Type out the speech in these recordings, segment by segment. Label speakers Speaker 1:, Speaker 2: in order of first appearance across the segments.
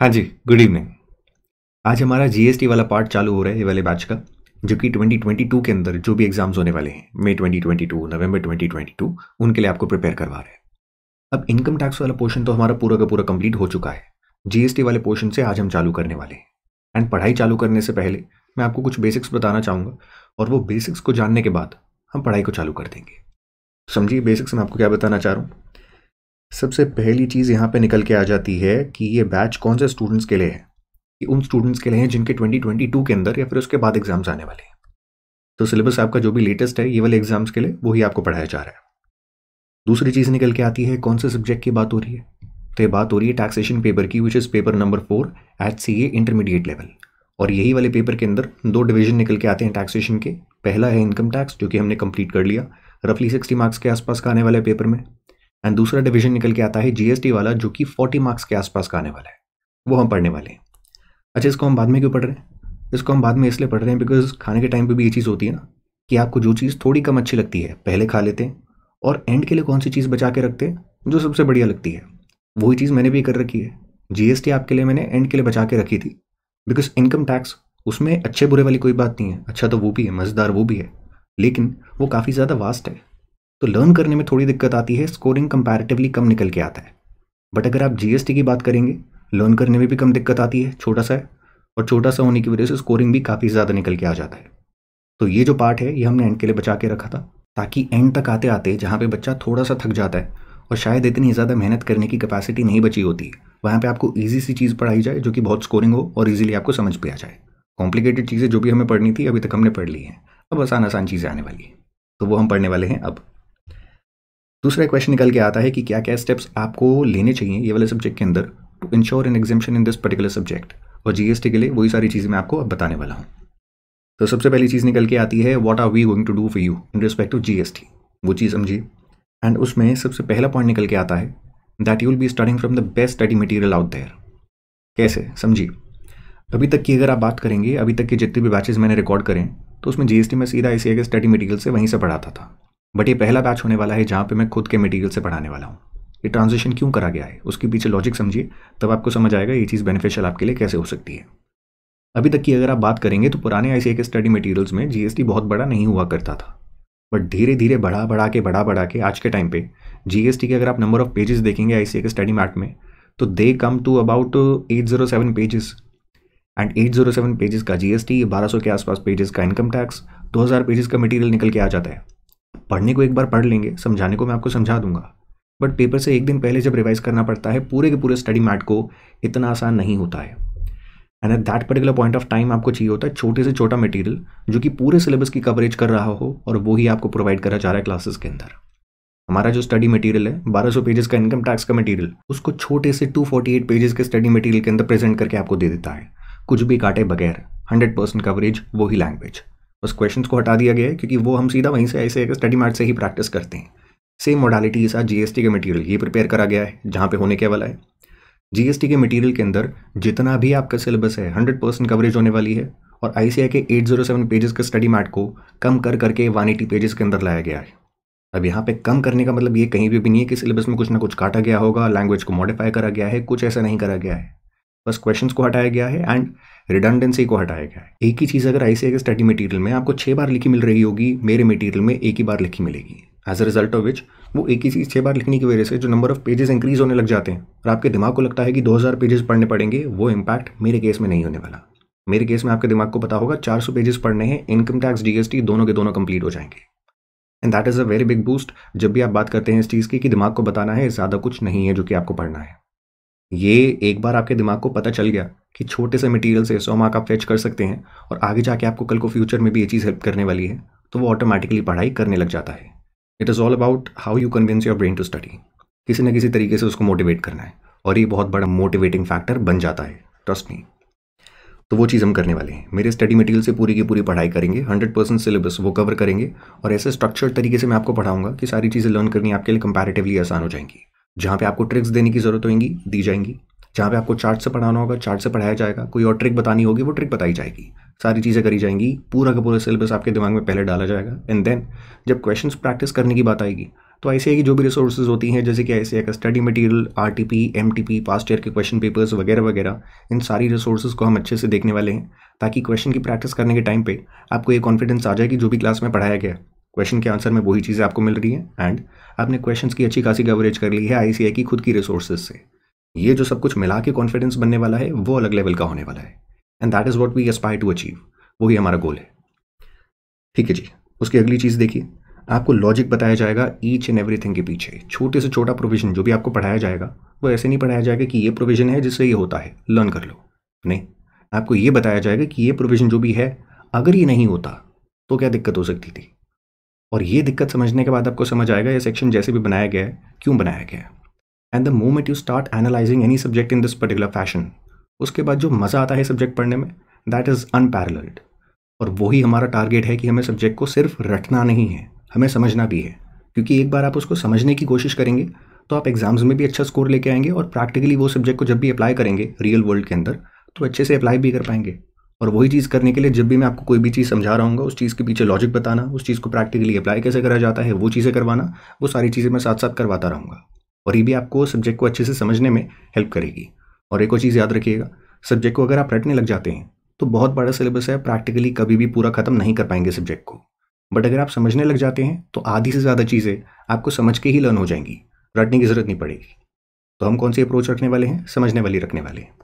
Speaker 1: हाँ जी good evening आज हमारा जीएसटी वाला पार्ट चालू हो रहा है ये वाले बैच का जो कि 2022 के अंदर जो भी एग्जाम्स होने वाले हैं मई 2022 नवंबर 2022 उनके लिए आपको प्रिपेयर करवा रहे हैं अब इनकम टैक्स वाला पोर्शन तो हमारा पूरा का पूरा कंप्लीट हो चुका है जीएसटी वाले पोर्शन से आज हम चालू करने वाले हैं एंड पढ़ाई चालू करने से पहले मैं आपको कुछ बेसिक्स बताना चाहूँगा और वो बेसिक्स को जानने के बाद हम पढ़ाई को चालू कर देंगे समझिए बेसिक्स में आपको क्या बताना चाह रहा हूँ सबसे पहली चीज़ यहाँ पे निकल के आ जाती है कि ये बैच कौन से स्टूडेंट्स के लिए है ये उन स्टूडेंट्स के लिए हैं जिनके 2022 के अंदर या फिर उसके बाद एग्ज़ाम्स आने वाले हैं तो सिलेबस आपका जो भी लेटेस्ट है ये वाले एग्ज़ाम्स के लिए वही आपको पढ़ाया जा रहा है दूसरी चीज़ निकल के आती है कौन से सब्जेक्ट की बात हो रही है तो ये बात हो रही है टैक्सेशन पेपर की which is paper number four eight C A intermediate level और यही वाले पेपर के अंदर दो डिवीजन निकल के आते हैं टैक्सेशन के पहला है इनकम टैक्स जो कि हमने कंप्लीट कर लिया रफली सिक्सटी मार्क्स के आसपास का आने वाले पेपर में एंड दूसरा डिवीजन निकल के आता है जीएसटी वाला जो कि फोर्टी मार्क्स के आसपास का आने वाला है वो हम पढ़ने वाले हैं अच्छा इसको हम बाद में क्यों पढ़ रहे हैं इसको हम बाद में इसलिए पढ़ रहे हैं बिकॉज खाने के टाइम पर भी ये चीज़ होती है ना कि आपको जो चीज़ थोड़ी कम अच्छी लगती है पहले खा लेते हैं और एंड के लिए कौन सी चीज़ बचा के रखते हैं जो सबसे बढ़िया लगती है वही चीज़ मैंने भी कर रखी है जीएसटी आपके लिए मैंने एंड के लिए बचा के रखी थी बिकॉज इनकम टैक्स उसमें अच्छे बुरे वाली कोई बात नहीं है अच्छा तो वो भी है मज़ेदार वो भी है लेकिन वो काफ़ी ज़्यादा वास्ट है तो लर्न करने में थोड़ी दिक्कत आती है स्कोरिंग कंपैरेटिवली कम निकल के आता है बट अगर आप जीएसटी की बात करेंगे लर्न करने में भी कम दिक्कत आती है छोटा सा है और छोटा सा होने की वजह से स्कोरिंग भी काफ़ी ज़्यादा निकल के आ जाता है तो ये जो पार्ट है ये हमने एंड के लिए बचा के रखा था ताकि एंड तक आते आते जहाँ पे बच्चा थोड़ा सा थक जाता है और शायद इतनी ज़्यादा मेहनत करने की कैपेसिटी नहीं बची होती वहाँ पे आपको ईजी सी चीज़ पढ़ाई जाए जो कि बहुत स्कोरिंग हो और ईजिली आपको समझ भी आ जाए कॉम्प्लिकेटेड चीज़ें जो भी हमें पढ़नी थी अभी तक हमने पढ़ ली हैं अब आसान आसान चीज़ें आने वाली हैं तो वो हम पढ़ने वाले हैं अब दूसरा क्वेश्चन निकल के आता है कि क्या क्या स्टेप्स आपको लेने चाहिए ये वाले सब्जेक्ट के अंदर to ensure an examination in this particular subject और जीएसटी के लिए वही सारी चीज़ें मैं आपको अब बताने वाला हूँ तो सबसे पहली चीज़ निकल के आती है what are we going to do for you in respect to जी वो चीज़ समझिए एंड उसमें सबसे पहला पॉइंट निकल के आता है that you will be starting from the best study material out there कैसे समझिए अभी तक की अगर आप बात करेंगे अभी तक के जितने भी बैचेज मैंने रिकॉर्ड करें तो उसमें जीएसटी में सीधा आई के स्टडी मटेरियल से वहीं से पढ़ाता था बट ये पहला बैच होने वाला है जहाँ पे मैं खुद के मटेरियल से पढ़ाने वाला हूँ ये ट्रांजेक्शन क्यों करा गया है उसके पीछे लॉजिक समझिए तब आपको समझ आएगा ये चीज़ बेनिफिशियल आपके लिए कैसे हो सकती है अभी तक की अगर आप बात करेंगे तो पुराने ऐसे के स्टडी मटेरियल्स में जीएसटी बहुत बड़ा नहीं हुआ करता था बट धीरे धीरे बढ़ा बढ़ा के बढ़ा बढ़ा के आज के टाइम पे जीएसटी के अगर आप नंबर ऑफ पेजेस देखेंगे आई के स्टडी मैट में तो they come to about eight zero seven pages and eight zero seven pages का जीएसटी बारह सौ के आसपास पेजेस का इनकम टैक्स दो हज़ार पेजेस का मटेरियल निकल के आ जाता है पढ़ने को एक बार पढ़ लेंगे समझाने को मैं आपको समझा दूंगा बट पेपर से एक दिन पहले जब रिवाइज करना पड़ता है पूरे के पूरे स्टडी मैट को इतना आसान नहीं होता है and at that particular point of time आपको चाहिए होता है छोटे से छोटा मटेरियल जो कि पूरे सिलेबस की कवरेज कर रहा हो और वो ही आपको प्रोवाइड करा जा रहा है क्लासेस के अंदर हमारा जो स्टडी मटेरियल है बारह सौ पेजेस का इनकम टैक्स का मटेरियल उसको छोटे से टू फोर्टी एट पेजेस के स्टडी मटेरियल के अंदर प्रेजेंट करके आपको दे देता है कुछ भी काटे बगैर हंड्रेड परसेंट कवरेज वही लैंग्वेज उस क्वेश्चन को हटा दिया गया है क्योंकि वो हम सीधा वहीं से ऐसे स्टडी मार्ट से ही प्रैक्टिस करते हैं सेम मोडालिटी के साथ जीएसटी के मटेरियल ये प्रिपेयर करा गया है जहाँ पे होने के वाला है जीएसटी के मटेरियल के अंदर जितना भी आपका सिलेबस है हंड्रेड परसेंट कवरेज होने वाली है और आईसीआई के सेवन पेजेस के स्टडी मार्ट को कम कर करके एटी पेजेस के अंदर लाया गया है अब यहाँ पे कम करने का मतलब ये कहीं भी, भी नहीं है कि सिलेबस में कुछ ना कुछ काटा गया होगा लैंग्वेज को मॉडिफाई करा गया है कुछ ऐसा नहीं करा गया है बस क्वेश्चंस को हटाया गया है एंड रिडंडेंसी को हटाया गया है एक ही चीज़ अगर आईसीआई स्टडी मटेरियल में आपको छः बार लिखी मिल रही होगी मेरे मटेरियल में एक ही बार लिखी मिलेगी as a result of which वो एक ही चीज़ छः बार लिखने की वजह से जो नंबर ऑफ पेजेस इंक्रीज होने लग जाते हैं और आपके दिमाग को लगता है कि 2000 पेजेस पढ़ने पड़ेंगे वो इम्पैक्ट मेरे केस में नहीं होने वाला मेरे केस में आपके दिमाग को पता होगा 400 पेजेस पढ़ने हैं इनकम टैक्स जीएसटी दोनों के दोनों कंप्लीट हो जाएंगे and that is a very big boost जब भी आप बात करते हैं इस चीज़ की कि दिमाग को बताना है ज़्यादा कुछ नहीं है जो कि आपको पढ़ना है ये एक बार आपके दिमाग को पता चल गया कि छोटे से मटेरियल से सौ मार्क आप फेच कर सकते हैं और आगे जाके आपको कल को फ्यूचर में भी ये चीज़ हेल्प करने वाली है तो वो ऑटोमेटिकली पढ़ाई करने लग जाता है it is all about how you convince your brain to study किसी न किसी तरीके से उसको मोटिवेट करना है और ये बहुत बड़ा मोटिवेटिंग फैक्टर बन जाता है ट्रस्ट मी तो वो चीज़ हम करने वाले हैं मेरे स्टडी मटेरियल से पूरी की पूरी पढ़ाई करेंगे हंड्रेड परसेंट सिलेबस वो कवर करेंगे और ऐसे स्ट्रक्चर्ड तरीके से मैं आपको पढ़ाऊंगा कि सारी चीज़ें लर्न करनी आपके लिए कंपैरेटिवली आसान हो जाएंगी जहाँ पे आपको ट्रिक्स देने की ज़रूरत होगी दी जाएंगी जहाँ पे आपको चार्ट से पढ़ाना होगा चार्ट से पढ़ाया जाएगा कोई और ट्रिक बतानी होगी वो ट्रिक बताई जाएगी सारी चीज़ें करी जाएंगी पूरा का पूरा सिलेबस आपके दिमाग में पहले डाला जाएगा एंड देन जब क्वेश्चन प्रैक्टिस करने की बात आएगी तो आई की जो भी रिसोर्सेज होती हैं जैसे कि आई का study material R T P M T P past year के क्वेश्चन पेपर्स वगैरह वगैरह इन सारी रिसोर्सेज को हम अच्छे से देखने वाले हैं ताकि क्वेश्चन की प्रैक्टिस करने के टाइम पे आपको ये कॉन्फिडेंस आ जाए कि जो भी क्लास में पढ़ाया गया क्वेश्चन के आंसर में वही चीज़ें आपको मिल रही हैं एंड आपने क्वेश्चन की अच्छी खासी कवरेज कर ली है आई की खुद की रिसोर्सेज से ये जो सब कुछ मिला के कॉन्फिडेंस बनने वाला है वो अलग लेवल का होने वाला है and that is what we aspire to achieve वही हमारा गोल है ठीक है जी उसकी अगली चीज़ देखिए आपको लॉजिक बताया जाएगा ईच एंड एवरीथिंग के पीछे छोटे से छोटा प्रोविजन जो भी आपको पढ़ाया जाएगा वो ऐसे नहीं पढ़ाया जाएगा कि ये प्रोविजन है जिससे ये होता है लर्न कर लो नहीं आपको ये बताया जाएगा कि ये प्रोविजन जो भी है अगर ये नहीं होता तो क्या दिक्कत हो सकती थी और ये दिक्कत समझने के बाद आपको समझ आएगा ये सेक्शन जैसे भी बनाया गया है क्यों बनाया गया है and the moment you start analysing any subject in this particular fashion उसके बाद जो मज़ा आता है सब्जेक्ट पढ़ने में दैट इज़ अनपैरल्ड और वही हमारा टारगेट है कि हमें सब्जेक्ट को सिर्फ रटना नहीं है हमें समझना भी है क्योंकि एक बार आप उसको समझने की कोशिश करेंगे तो आप एग्जाम्स में भी अच्छा स्कोर लेके आएंगे और प्रैक्टिकली वो सब्जेक्ट को जब भी अप्लाई करेंगे रियल वर्ल्ड के अंदर तो अच्छे से अप्लाई भी कर पाएंगे और वही चीज़ करने के लिए जब भी मैं आपको कोई भी चीज़ समझा रहा हूँ उस चीज़ के पीछे लॉजिक बताना उस चीज़ को प्रैक्टिकली अप्लाई कैसे करा जाता है वो चीज़ें करवाना वो सारी चीज़ें मैं साथ साथ करवाता रहूँगा और ये भी आपको सब्जेक्ट को अच्छे से समझने में हेल्प करेगी और एक और चीज़ याद रखिएगा सब्जेक्ट को अगर आप रटने लग जाते हैं तो बहुत बड़ा सिलेबस है प्रैक्टिकली कभी भी पूरा खत्म नहीं कर पाएंगे सब्जेक्ट को बट अगर आप समझने लग जाते हैं तो आधी से ज़्यादा चीज़ें आपको समझ के ही लर्न हो जाएंगी रटने की ज़रूरत नहीं पड़ेगी तो हम कौन सी अप्रोच रखने वाले हैं समझने वाली रखने वाले हैं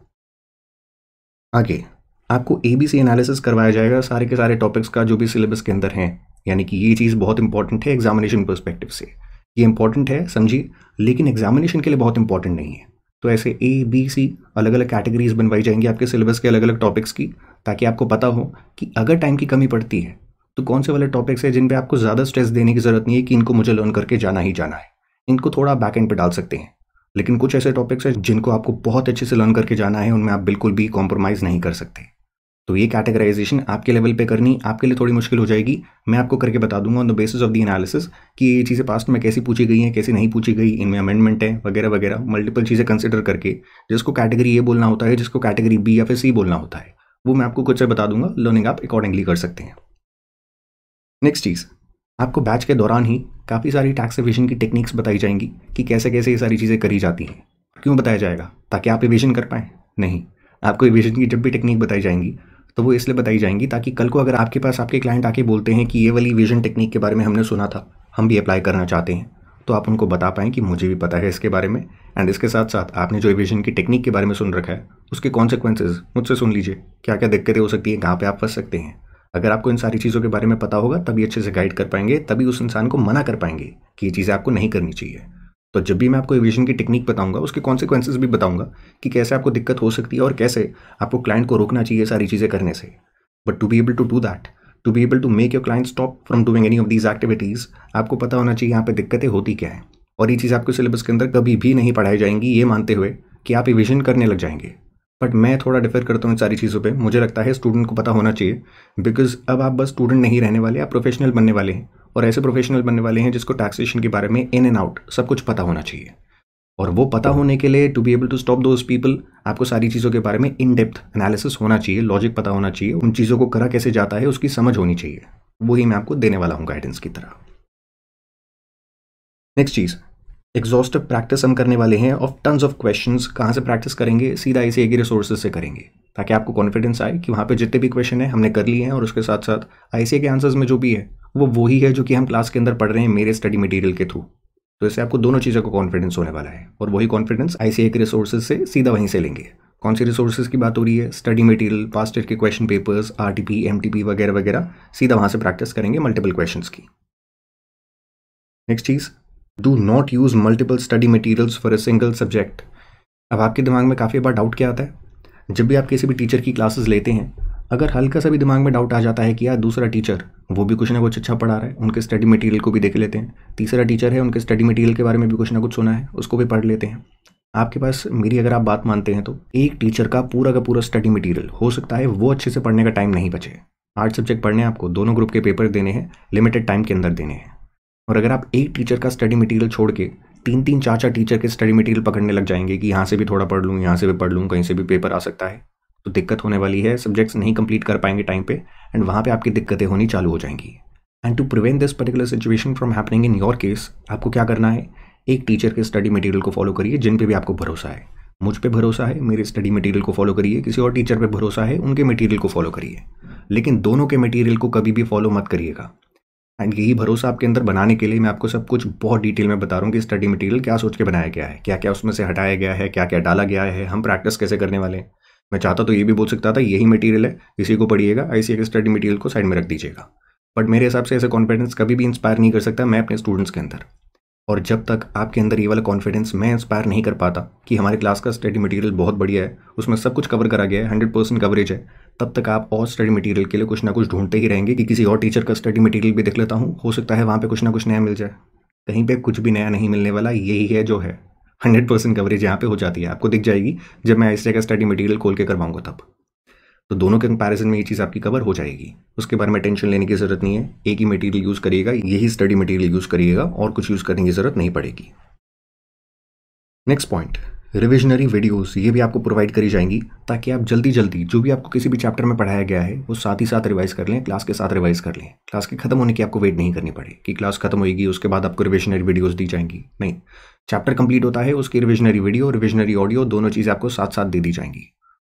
Speaker 1: आगे आपको ए बी सी एनालिसिस करवाया जाएगा सारे के सारे टॉपिक्स का जो भी सिलेबस के अंदर हैं यानी कि ये चीज़ बहुत इंपॉर्टेंट है एग्जामिनेशन परस्पेक्टिव से ये इंपॉर्टेंट है समझिए लेकिन एग्जामिनेशन के लिए बहुत इंपॉर्टेंट नहीं है तो ऐसे ए बी सी अलग अलग कैटेगरीज बनवाई जाएंगी आपके सिलेबस के अलग अलग टॉपिक्स की ताकि आपको पता हो कि अगर टाइम की कमी पड़ती है तो कौन से वाले टॉपिक्स हैं जिन पे आपको ज़्यादा स्ट्रेस देने की ज़रूरत नहीं है कि इनको मुझे लर्न करके जाना ही जाना है इनको थोड़ा बैक एंड पे डाल सकते हैं लेकिन कुछ ऐसे टॉपिक्स हैं जिनको आपको बहुत अच्छे से लर्न करके जाना है उनमें आप बिल्कुल भी कॉम्प्रोमाइज़ नहीं कर सकते तो ये कैटेगराइजेशन आपके लेवल पे करनी आपके लिए थोड़ी मुश्किल हो जाएगी मैं आपको करके बता दूंगा on the basis of the analysis कि ये चीज़ें पास्ट में कैसी पूछी गई हैं कैसी नहीं पूछी गई इनमें अमेंडमेंट है वगैरह वगैरह मल्टीपल चीज़ें कंसिडर करके जिसको कैटेगरी ए बोलना होता है जिसको कैटेगरी बी या फिर सी बोलना होता है वो मैं आपको कुछ से बता दूंगा लर्निंग आप अकॉर्डिंगली कर सकते हैं नेक्स्ट चीज़ आपको बैच के दौरान ही काफ़ी सारी टैक्स एविजन की टेक्निक्स बताई जाएंगी कि कैसे कैसे ये सारी चीज़ें करी जाती हैं क्यों बताया जाएगा ताकि आप इविजन कर पाएँ नहीं आपको इविजन की जब भी टेक्निक बताई जाएंगी तो वो इसलिए बताई जाएंगी ताकि कल को अगर आपके पास आपके क्लाइंट आके बोलते हैं कि ये वाली विजन टेक्निक के बारे में हमने सुना था हम भी अप्लाई करना चाहते हैं तो आप उनको बता पाएँ कि मुझे भी पता है इसके बारे में एंड इसके साथ साथ आपने जो विजन की टेक्निक के बारे में सुन रखा है उसके कॉन्सिक्वेंसेज मुझसे सुन लीजिए क्या क्या दिक्कतें हो सकती हैं कहाँ पर आप फंस सकते हैं अगर आपको इन सारी चीज़ों के बारे में पता होगा तभी अच्छे से गाइड कर पाएंगे तभी उस इंसान को मना कर पाएंगे कि ये चीज़ें आपको नहीं करनी चाहिए तो जब भी मैं आपको एविएशन की टेक्निक बताऊंगा उसके कॉन्सिक्वेंसेज भी बताऊंगा कि कैसे आपको दिक्कत हो सकती है और कैसे आपको क्लाइंट को रोकना चाहिए सारी चीज़ें करने से but to be able to do that to be able to make your client stop from doing any of these activities आपको पता होना चाहिए यहाँ पर दिक्कतें होती क्या है और ये चीज़ आपके सिलेबस के अंदर कभी भी नहीं पढ़ाई जाएंगी ये मानते हुए कि आप इविजन करने लग जाएंगे बट मैं थोड़ा डिफर करता हूँ इन सारी चीज़ों पे मुझे लगता है स्टूडेंट को पता होना चाहिए बिकॉज अब आप बस स्टूडेंट नहीं रहने वाले आप प्रोफेशनल बनने वाले हैं और ऐसे प्रोफेशनल बनने वाले हैं जिसको टैक्सेशन के बारे में इन एंड आउट सब कुछ पता होना चाहिए और वो पता होने के लिए to be able to stop those people आपको सारी चीज़ों के बारे में इन डेप्थ एनालिसिस होना चाहिए लॉजिक पता होना चाहिए उन चीज़ों को करा कैसे जाता है उसकी समझ होनी चाहिए वही मैं आपको देने वाला हूँ गाइडेंस की तरह नेक्स्ट चीज़ एग्जॉस्टिव प्रैक्टिस हम करने वाले हैं ऑफ टन्स ऑफ क्वेश्चन कहाँ से प्रैक्टिस करेंगे सीधा इसे एक ही रिसोर्सेज से करेंगे ताकि आपको कॉन्फिडेंस आए कि वहाँ पे जितने भी क्वेश्चन है हमने कर लिए हैं और उसके साथ साथ आईसीए के आंसर्स में जो भी है वो वही है जो कि हम क्लास के अंदर पढ़ रहे हैं मेरे स्टडी मटेरियल के थ्रू तो इससे आपको दोनों चीज़ों का कॉन्फिडेंस होने वाला है और वही कॉन्फिडेंस आई के रिसोर्सेज से सीधा वहीं से लेंगे कौन से रिसोर्सेज की बात हो रही है स्टडी मटेरियल पास्ट ईयर के क्वेश्चन पेपर्स आर टी वगैरह वगैरह सीधा वहाँ से प्रैक्टिस करेंगे मल्टीपल क्वेश्चन की नेक्स्ट चीज़ do not use multiple study materials for a single subject अब आपके दिमाग में काफ़ी बार डाउट क्या आता है जब भी आप किसी भी टीचर की क्लासेस लेते हैं अगर हल्का सा भी दिमाग में डाउट आ जाता है कि यार दूसरा टीचर वो भी कुछ ना कुछ अच्छा पढ़ा रहा है उनके स्टडी मटेरियल को भी देख लेते हैं तीसरा टीचर है उनके स्टडी मटेरियल के बारे में भी कुछ ना कुछ सुना है उसको भी पढ़ लेते हैं आपके पास मेरी अगर आप बात मानते हैं तो एक टीचर का पूरा का पूरा स्टडी मटेरियल हो सकता है वो अच्छे से पढ़ने का टाइम नहीं बचे आठ सब्जेक्ट पढ़ने आपको दोनों ग्रुप के पेपर देने हैं लिमिटेड टाइम के अंदर देने हैं और अगर आप एक टीचर का स्टडी मटेरियल छोड़ के तीन तीन चार चार टीचर के स्टडी मटेरियल पकड़ने लग जाएंगे कि यहाँ से भी थोड़ा पढ़ लूँ यहाँ से भी पढ़ लूँ कहीं से भी पेपर आ सकता है तो दिक्कत होने वाली है सब्जेक्ट्स नहीं कंप्लीट कर पाएंगे टाइम पे एंड वहाँ पे आपकी दिक्कतें होनी चालू हो जाएंगी and to prevent this particular situation from happening in your case आपको क्या करना है एक टीचर के स्टडी मटेरियल को फॉलो करिए जिन पे भी आपको भरोसा है मुझ पे भरोसा है मेरे स्टडी मटेरियल को फॉलो करिए किसी और टीचर पे भरोसा है उनके मटेरियल को फॉलो करिए लेकिन दोनों के मटेरियल को कभी भी फॉलो मत करिएगा एंड यही भरोसा आपके अंदर बनाने के लिए मैं आपको सब कुछ बहुत डिटेल में बता रहा हूँ कि स्टडी मटेरियल क्या सोच के बनाया गया है क्या क्या उसमें से हटाया गया है क्या क्या डाला गया है हम प्रैक्टिस कैसे करने वाले हैं मैं चाहता तो ये भी बोल सकता था यही मटेरियल है इसी को पढ़िएगा इसी के स्टडी मटेरियल को साइड में रख दीजिएगा बट मेरे हिसाब से ऐसे कॉन्फिडेंस कभी भी इंस्पायर नहीं कर सकता मैं अपने स्टूडेंट्स के अंदर और जब तक आपके अंदर ये वाला कॉन्फिडेंस मैं इंस्पायर नहीं कर पाता कि हमारे क्लास का स्टडी मटेरियल बहुत बढ़िया है उसमें सब कुछ कवर करा गया है हंड्रेड परसेंट कवरेज है तब तक आप और स्टडी मटेरियल के लिए कुछ ना कुछ ढूंढते ही रहेंगे कि किसी और टीचर का स्टडी मटेरियल भी देख लेता हूँ हो सकता है वहाँ पर कुछ ना कुछ नया मिल जाए कहीं पर कुछ भी नया नहीं मिलने वाला यही है जो है हंड्रेड परसेंट कवरेज यहाँ पे हो जाती है आपको दिख जाएगी जब मैं इस जगह का स्टडी मटेरियल खोल के करवाऊंगा तब तो दोनों के कंपैरिजन में ये चीज़ आपकी कवर हो जाएगी उसके बारे में टेंशन लेने की ज़रूरत नहीं है एक ही मटेरियल यूज़ करिएगा यही स्टडी मटेरियल यूज़ करिएगा और कुछ यूज़ करने की ज़रूरत नहीं पड़ेगी नेक्स्ट पॉइंट रिविजनरी वीडियोज़ ये भी आपको प्रोवाइड करी जाएंगी ताकि आप जल्दी जल्दी जो भी आपको किसी भी चैप्टर में पढ़ाया गया है वो साथ ही साथ रिवाइज कर लें क्लास के साथ रिवाइज कर लें क्लास के खत्म होने की आपको वेट नहीं करनी पड़े कि क्लास खत्म होगी उसके बाद आपको रिविजनरी वीडियोज़ दी जाएंगी नहीं चैप्टर कंप्लीट होता है उसकी रिविजनरी वीडियो रिविजनरी ऑडियो दोनों चीज़ें आपको साथ साथ दे दी जाएंगी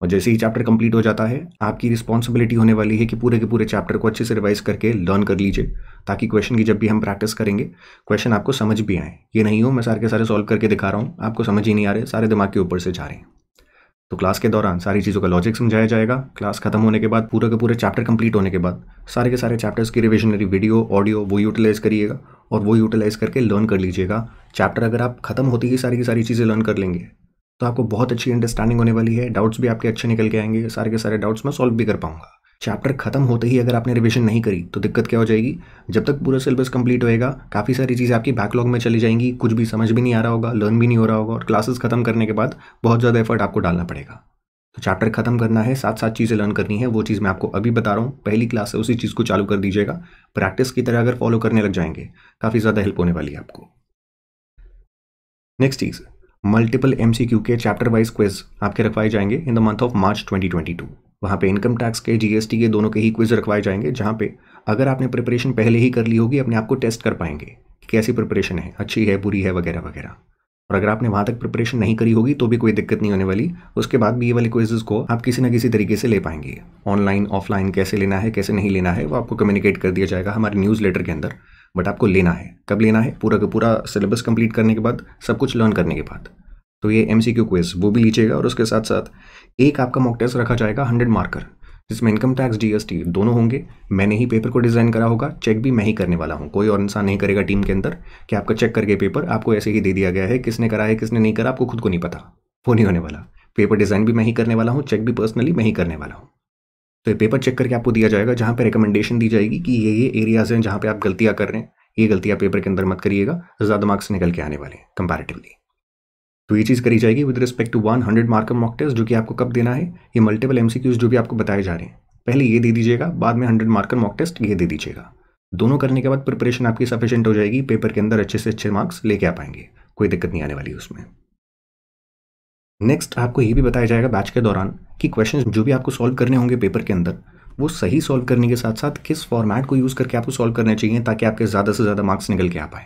Speaker 1: और जैसे ही चैप्टर कंप्लीट हो जाता है आपकी रिस्पॉन्सिबिलिटी होने वाली है कि पूरे के पूरे चैप्टर को अच्छे से रिवाइज करके लर्न कर लीजिए ताकि क्वेश्चन की जब भी हम प्रैक्टिस करेंगे क्वेश्चन आपको समझ भी आए ये नहीं हो मैं सारे के सारे सॉल्व करके दिखा रहा हूँ आपको समझ ही नहीं आ रहे सारे दिमाग के ऊपर से जा रहे हैं तो क्लास के दौरान सारी चीज़ों का लॉजिक समझाया जाएगा क्लास खत्म होने के बाद पूरे के पूरे चैप्टर कंप्लीट होने के बाद सारे के सारे चैप्टर्स की रिविजनरी वीडियो ऑडियो वो यूटिलाइज़ करिएगा और वो यूटिलाइज़ करके लर्न कर लीजिएगा चैप्टर अगर आप खत्म होती ही सारी की सारी चीज़ें लर्न कर लेंगे तो आपको बहुत अच्छी अंडरस्टैंडिंग होने वाली है डाउट्स भी आपके अच्छे निकल के आएंगे सारे के सारे डाउट्स मैं सॉल्व भी कर पाऊंगा चैप्टर खत्म होते ही अगर आपने रिवीजन नहीं करी तो दिक्कत क्या हो जाएगी जब तक पूरा सिलेबस कंप्लीट होएगा काफ़ी सारी चीज़ें आपकी बैकलॉग में चली जाएंगी कुछ भी समझ भी नहीं आ रहा होगा लर्न भी नहीं हो रहा होगा और क्लासेस खत्म करने के बाद बहुत ज़्यादा एफर्ट आपको डालना पड़ेगा तो चैप्टर खत्म करना है साथ साथ चीज़ें लर्न करनी है वो चीज़ मैं आपको अभी बता रहा हूँ पहली क्लास से उसी चीज़ को चालू कर दीजिएगा प्रैक्टिस की तरह अगर फॉलो करने लग जाएंगे काफ़ी ज़्यादा हेल्प होने वाली है आपको नेक्स्ट चीज मल्टीपल एमसीक्यू के चैप्टर वाइज क्विज आपके रखवाए जाएंगे in the month of March 2022 वहाँ पे इनकम टैक्स के जीएसटी के दोनों के ही क्विज रखवाए जाएंगे जहाँ पे अगर आपने प्रिपरेशन पहले ही कर ली होगी अपने आप को टेस्ट कर पाएंगे कि कैसी प्रिपरेशन है अच्छी है बुरी है वगैरह वगैरह और अगर आपने वहाँ तक प्रिपरेशन नहीं करी होगी तो भी कोई दिक्कत नहीं होने वाली उसके बाद भी ये वाले क्विजेज को आप किसी ना किसी तरीके से ले पाएंगे ऑनलाइन ऑफलाइन कैसे लेना है कैसे नहीं लेना है वो आपको कम्युनिकेट कर दिया जाएगा हमारे न्यूज़ लेटर के अंदर बट आपको लेना है कब लेना है पूरा का पूरा सिलेबस कंप्लीट करने के बाद सब कुछ लर्न करने के बाद तो ये एम सी क्यू क्वेज वो भी लीजिएगा और उसके साथ साथ एक आपका मॉक टेस्ट रखा जाएगा हंड्रेड मार्कर जिसमें इनकम टैक्स जीएसटी दोनों होंगे मैंने ही पेपर को डिज़ाइन करा होगा चेक भी मैं ही करने वाला हूँ कोई और इंसान नहीं करेगा टीम के अंदर कि आपका चेक करके पेपर आपको ऐसे ही दे दिया गया है किसने करा है किसने नहीं करा आपको खुद को नहीं पता वो नहीं होने वाला पेपर डिज़ाइन भी मैं ही करने वाला हूँ चेक भी पर्सनली मैं ही करने वाला हूँ तो ये पेपर चेक करके आपको दिया जाएगा जहाँ पे रिकमेंडेशन दी जाएगी कि ये ये एरियाज हैं जहाँ पे आप गलतियाँ कर रहे हैं ये गलतियाँ पेपर के अंदर मत करिएगा ज़्यादा मार्क्स निकल के आने वाले हैं कंपेरेटिवली तो ये चीज़ करी जाएगी with respect to one hundred mark mock test जो कि आपको कब देना है ये मल्टीपल एम जो भी आपको बताए जा रहे हैं पहले ये दे दीजिएगा बाद में हंड्रेड मार्क मॉक टेस्ट ये दे दीजिएगा दोनों करने के बाद प्रिपरेशन आपकी सफिशियंट हो जाएगी पेपर के अंदर अच्छे से अच्छे मार्क्स लेके आ पाएंगे कोई दिक्कत नहीं आने वाली उसमें नेक्स्ट आपको ये भी बताया जाएगा बैच के दौरान कि क्वेश्चन जो भी आपको सॉल्व करने होंगे पेपर के अंदर वो सही सॉल्व करने के साथ साथ किस फॉर्मेट को यूज़ करके आपको सॉल्व करने चाहिए ताकि आपके ज़्यादा से ज़्यादा मार्क्स निकल के आ पाए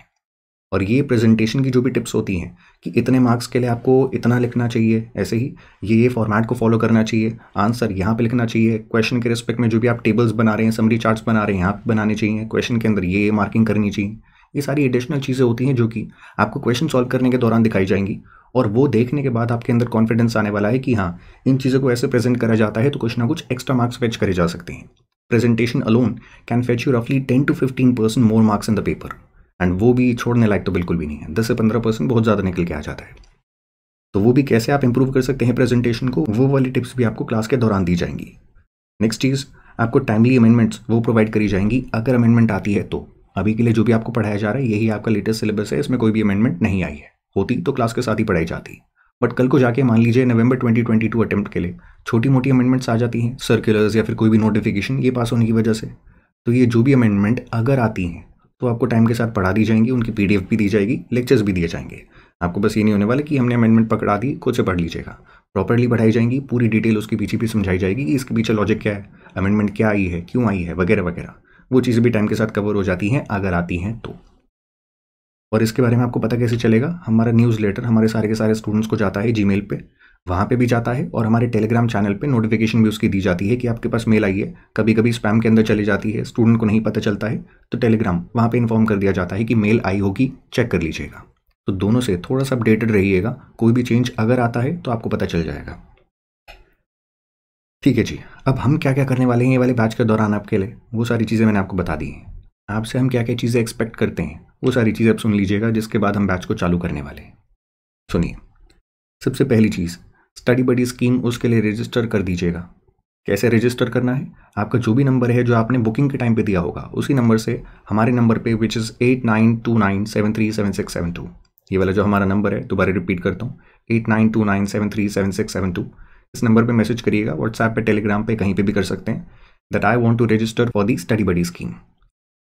Speaker 1: और ये प्रेजेंटेशन की जो भी टिप्स होती हैं कि इतने मार्क्स के लिए आपको इतना लिखना चाहिए ऐसे ही ये ये फॉर्मेट को फॉलो करना चाहिए आंसर यहाँ पे लिखना चाहिए क्वेश्चन के रिस्पेक्ट में जो भी आप टेबल्स बना रहे हैं समरी चार्ट्स बना रहे हैं यहाँ पे बनाने चाहिए क्वेश्चन के अंदर ये ये मार्किंग करनी चाहिए ये सारी एडिशनल चीज़ें होती हैं जो कि आपको क्वेश्चन सॉल्व करने के दौरान दिखाई जाएंगी और वो देखने के बाद आपके अंदर कॉन्फिडेंस आने वाला है कि हाँ इन चीज़ों को ऐसे प्रेजेंट करा जाता है तो कुछ ना कुछ एक्स्ट्रा मार्क्स फेच करे जा सकते हैं presentation alone can fetch you रफली ten to fifteen percent more marks in the paper and वो भी छोड़ने लायक तो बिल्कुल भी नहीं है दस से पंद्रह परसेंट बहुत ज़्यादा निकल के आ जाता है तो वो भी कैसे आप इंप्रूव कर सकते हैं प्रेजेंटेशन को वो वाली टिप्स भी आपको क्लास के दौरान दी जाएंगी नेक्स्ट चीज़ आपको टाइमली अमेंडमेंट्स वो प्रोवाइड करी जाएंगी अगर अमेंडमेंट आती है तो अभी के लिए जो भी आपको पढ़ाया जा रहा है यही आपका लेटेस्ट सिलेबस है इसमें कोई भी अमेंडमेंट नहीं आई है होती तो क्लास के साथ ही पढ़ाई जाती बट कल को जाके मान लीजिए नवंबर 2022 अटेम्प्ट के लिए छोटी मोटी अमेंडमेंट्स आ जाती हैं सर्कुलर्स या फिर कोई भी नोटिफिकेशन ये पास होने की वजह से तो ये जो भी अमेंडमेंट अगर आती हैं तो आपको टाइम के साथ पढ़ा दी जाएंगी उनकी पी भी दी जाएगी लेक्चर्स भी दिए जाएंगे आपको बस ये नहीं होने वाला कि हमने अमेंडमेंट पकड़ा दी खुद से पढ़ लीजिएगा प्रॉपरली पढ़ाई जाएंगी पूरी डिटेल उसके पीछे भी समझाई जाएगी कि इसके पीछे लॉजिक क्या है अमेंडमेंट क्या आई है क्यों आई है वगैरह वगैरह वो चीज़ें भी टाइम के साथ कवर हो जाती हैं अगर आती हैं तो और इसके बारे में आपको पता कैसे चलेगा हमारा न्यूज़ लेटर हमारे सारे के सारे स्टूडेंट्स को जाता है जीमेल पे वहाँ पे भी जाता है और हमारे टेलीग्राम चैनल पे नोटिफिकेशन भी उसकी दी जाती है कि आपके पास मेल आई है कभी कभी स्पैम के अंदर चली जाती है स्टूडेंट को नहीं पता चलता है तो टेलीग्राम वहाँ पर इन्फॉर्म कर दिया जाता है कि मेल आई होगी चेक कर लीजिएगा तो दोनों से थोड़ा सा अपडेटेड रहिएगा कोई भी चेंज अगर आता है तो आपको पता चल जाएगा ठीक है जी अब हम क्या क्या करने वाले हैं ये वाले बैच के दौरान आपके लिए वो सारी चीज़ें मैंने आपको बता दी हैं आपसे हम क्या क्या चीज़ें एक्सपेक्ट करते हैं वो सारी चीज़ें आप सुन लीजिएगा जिसके बाद हम बैच को चालू करने वाले हैं सुनिए सबसे पहली चीज़ स्टडी बडी स्कीम उसके लिए रजिस्टर कर दीजिएगा कैसे रजिस्टर करना है आपका जो भी नंबर है जो आपने बुकिंग के टाइम पे दिया होगा उसी नंबर से हमारे नंबर पे which is eight nine two nine seven three seven six seven two ये वाला जो हमारा नंबर है दोबारा रिपीट करता हूँ eight nine two nine seven three seven six seven two इस नंबर पे मैसेज करिएगा व्हाट्सएप पे टेलीग्राम पे कहीं पे भी कर सकते हैं that I want to register for the study buddy scheme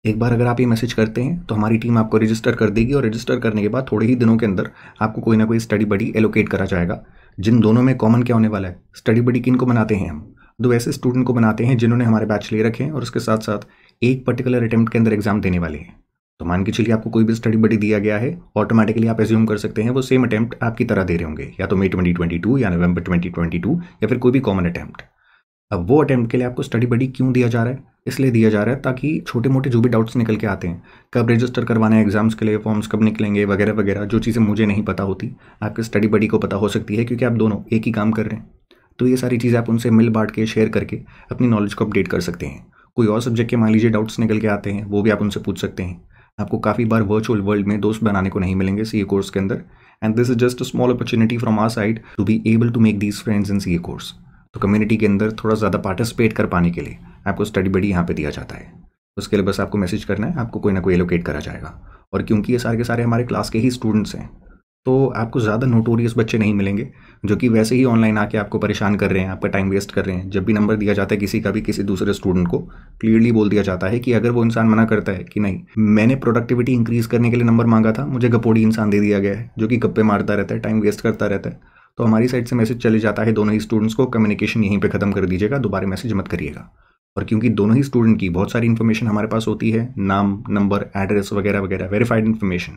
Speaker 1: एक बार अगर आप ये मैसेज करते हैं तो हमारी टीम आपको रजिस्टर कर देगी और रजिस्टर करने के बाद थोड़े ही दिनों के अंदर आपको कोई ना कोई स्टडी बडी एलोकेट करा जाएगा जिन दोनों में कॉमन क्या होने वाला है स्टडी बडी किन को बनाते हैं हम दो ऐसे स्टूडेंट को बनाते हैं जिन्होंने हमारे बैच ले रखे हैं और उसके साथ साथ एक पर्टिकुलर अटैम्प्ट के अंदर एग्जाम देने वाले हैं तो मान के चलिए आपको कोई भी स्टडी बडी दिया गया है ऑटोमेटिकली आप एज्यूम कर सकते हैं वो सेम अटैम्प्ट आपकी तरह दे रहे होंगे या तो मई ट्वेंटी या नवंबर ट्वेंटी या फिर कोई भी कॉमन अटैम्प्ट अब वो अटैम्प्ट के लिए आपको स्टडी बडी क्यों दिया जा रहा है इसलिए दिया जा रहा है ताकि छोटे मोटे जो भी डाउट्स निकल के आते हैं कब रजिस्टर करवाना है एग्जाम्स के लिए फॉर्म्स कब निकलेंगे वगैरह वगैरह जो चीज़ें मुझे नहीं पता होती आपके स्टडी बडी को पता हो सकती है क्योंकि आप दोनों एक ही काम कर रहे हैं तो ये सारी चीज़ें आप उनसे मिल बांट के शेयर करके अपनी नॉलेज को अपडेट कर सकते हैं कोई और सब्जेक्ट के मान लीजिए डाउट्स निकल के आते हैं वो भी आप उनसे पूछ सकते हैं आपको काफ़ी बार वर्चुअल वर्ल्ड में दोस्त बनाने को नहीं मिलेंगे सी ए कोर्स के अंदर and this is just a small opportunity from our side to be able to make these friends in C A course तो कम्युनिटी के अंदर थोड़ा ज़्यादा पार्टिसिपेट कर पाने के लिए आपको स्टडी बडी यहाँ पे दिया जाता है उसके लिए बस आपको मैसेज करना है आपको कोई ना कोई एलोकेट करा जाएगा और क्योंकि ये सारे के सारे हमारे क्लास के ही स्टूडेंट्स हैं तो आपको ज़्यादा नोटोरियस बच्चे नहीं मिलेंगे जो कि वैसे ही ऑनलाइन आके आपको परेशान कर रहे हैं आपका टाइम वेस्ट कर रहे हैं जब भी नंबर दिया जाता है किसी का भी किसी दूसरे स्टूडेंट को क्लियरली बोल दिया जाता है कि अगर वो इंसान मना करता है कि नहीं मैंने प्रोडक्टिविटी इंक्रीज़ करने के लिए नंबर मांगा था मुझे गपोड़ी इंसान दे दिया गया है जो कि गप्पे मारता रहता है टाइम वेस्ट करता रहता है तो हमारी साइड से मैसेज चले जाता है दोनों ही स्टूडेंट्स को कम्युनिकेशन यहीं पे ख़त्म कर दीजिएगा दोबारा मैसेज मत करिएगा और क्योंकि दोनों ही स्टूडेंट की बहुत सारी इन्फॉर्मेशन हमारे पास होती है नाम नंबर एड्रेस वगैरह वगैरह वेरीफाइड इन्फॉर्मेशन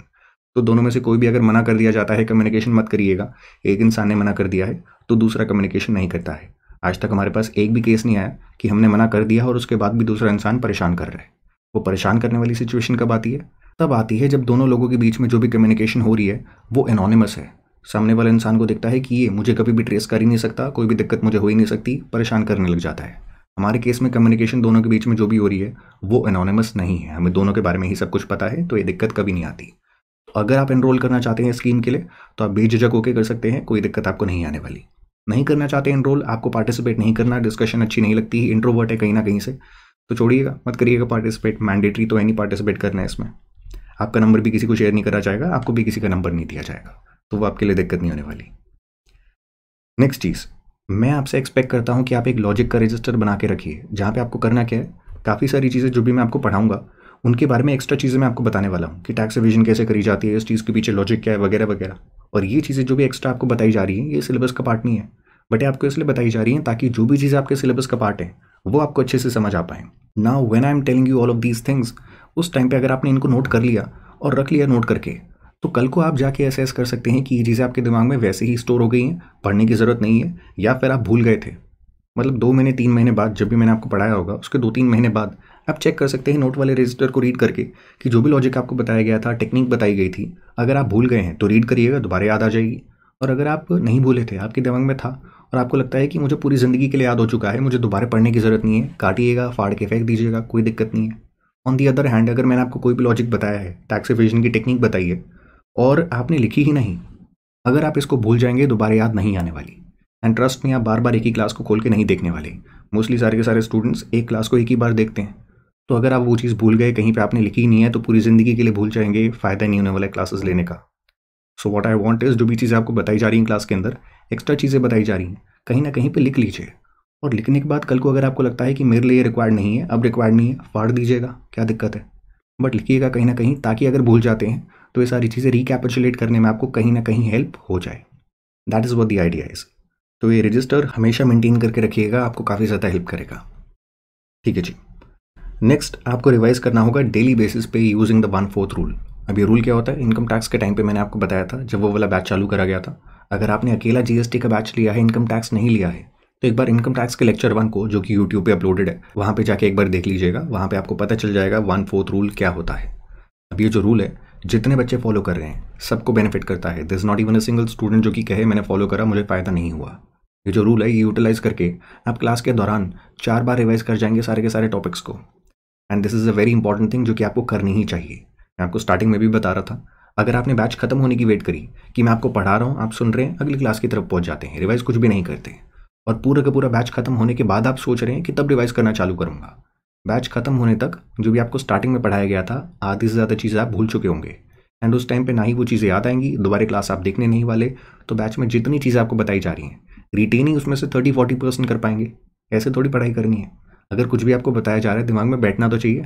Speaker 1: तो दोनों में से कोई भी अगर मना कर दिया जाता है कम्युनिकेशन मत करिएगा एक इंसान ने मना कर दिया है तो दूसरा कम्युनिकेशन नहीं करता है आज तक हमारे पास एक भी केस नहीं आया कि हमने मना कर दिया और उसके बाद भी दूसरा इंसान परेशान कर रहा है वो परेशान करने वाली सिचुएशन कब आती है तब आती है जब दोनों लोगों के बीच में जो भी कम्युनिकेशन हो रही है वो एनोनिमस है सामने वाले इंसान को देखता है कि ये मुझे कभी भी ट्रेस कर ही नहीं सकता कोई भी दिक्कत मुझे हो ही नहीं सकती परेशान करने लग जाता है हमारे केस में कम्युनिकेशन दोनों के बीच में जो भी हो रही है वो अनोनमस नहीं है हमें दोनों के बारे में ही सब कुछ पता है तो ये दिक्कत कभी नहीं आती तो अगर आप एनरोल करना चाहते हैं स्कीम के लिए तो आप बेझिझक होकर कर सकते हैं कोई दिक्कत आपको नहीं आने वाली नहीं करना चाहते एनरोल आपको पार्टिसिपेट नहीं करना डिस्कशन अच्छी नहीं लगती इंट्रोवर्ट है कहीं ना कहीं से तो छोड़िएगा मत करिएगा पार्टिसिपेट मैंडेटरी तो है नहीं पार्टिसिपेट करना है इसमें आपका नंबर भी किसी को शेयर नहीं करा जाएगा आपको भी किसी का नंबर नहीं दिया जाएगा तो वो आपके लिए दिक्कत नहीं होने वाली नेक्स्ट चीज़ मैं आपसे एक्सपेक्ट करता हूँ कि आप एक लॉजिक का रजिस्टर बना के रखिए जहाँ पे आपको करना क्या है काफ़ी सारी चीज़ें जो भी मैं आपको पढ़ाऊंगा उनके बारे में एक्स्ट्रा चीज़ें मैं आपको बताने वाला हूँ कि टैक्स रिविजन कैसे करी जाती है इस चीज़ के पीछे लॉजिक क्या है वगैरह वगैरह और ये चीज़ें जो भी एक्स्ट्रा आपको बताई जा रही हैं ये सिलेबस का पार्ट नहीं है बट आपको इसलिए बताई जा रही हैं ताकि जो भी चीज़ें आपके सिलेबस का पार्ट है वो आपको अच्छे से समझ आ पाए ना when I am telling you all of these things उस टाइम पर अगर आपने इनको नोट कर लिया और रख लिया नोट करके तो कल को आप जाके असेस कर सकते हैं कि ये चीज़ें आपके दिमाग में वैसे ही स्टोर हो गई हैं पढ़ने की ज़रूरत नहीं है या फिर आप भूल गए थे मतलब दो महीने तीन महीने बाद जब भी मैंने आपको पढ़ाया होगा उसके दो तीन महीने बाद आप चेक कर सकते हैं नोट वाले रजिस्टर को रीड करके कि जो भी लॉजिक आपको बताया गया था टेक्निक बताई गई थी अगर आप भूल गए हैं तो रीड करिएगा दोबारा याद आ जाएगी और अगर आप नहीं भूले थे आपके दिमाग में था और आपको लगता है कि मुझे पूरी ज़िंदगी के लिए याद हो चुका है मुझे दोबारा पढ़ने की ज़रूरत नहीं है काटिएगा फाड़ के फेंक दीजिएगा कोई दिक्कत नहीं है ऑन दी अदर हैंड अगर मैंने आपको कोई भी लॉजिक बताया है टैक्स एफिशन की टेक्निक बताई है और आपने लिखी ही नहीं अगर आप इसको भूल जाएंगे दोबारा याद नहीं आने वाली एंड ट्रस्ट में आप बार बार एक ही क्लास को खोल के नहीं देखने वाले मोस्टली सारे के सारे स्टूडेंट्स एक क्लास को एक ही बार देखते हैं तो अगर आप वो चीज़ भूल गए कहीं पर आपने लिखी ही नहीं है तो पूरी ज़िंदगी के लिए भूल जाएंगे फ़ायदा नहीं होने वाला क्लासेस लेने का so what I want is जो भी चीज़ें आपको बताई जा रही हैं क्लास के अंदर एक्स्ट्रा चीज़ें बताई जा रही हैं कहीं ना कहीं पर लिख लीजिए और लिखने के बाद कल को अगर आपको लगता है कि मेरे लिए रिक्वायर्ड नहीं है अब रिक्वायर्ड नहीं है फाड़ दीजिएगा क्या दिक्कत है बट लिखिएगा कहीं ना कहीं ताकि अगर भूल जाते हैं तो ये सारी चीज़ें रिकैपिचुलेट करने में आपको कहीं ना कहीं हेल्प हो जाए that is what the idea is तो ये रजिस्टर हमेशा मेंटेन करके रखिएगा आपको काफ़ी ज़्यादा हेल्प करेगा ठीक है जी नेक्स्ट आपको रिवाइज करना होगा डेली बेसिस पे using the one fourth rule अब ये रूल क्या होता है इनकम टैक्स के टाइम पे मैंने आपको बताया था जब वो वाला बैच चालू करा गया था अगर आपने अकेला जीएसटी का बैच लिया है इनकम टैक्स नहीं लिया है तो एक बार इनकम टैक्स के लेक्चर वन को जो कि यूट्यूब पे अपलोडेड है वहाँ पे जाके एक बार देख लीजिएगा वहाँ पे आपको पता चल जाएगा वन फोर्थ रूल क्या होता है अब ये जो रूल है जितने बच्चे फॉलो कर रहे हैं सबको बेनिफिट करता है this not even a single student जो कि कहे मैंने फॉलो करा मुझे फ़ायदा नहीं हुआ ये जो रूल है ये यूटिलाइज़ करके आप क्लास के दौरान चार बार रिवाइज कर जाएंगे सारे के सारे टॉपिक्स को and this is a very important thing जो कि आपको करनी ही चाहिए मैं आपको स्टार्टिंग में भी बता रहा था अगर आपने बैच खत्म होने की वेट करी कि मैं आपको पढ़ा रहा हूँ आप सुन रहे हैं अगली क्लास की तरफ पहुँच जाते हैं रिवाइज़ कुछ भी नहीं करते और पूरा का पूरा बैच खत्म होने के बाद आप सोच रहे हैं कि तब रिवाइज़ करना चालू करूँगा बैच खत्म होने तक जो भी आपको स्टार्टिंग में पढ़ाया गया था आधी से ज़्यादा चीज़ें आप भूल चुके होंगे एंड उस टाइम पे ना ही वो चीज़ें याद आएंगी दोबारा क्लास आप देखने नहीं वाले तो बैच में जितनी चीज़ें आपको बताई जा रही हैं रिटेनिंग उसमें से थर्टी फोर्टी परसेंट कर पाएंगे ऐसे थोड़ी पढ़ाई करनी है अगर कुछ भी आपको बताया जा रहा है दिमाग में बैठना तो चाहिए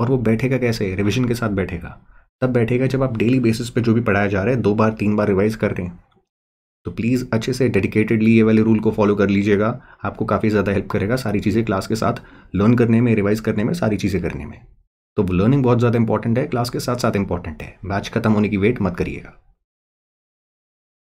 Speaker 1: और वो बैठेगा कैसे रिविजन के साथ बैठेगा तब बैठेगा जब आप डेली बेसिस पे जो भी पढ़ाया जा रहा है दो बार तीन बार रिवाइज कर रहे हैं तो प्लीज़ अच्छे से डेडिकेटेडली ये वाले रूल को फॉलो कर लीजिएगा आपको काफ़ी ज़्यादा हेल्प करेगा सारी चीज़ें क्लास के साथ लर्न करने में रिवाइज करने में सारी चीज़ें करने में तो लर्निंग बहुत ज़्यादा इंपॉर्टेंट है क्लास के साथ साथ इंपॉर्टेंट है बैच खत्म होने की वेट मत करिएगा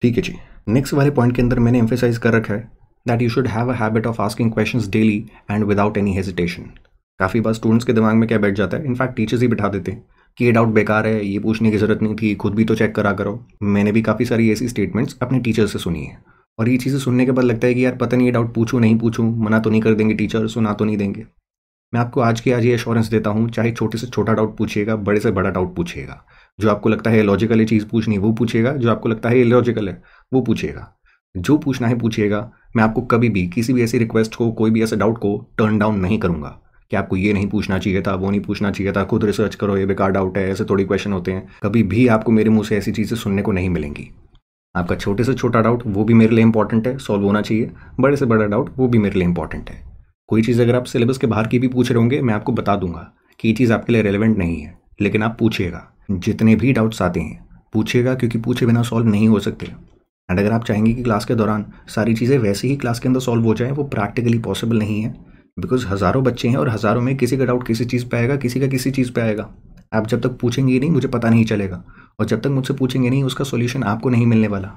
Speaker 1: ठीक है जी नेक्स्ट वाले पॉइंट के अंदर मैंने एम्फेसाइज कर रखा है that you should have a habit of asking question daily and without any hesitation काफ़ी बार स्टूडेंट्स के दिमाग में क्या बैठ जाता है इनफैक्ट टीचर्स ही बिठा देते हैं कि ये डाउट बेकार है ये पूछने की ज़रूरत नहीं थी खुद भी तो चेक करा करो मैंने भी काफ़ी सारी ऐसी स्टेटमेंट्स अपने टीचर से सुनी है और ये चीज़ें सुनने के बाद लगता है कि यार पता नहीं ये डाउट पूछूँ नहीं पूछूँ मना तो नहीं कर देंगे टीचर सुना तो नहीं देंगे मैं आपको आज की आज ये एश्योरेंस देता हूँ चाहे छोटे से छोटा डाउट पूछिएगा बड़े से बड़ा डाउट पूछिएगा जो आपको लगता है लॉजिकल है चीज़ पूछनी वो पूछेगा जो आपको लगता है इलॉजिकल है वो पूछेगा जो पूछना है पूछिएगा मैं आपको कभी भी किसी भी ऐसी रिक्वेस्ट को कोई भी ऐसे डाउट को टर्न डाउन नहीं करूँगा कि आपको ये नहीं पूछना चाहिए था वो नहीं पूछना चाहिए था खुद रिसर्च करो ये बेकार डाउट है ऐसे थोड़ी क्वेश्चन होते हैं कभी भी आपको मेरे मुंह से ऐसी चीज़ें सुनने को नहीं मिलेंगी आपका छोटे से छोटा डाउट वो भी मेरे लिए इंपॉर्टेंट है सॉल्व होना चाहिए बड़े से बड़ा डाउट वो भी मेरे लिए इंपॉर्टेंट है कोई चीज़ अगर आप सिलेबस के बाहर की भी पूछ रहे होंगे मैं आपको बता दूंगा कि ये चीज़ आपके लिए रेलिवेंट नहीं है लेकिन आप पूछिएगा जितने भी डाउट्स आते हैं पूछिएगा क्योंकि पूछे बिना सॉल्व नहीं हो सकते एंड अगर आप चाहेंगे कि क्लास के दौरान सारी चीज़ें वैसे ही क्लास के अंदर सॉल्व हो जाएँ वो प्रैक्टिकली पॉसिबल नहीं है बिकॉज हज़ारों बच्चे हैं और हज़ारों में किसी का डाउट किसी चीज़ पर आएगा किसी का किसी चीज़ पर आएगा आप जब तक पूछेंगे ही नहीं मुझे पता नहीं चलेगा और जब तक मुझसे पूछेंगे नहीं उसका सोल्यूशन आपको नहीं मिलने वाला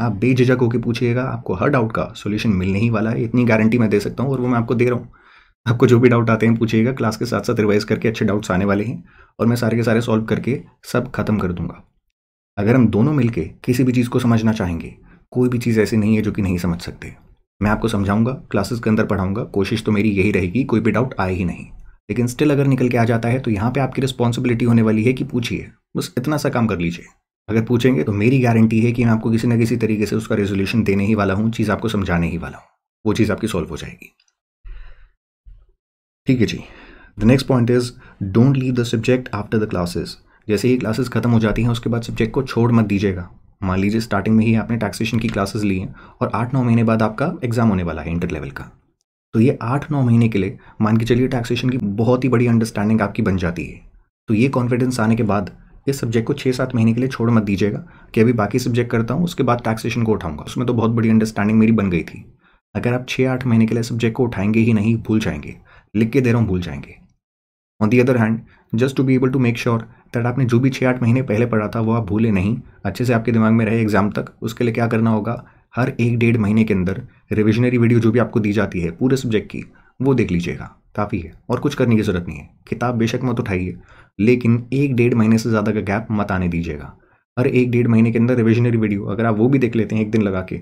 Speaker 1: आप बेझिझक होकर पूछिएगा आपको हर डाउट का सोल्यूशन मिलने ही वाला है इतनी गारंटी मैं दे सकता हूँ और वो मैं आपको दे रहा हूँ आपको जो भी डाउट आते हैं पूछिएगा क्लास के साथ साथ रिवाइज करके अच्छे डाउट्स आने वाले हैं और मैं सारे के सारे सॉल्व करके सब खत्म कर दूंगा अगर हम दोनों मिलके किसी भी चीज़ को समझना चाहेंगे कोई भी चीज़ ऐसी नहीं है जो कि नहीं समझ सकते मैं आपको समझाऊंगा क्लासेस के अंदर पढ़ाऊंगा कोशिश तो मेरी यही रहेगी कोई भी डाउट आए ही नहीं लेकिन स्टिल अगर निकल के आ जाता है तो यहाँ पे आपकी रिस्पॉन्सिबिलिटी होने वाली है कि पूछिए बस इतना सा काम कर लीजिए अगर पूछेंगे तो मेरी गारंटी है कि मैं आपको किसी न किसी तरीके से उसका रेजोल्यूशन देने ही वाला हूँ चीज़ आपको समझाने ही वाला हूँ वो चीज़ आपकी सॉल्व हो जाएगी ठीक है जी the next point is don't leave the subject after the classes जैसे ही क्लासेस खत्म हो जाती हैं उसके बाद सब्जेक्ट को छोड़ मत दीजिएगा मान लीजिए स्टार्टिंग में ही आपने टैक्सेशन की क्लासेस ली हैं और आठ नौ महीने बाद आपका एग्ज़ाम होने वाला है इंटर लेवल का तो ये आठ नौ महीने के लिए मान के चलिए टैक्सेशन की बहुत ही बड़ी अंडरस्टैंडिंग आपकी बन जाती है तो ये कॉन्फिडेंस आने के बाद इस सब्जेक्ट को छः सात महीने के लिए छोड़ मत दीजिएगा कि अभी बाकी सब्जेक्ट करता हूँ उसके बाद टैक्सेशन को उठाऊंगा उसमें तो बहुत बड़ी अंडरस्टैंडिंग मेरी बन गई थी अगर आप छः आठ महीने के लिए सब्जेक्ट को उठाएंगे ही नहीं भूल जाएंगे लिख के दे रहा हूँ भूल जाएंगे on the other hand just to be able to make sure that आपने जो भी छः आठ महीने पहले पढ़ा था वो आप भूले नहीं अच्छे से आपके दिमाग में रहे एग्जाम तक उसके लिए क्या करना होगा हर एक डेढ़ महीने के अंदर रिविजनरी वीडियो जो भी आपको दी जाती है पूरे सब्जेक्ट की वो देख लीजिएगा काफ़ी है और कुछ करने की ज़रूरत नहीं है किताब बेशक मत उठाइए लेकिन एक डेढ़ महीने से ज़्यादा का गैप मत आने दीजिएगा हर एक डेढ़ महीने के अंदर रिविजनरी वीडियो अगर आप वो भी देख लेते हैं एक दिन लगा के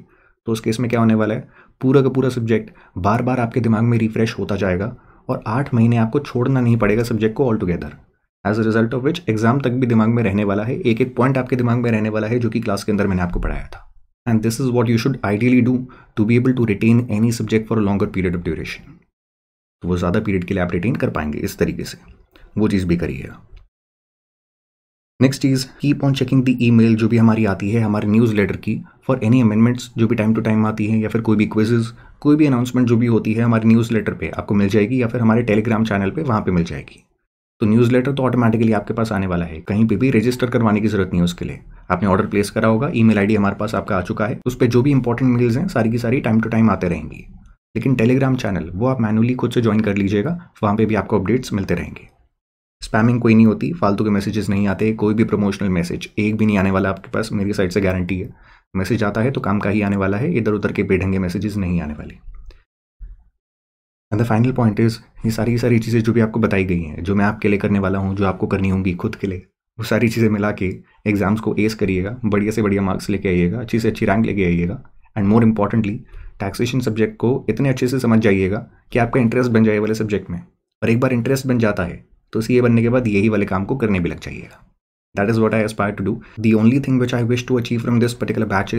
Speaker 1: तो उस केस में क्या होने वाला है पूरा का पूरा सब्जेक्ट बार बार आपके दिमाग में रिफ्रेश होता जाएगा और आठ महीने आपको छोड़ना नहीं पड़ेगा सब्जेक्ट को all together as a result of which exam तक भी दिमाग में रहने वाला है एक एक पॉइंट आपके दिमाग में रहने वाला है जो कि क्लास के अंदर मैंने आपको पढ़ाया था and this is what you should ideally do to be able to retain any subject for a longer period of duration तो वो ज़्यादा पीरियड के लिए आप रिटेन कर पाएंगे इस तरीके से वो चीज़ भी करिएगा नेक्स्ट चीज़ keep on checking the email जो भी हमारी आती है हमारे न्यूज़ लेटर की फॉर एनी अमेंडमेंट्स जो भी टाइम टू टाइम आती है या फिर कोई भी क्विजेज कोई भी अनाउंसमेंट जो भी होती है हमारे न्यूज़ लेटर पर आपको मिल जाएगी या फिर हमारे टेलीग्राम चैनल पर वहाँ पर मिल जाएगी तो न्यूज़ लेटर तो ऑटोमेटिकली आपके पास आने वाला है कहीं पे भी रजिस्टर करवाने की जरूरत नहीं है उसके लिए आपने ऑर्डर प्लेस करा होगा ईमेल आईडी हमारे पास आपका आ चुका है उस पर जो भी इंपॉर्टेंट मेल्स हैं सारी की सारी टाइम टू टाइम आते रहेंगी लेकिन टेलीग्राम चैनल वो आप मैनुअली खुद से ज्वाइन कर लीजिएगा वहाँ पर भी आपको अपडेट्स मिलते रहेंगे स्पैमिंग कोई नहीं होती फालतू के मैसेजेस नहीं आते कोई भी प्रमोशनल मैसेज एक भी नहीं आने वाला आपके पास मेरी साइड से गारंटी है मैसेज आता है तो काम का ही आने वाला है इधर उधर के बेढंगे मैसेजेस नहीं आने वाले and the final point is ये सारी की सारी चीज़ें जो भी आपको बताई गई हैं जो मैं आपके लिए करने वाला हूँ जो आपको करनी होंगी खुद के लिए वो सारी चीज़ें मिला के एग्ज़ाम्स को एस करिएगा बढ़िया से बढ़िया मार्क्स लेके आइएगा अच्छी से अच्छी रैंक लेके आइएगा and more importantly taxation subject को इतने अच्छे से समझ जाइएगा कि आपका इंटरेस्ट बन जाए वाले सब्जेक्ट में और एक बार इंटरेस्ट बन जाता है तो सी ये बनने के बाद यही वाले काम को करने भी लग जाइएगा that is what I aspire to do the only thing which I wish to achieve from this particular batch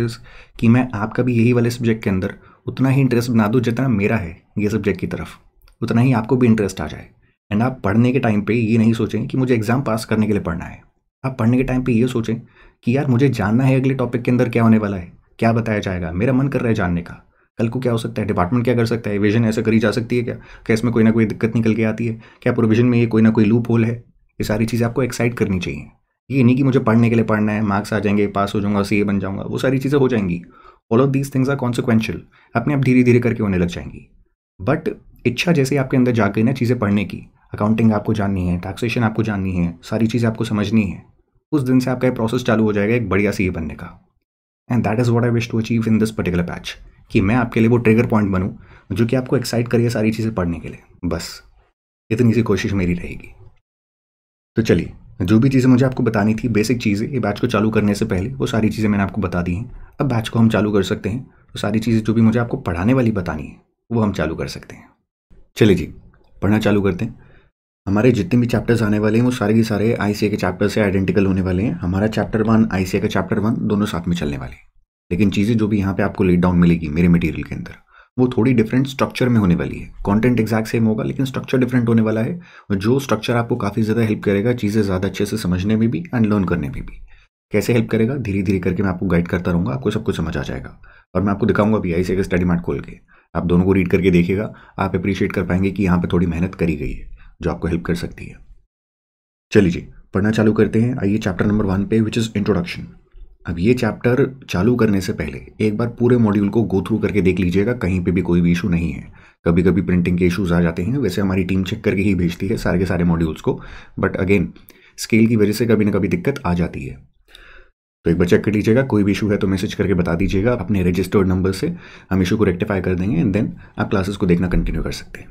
Speaker 1: कि मैं आपका भी यही वाले सब्जेक्ट के अंदर उतना ही इंटरेस्ट बना दो जितना मेरा है ये सब्जेक्ट की तरफ उतना ही आपको भी इंटरेस्ट आ जाए एंड आप पढ़ने के टाइम पे ये नहीं सोचें कि मुझे एग्ज़ाम पास करने के लिए पढ़ना है आप पढ़ने के टाइम पे ये सोचें कि यार मुझे जानना है अगले टॉपिक के अंदर क्या होने वाला है क्या बताया जाएगा मेरा मन कर रहा है जानने का कल को क्या हो सकता है डिपार्टमेंट क्या कर सकता है विजन ऐसे करी जा सकती है क्या क्या इसमें कोई ना कोई दिक्कत निकल के आती है क्या प्रोविजन में ये कोई ना कोई लूप होल है ये सारी चीज़ें आपको एक्साइट करनी चाहिए ये नहीं कि मुझे पढ़ने के लिए पढ़ना है मार्क्स आ जाएंगे पास हो जाऊंगा सी बन जाऊंगा वो सारी चीज़ें हो जाएंगी all of these things are consequential अपने आप धीरे धीरे करके होने लग जाएंगी बट इच्छा जैसे आपके अंदर जा गई ना चीज़ें पढ़ने की अकाउंटिंग आपको जाननी है टैक्सेशन आपको जाननी है सारी चीज़ें आपको समझनी है उस दिन से आपका ये प्रोसेस चालू हो जाएगा एक बढ़िया सी बनने का and that is what I wish to achieve in this particular batch कि मैं आपके लिए वो ट्रिगर पॉइंट बनूँ जो कि आपको एक्साइट करिए सारी चीज़ें पढ़ने के लिए बस इतनी सी कोशिश मेरी रहेगी तो चलिए जो भी चीज़ें मुझे आपको बतानी थी बेसिक चीज़ें ये बैच को चालू करने से पहले वो सारी चीज़ें मैंने आपको बता दी हैं अब बैच को हम चालू कर सकते हैं तो सारी चीज़ें जो भी मुझे आपको पढ़ाने वाली बतानी है वो हम चालू कर सकते हैं चलिए जी पढ़ना चालू करते हैं हमारे जितने भी चैप्टर्स आने वाले हैं वो सारे के सारे आई के चैप्टर से आइडेंटिकल होने वाले हैं हमारा चैप्टर वन आई का चैप्टर वन दोनों साथ में चलने वाले हैं लेकिन चीज़ें जो भी यहाँ पे आपको लेट डाउन मिलेगी मेरे मटेरियल के अंदर वो थोड़ी डिफरेंट स्ट्रक्चर में होने वाली है कंटेंट एग्जैक्ट सेम होगा लेकिन स्ट्रक्चर डिफरेंट होने वाला है जो स्ट्रक्चर आपको काफ़ी ज़्यादा हेल्प करेगा चीज़ें ज़्यादा अच्छे से समझने में भी एंड लर्न करने में भी कैसे हेल्प करेगा धीरे धीरे करके मैं आपको गाइड करता रहूँगा आपको सब कुछ समझ आ जाएगा और मैं आपको दिखाऊंगा भी आई से स्टडी मार्ट खोल के आप दोनों को रीड करके देखिएगा आप अप्रिशिएट कर पाएंगे कि यहाँ पर थोड़ी मेहनत करी गई है जो आपको हेल्प कर सकती है चलिए पढ़ना चालू करते हैं आइए चैप्टर नंबर वन पे विच इज़ इंट्रोडक्शन अब ये चैप्टर चालू करने से पहले एक बार पूरे मॉड्यूल को गो थ्रू करके देख लीजिएगा कहीं पे भी कोई भी इशू नहीं है कभी कभी प्रिंटिंग के इश्यूज आ जाते हैं वैसे हमारी टीम चेक करके ही भेजती है सारे के सारे मॉड्यूल्स को बट अगेन स्केल की वजह से कभी ना कभी दिक्कत आ जाती है तो एक बार चेक कर लीजिएगा कोई भी इशू है तो मैसेज करके बता दीजिएगा अपने रजिस्टर्ड नंबर से हम इशू को रेक्टिफाई कर देंगे एंड देन आप क्लासेस को देखना कंटिन्यू कर सकते हैं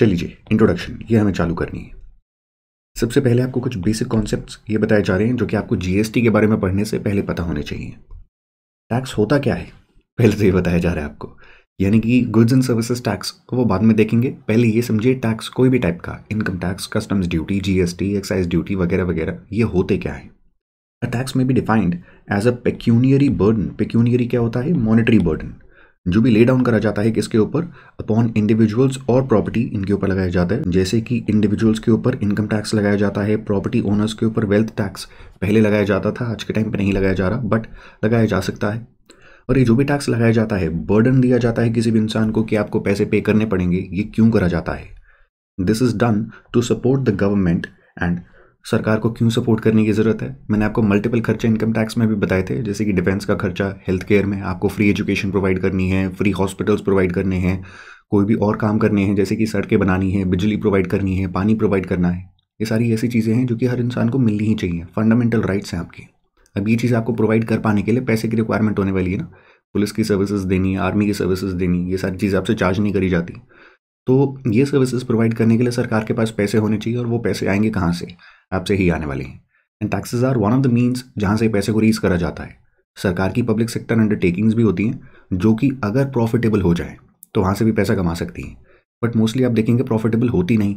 Speaker 1: चलिए इंट्रोडक्शन ये हमें चालू करनी है सबसे पहले आपको कुछ बेसिक कॉन्सेप्ट ये बताए जा रहे हैं जो कि आपको जीएसटी के बारे में पढ़ने से पहले पता होने चाहिए टैक्स होता क्या है पहले से तो ये बताया जा रहा है आपको यानी कि गुड्स एंड सर्विसेज टैक्स वो बाद में देखेंगे पहले ये समझिए टैक्स कोई भी टाइप का income tax customs duty GST excise duty वगैरह वगैरह ये होते क्या है अ टैक्स में भी defined as a pecuniary burden pecuniary क्या होता है मॉनिटरी बर्डन जो भी ले डाउन करा जाता है किसके ऊपर अपॉन इंडिविजुअल्स और प्रॉपर्टी इनके ऊपर लगाया जाता है जैसे कि इंडिविजुअल्स के ऊपर इनकम टैक्स लगाया जाता है प्रॉपर्टी ओनर्स के ऊपर वेल्थ टैक्स पहले लगाया जाता था आज के टाइम पर नहीं लगाया जा रहा बट लगाया जा सकता है और ये जो भी टैक्स लगाया जाता है बर्डन दिया जाता है किसी भी इंसान को कि आपको पैसे पे करने पड़ेंगे ये क्यों करा जाता है this is done to support the government and सरकार को क्यों सपोर्ट करने की ज़रूरत है मैंने आपको मल्टीपल खर्चे इनकम टैक्स में भी बताए थे जैसे कि डिफेंस का खर्चा हेल्थ केयर में आपको फ्री एजुकेशन प्रोवाइड करनी है फ्री हॉस्पिटल्स प्रोवाइड करने हैं कोई भी और काम करने हैं जैसे कि सड़कें बनानी है बिजली प्रोवाइड करनी है पानी प्रोवाइड करना है ये सारी ऐसी चीज़ें हैं जो कि हर इंसान को मिलनी ही चाहिए फंडामेंटल राइट्स हैं आपकी अब ये चीज़ आपको प्रोवाइड कर पाने के लिए पैसे की रिक्वायरमेंट होने वाली है ना पुलिस की सर्विसेज देनी है आर्मी की सर्विसेज देनी ये सारी चीज़ें आपसे चार्ज नहीं करी जाती तो ये सर्विसेज प्रोवाइड करने के लिए सरकार के पास पैसे होने चाहिए और वो पैसे आएंगे कहाँ से ऐप से ही आने वाले हैं and taxes are one of the means जहाँ से पैसे को रीज करा जाता है सरकार की पब्लिक सेक्टर अंडरटेकिंग्स भी होती हैं जो कि अगर प्रॉफिटेबल हो जाए तो वहाँ से भी पैसा कमा सकती हैं बट मोस्टली आप देखेंगे प्रॉफिटेबल होती नहीं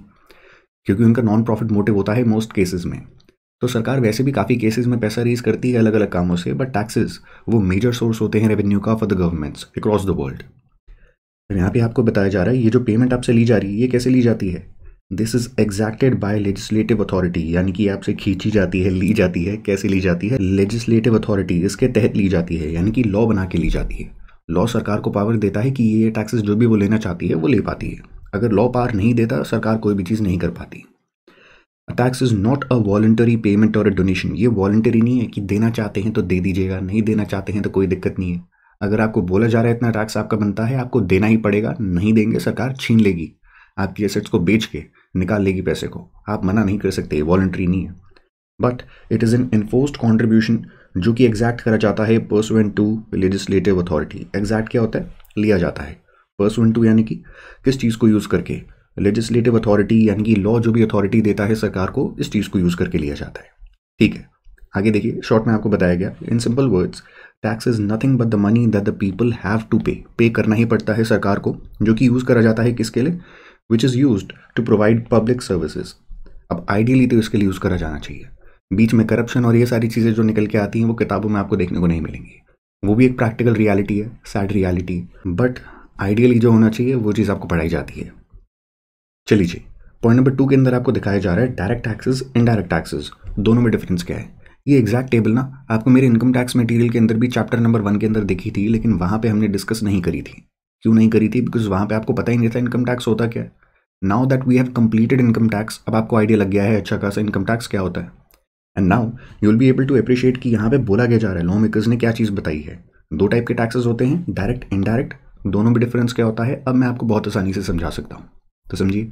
Speaker 1: क्योंकि उनका नॉन प्रॉफिट मोटिव होता है मोस्ट केसेस में तो सरकार वैसे भी काफ़ी केसेस में पैसा रेज करती है अलग अलग कामों से बट टैक्सेस वो मेजर सोर्स होते हैं रेवेन्यू का for the governments across the world यहाँ पे आपको बताया जा रहा है ये जो पेमेंट आपसे ली जा रही है ये कैसे ली जाती है this is exacted by legislative authority यानी कि आपसे खींची जाती है ली जाती है कैसे ली जाती है लेजिस्लेटिव अथॉरिटी इसके तहत ली जाती है यानी कि लॉ बना के ली जाती है लॉ सरकार को पावर देता है कि ये टैक्सेस जो भी वो लेना चाहती है वो ले पाती है अगर लॉ पार नहीं देता सरकार कोई भी चीज़ नहीं कर पाती tax is not a voluntary payment or a donation ये वॉल्टरी नहीं है कि देना चाहते हैं तो दे दीजिएगा नहीं देना चाहते हैं तो कोई दिक्कत नहीं है अगर आपको बोला जा रहा है इतना टैक्स आपका बनता है आपको देना ही पड़ेगा नहीं देंगे सरकार छीन लेगी आपकी एसेट्स को बेच के निकाल लेगी पैसे को आप मना नहीं कर सकते वॉलेंट्री नहीं है but it is an enforced contribution जो कि एग्जैक्ट करा जाता है person to legislative authority exact क्या होता है लिया जाता है पर्सन टू यानी कि किस चीज़ को यूज़ करके लेजिस्लेटिव अथॉरिटी यानी कि लॉ जो भी अथॉरिटी देता है सरकार को इस चीज़ को यूज़ करके लिया जाता है ठीक है आगे देखिए शॉर्ट में आपको बताया गया in simple words tax is nothing but the money that the people have to pay pay करना ही पड़ता है सरकार को जो कि यूज़ करा जाता है किसके लिए which is use to provide public services अब आइडियली तो इसके लिए यूज़ करा जाना चाहिए बीच में करप्शन और ये सारी चीज़ें जो निकल के आती हैं वो किताबों में आपको देखने को नहीं मिलेंगी वो भी एक प्रैक्टिकल रियलिटी है सैड रियलिटी बट आइडियली जो होना चाहिए वो चीज़ आपको पढ़ाई जाती है चलिए जी पॉइंट नंबर टू के अंदर आपको दिखाया जा रहा है डायरेक्ट टैक्सेस इनडायरेक्ट टैक्सेस दोनों में डिफरेंस क्या है ये एग्जैक्ट टेबल ना आपको मेरे इनकम टैक्स मटेरियल के अंदर भी चैप्टर नंबर वन के अंदर दिखी थी लेकिन वहाँ पे हमने डिस्कस नहीं करी थी क्यों नहीं करी थी बिकॉज वहाँ पे आपको पता ही नहीं था इनकम टैक्स होता क्या है now that we have completed income tax अब आपको आइडिया लग गया है अच्छा खासा इनकम टैक्स क्या होता है and now you will be able to appreciate कि यहाँ पे बोला गया जा रहा है लॉ मेकर्स ने क्या चीज़ बताई है दो टाइप के टैक्सेस होते हैं डायरेक्ट इनडायरेक्ट दोनों में डिफरेंस क्या होता है अब मैं आपको बहुत आसानी से समझा सकता हूँ तो समझिए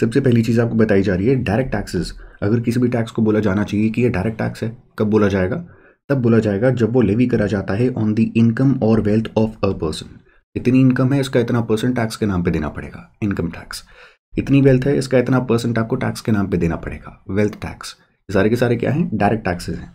Speaker 1: सबसे पहली चीज़ आपको बताई जा रही है डायरेक्ट टैक्सेस अगर किसी भी टैक्स को बोला जाना चाहिए कि ये डायरेक्ट टैक्स है कब बोला जाएगा तब बोला जाएगा जब वो लेवी करा जाता है ऑन द इनकम और वेल्थ ऑफ अ पर्सन इतनी इनकम है इसका इतना परसेंट टैक्स के नाम पे देना पड़ेगा इनकम टैक्स इतनी वेल्थ है इसका इतना परसेंट आपको टैक्स के नाम पे देना पड़ेगा वेल्थ टैक्स ये सारे के सारे क्या हैं डायरेक्ट टैक्सेस हैं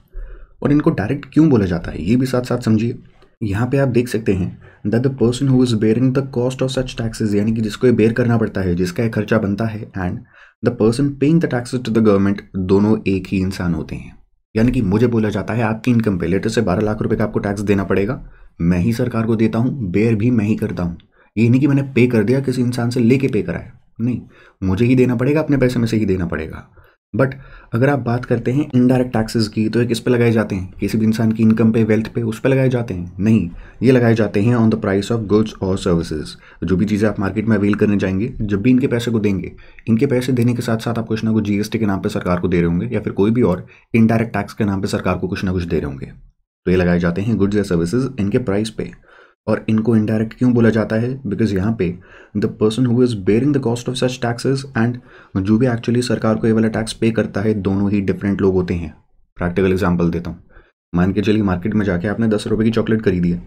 Speaker 1: और इनको डायरेक्ट क्यों बोला जाता है ये भी साथ साथ समझिए यहाँ पे आप देख सकते हैं that the person who is bearing the cost of such taxes यानी कि जिसको ये बेयर करना पड़ता है जिसका एक खर्चा बनता है and the person paying the taxes to the government दोनों एक ही इंसान होते हैं यानी कि मुझे बोला जाता है आपकी इनकम पे लेटर से बारह लाख रुपए का आपको टैक्स देना पड़ेगा मैं ही सरकार को देता हूँ बेयर भी मैं ही करता हूँ ये नहीं कि मैंने पे कर दिया किसी इंसान से लेके पे कराया नहीं मुझे ही देना पड़ेगा अपने पैसे में से ही देना पड़ेगा बट अगर आप बात करते हैं इनडायरेक्ट टैक्सेस की तो ये किस पे लगाए जाते हैं किसी भी इंसान की इनकम पे वेल्थ पे उस पर लगाए जाते हैं नहीं ये लगाए जाते हैं on the price of goods और सर्विसेज जो भी चीज़ें आप मार्केट में अवेल करने जाएंगे जब भी इनके पैसे को देंगे इनके पैसे देने के साथ साथ आप कुछ ना कुछ जीएसटी के नाम पर सरकार को दे रहे होंगे या फिर कोई भी और इनडायरेक्ट टैक्स के नाम पर सरकार को कुछ ना कुछ दे रहे होंगे तो ये लगाए जाते हैं गुड्स या सर्विसेज इनके प्राइस पे और इनको इनडायरेक्ट क्यों बोला जाता है बिकॉज यहाँ पे the person who is bearing the cost of such taxes and जो भी एक्चुअली सरकार को ये वाला टैक्स पे करता है दोनों ही डिफरेंट लोग होते हैं प्रैक्टिकल एग्जाम्पल देता हूँ मान के चलिए मार्केट में जाके आपने दस रुपये की चॉकलेट खरीदी है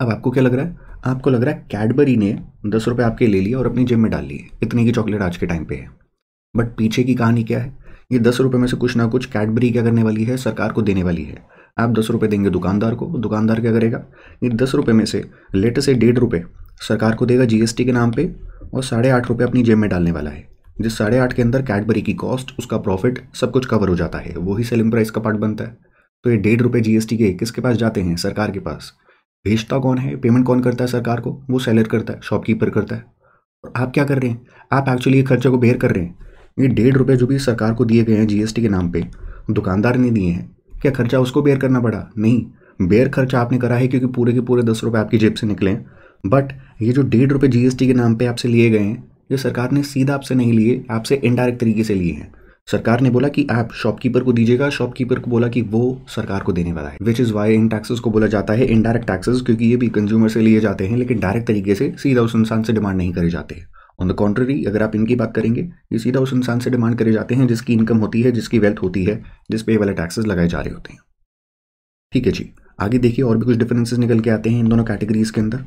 Speaker 1: अब आपको क्या लग रहा है आपको लग रहा है कैडबरी ने दस रुपये आपके ले लिए और अपनी जेब में डाल लिए इतने की चॉकलेट आज के टाइम पे है बट पीछे की कहानी क्या है ये दस रुपये में से कुछ ना कुछ कैडबरी क्या करने वाली है सरकार को देने वाली है आप दस रुपये देंगे दुकानदार को दुकानदार क्या करेगा ये दस रुपये में से लेटेस्ट से डेढ़ रुपये सरकार को देगा जीएसटी के नाम पे और साढ़े आठ रुपये अपनी जेब में डालने वाला है जिस साढ़े आठ के अंदर कैडबरी की कॉस्ट उसका प्रॉफिट सब कुछ कवर हो जाता है वही सेलिंग प्राइस का पार्ट बनता है तो ये डेढ़ रुपये जीएसटी के किसके पास जाते हैं सरकार के पास भेजता कौन है पेमेंट कौन करता है सरकार को वो सेलर करता है शॉपकीपर करता है और आप क्या कर रहे हैं आप एक्चुअली ये खर्चे को बेयर कर रहे हैं ये डेढ़ रुपये जो भी सरकार को दिए गए हैं जीएसटी के नाम पे दुकानदार ने दिए हैं क्या खर्चा उसको बेयर करना पड़ा नहीं बेयर खर्चा आपने करा है क्योंकि पूरे के पूरे दस रुपये आपकी जेब से निकले हैं बट ये जो डेढ़ रुपये जी के नाम पर आपसे लिए गए हैं ये सरकार ने सीधा आपसे नहीं लिए आपसे इनडायरेक्ट तरीके से लिए हैं सरकार ने बोला कि आप शॉपकीपर को दीजिएगा शॉपकीपर को बोला कि वो सरकार को देने वाला है विच इज़ वाई इन टैक्सेस को बोला जाता है इनडायरेक्ट टैक्सेस क्योंकि ये भी कंज्यूमर से लिए जाते हैं लेकिन डायरेक्ट तरीके से सीधा उस इंसान से डिमांड नहीं करे जाते हैं ऑन द कॉन्ट्ररी अगर आप इनकी बात करेंगे ये सीधा उस इंसान से डिमांड करे जाते हैं जिसकी इनकम होती है जिसकी वेल्थ होती है जिस पे वाले टैक्सेस लगाए जा रहे होते हैं ठीक है जी आगे देखिए और भी कुछ डिफरेंसेस निकल के आते हैं इन दोनों कैटेगरीज के अंदर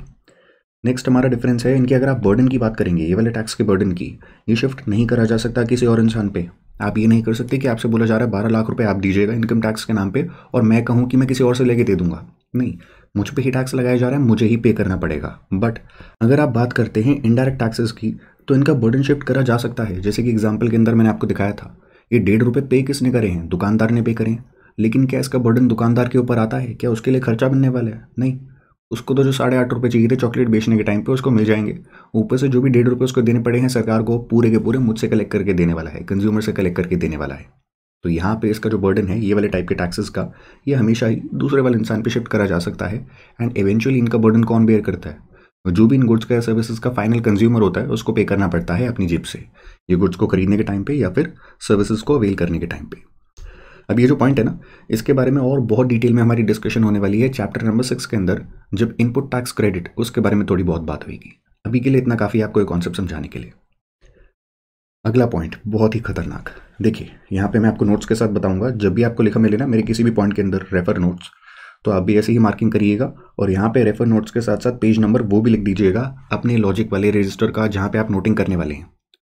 Speaker 1: नेक्स्ट हमारा डिफरेंस है इनकी अगर आप बर्डन की बात करेंगे ये वाले टैक्स के बर्डन की ये शिफ्ट नहीं करा जा सकता किसी और इंसान पे आप ये नहीं कर सकते कि आपसे बोला जा रहा है बारह लाख रुपए आप दीजिएगा इनकम टैक्स के नाम पे और मैं कहूँ कि मैं किसी और से लेके दे दूंगा नहीं मुझ पर ही टैक्स लगाया जा रहा है मुझे ही पे करना पड़ेगा बट अगर आप बात करते हैं इनडायरेक्ट टैक्सेस की तो इनका बर्डन शिफ्ट करा जा सकता है जैसे कि एग्जाम्पल के अंदर मैंने आपको दिखाया था ये डेढ़ रुपये पे किसने करे हैं दुकानदार ने पे करें लेकिन क्या इसका बर्डन दुकानदार के ऊपर आता है क्या उसके लिए खर्चा बनने वाला है नहीं उसको तो जो साढ़े आठ रुपये चाहिए थे चॉकलेट बेचने के टाइम पे उसको मिल जाएंगे ऊपर से जो भी डेढ़ रुपये उसको देने पड़े हैं सरकार को पूरे के पूरे मुझसे कलेक्ट करके देने वाला है कंज्यूमर से कलेक्ट करके देने वाला है तो यहाँ पे इसका जो बर्डन है ये वाले टाइप के टैक्सेस का ये हमेशा ही दूसरे वाले इंसान पे शिफ्ट करा जा सकता है एंड इवेंचुअली इनका बर्डन कौन बेयर करता है जो भी इन गुड्स का या सर्विसेज का फाइनल कंज्यूमर होता है उसको पे करना पड़ता है अपनी जिप से ये गुड्स को खरीदने के टाइम पे या फिर सर्विसेज को अवेल करने के टाइम पे अब ये जो पॉइंट है ना इसके बारे में और बहुत डिटेल में हमारी डिस्कशन होने वाली है चैप्टर नंबर सिक्स के अंदर जब इनपुट टैक्स क्रेडिट उसके बारे में थोड़ी बहुत बात होगी अभी के लिए इतना काफ़ी आपको ये कॉन्सेप्ट समझाने के लिए अगला पॉइंट बहुत ही खतरनाक देखिए यहाँ पे मैं आपको नोट्स के साथ बताऊंगा जब भी आपको लिखा मिले ना मेरे किसी भी पॉइंट के अंदर रेफर नोट्स तो आप भी ऐसे ही मार्किंग करिएगा और यहाँ पे रेफर नोट्स के साथ साथ पेज नंबर वो भी लिख दीजिएगा अपने लॉजिक वाले रजिस्टर का जहाँ पे आप नोटिंग करने वाले हैं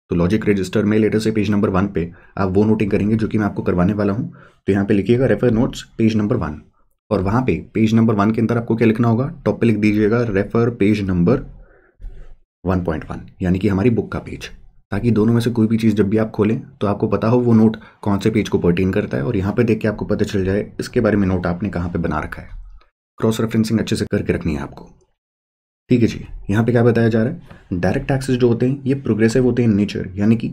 Speaker 1: तो लॉजिक रजिस्टर में लेटर से पेज नंबर वन पे आप वो नोटिंग करेंगे जो कि मैं आपको करवाने वाला हूँ तो यहाँ पे लिखिएगा refer notes page number one और वहाँ पे पेज नंबर वन के अंदर आपको क्या लिखना होगा टॉप पे लिख दीजिएगा रेफर पेज नंबर वन यानी कि हमारी बुक का पेज ताकि दोनों में से कोई भी चीज़ जब भी आप खोलें तो आपको पता हो वो नोट कौन से पेज को पर्टीन करता है और यहाँ पे देख के आपको पता चल जाए इसके बारे में नोट आपने कहाँ पे बना रखा है क्रॉस रेफरेंसिंग अच्छे से करके रखनी है आपको ठीक है जी यहाँ पे क्या बताया जा रहा है डायरेक्ट टैक्सेस जो होते हैं ये प्रोग्रेसिव होते हैं नेचर यानी कि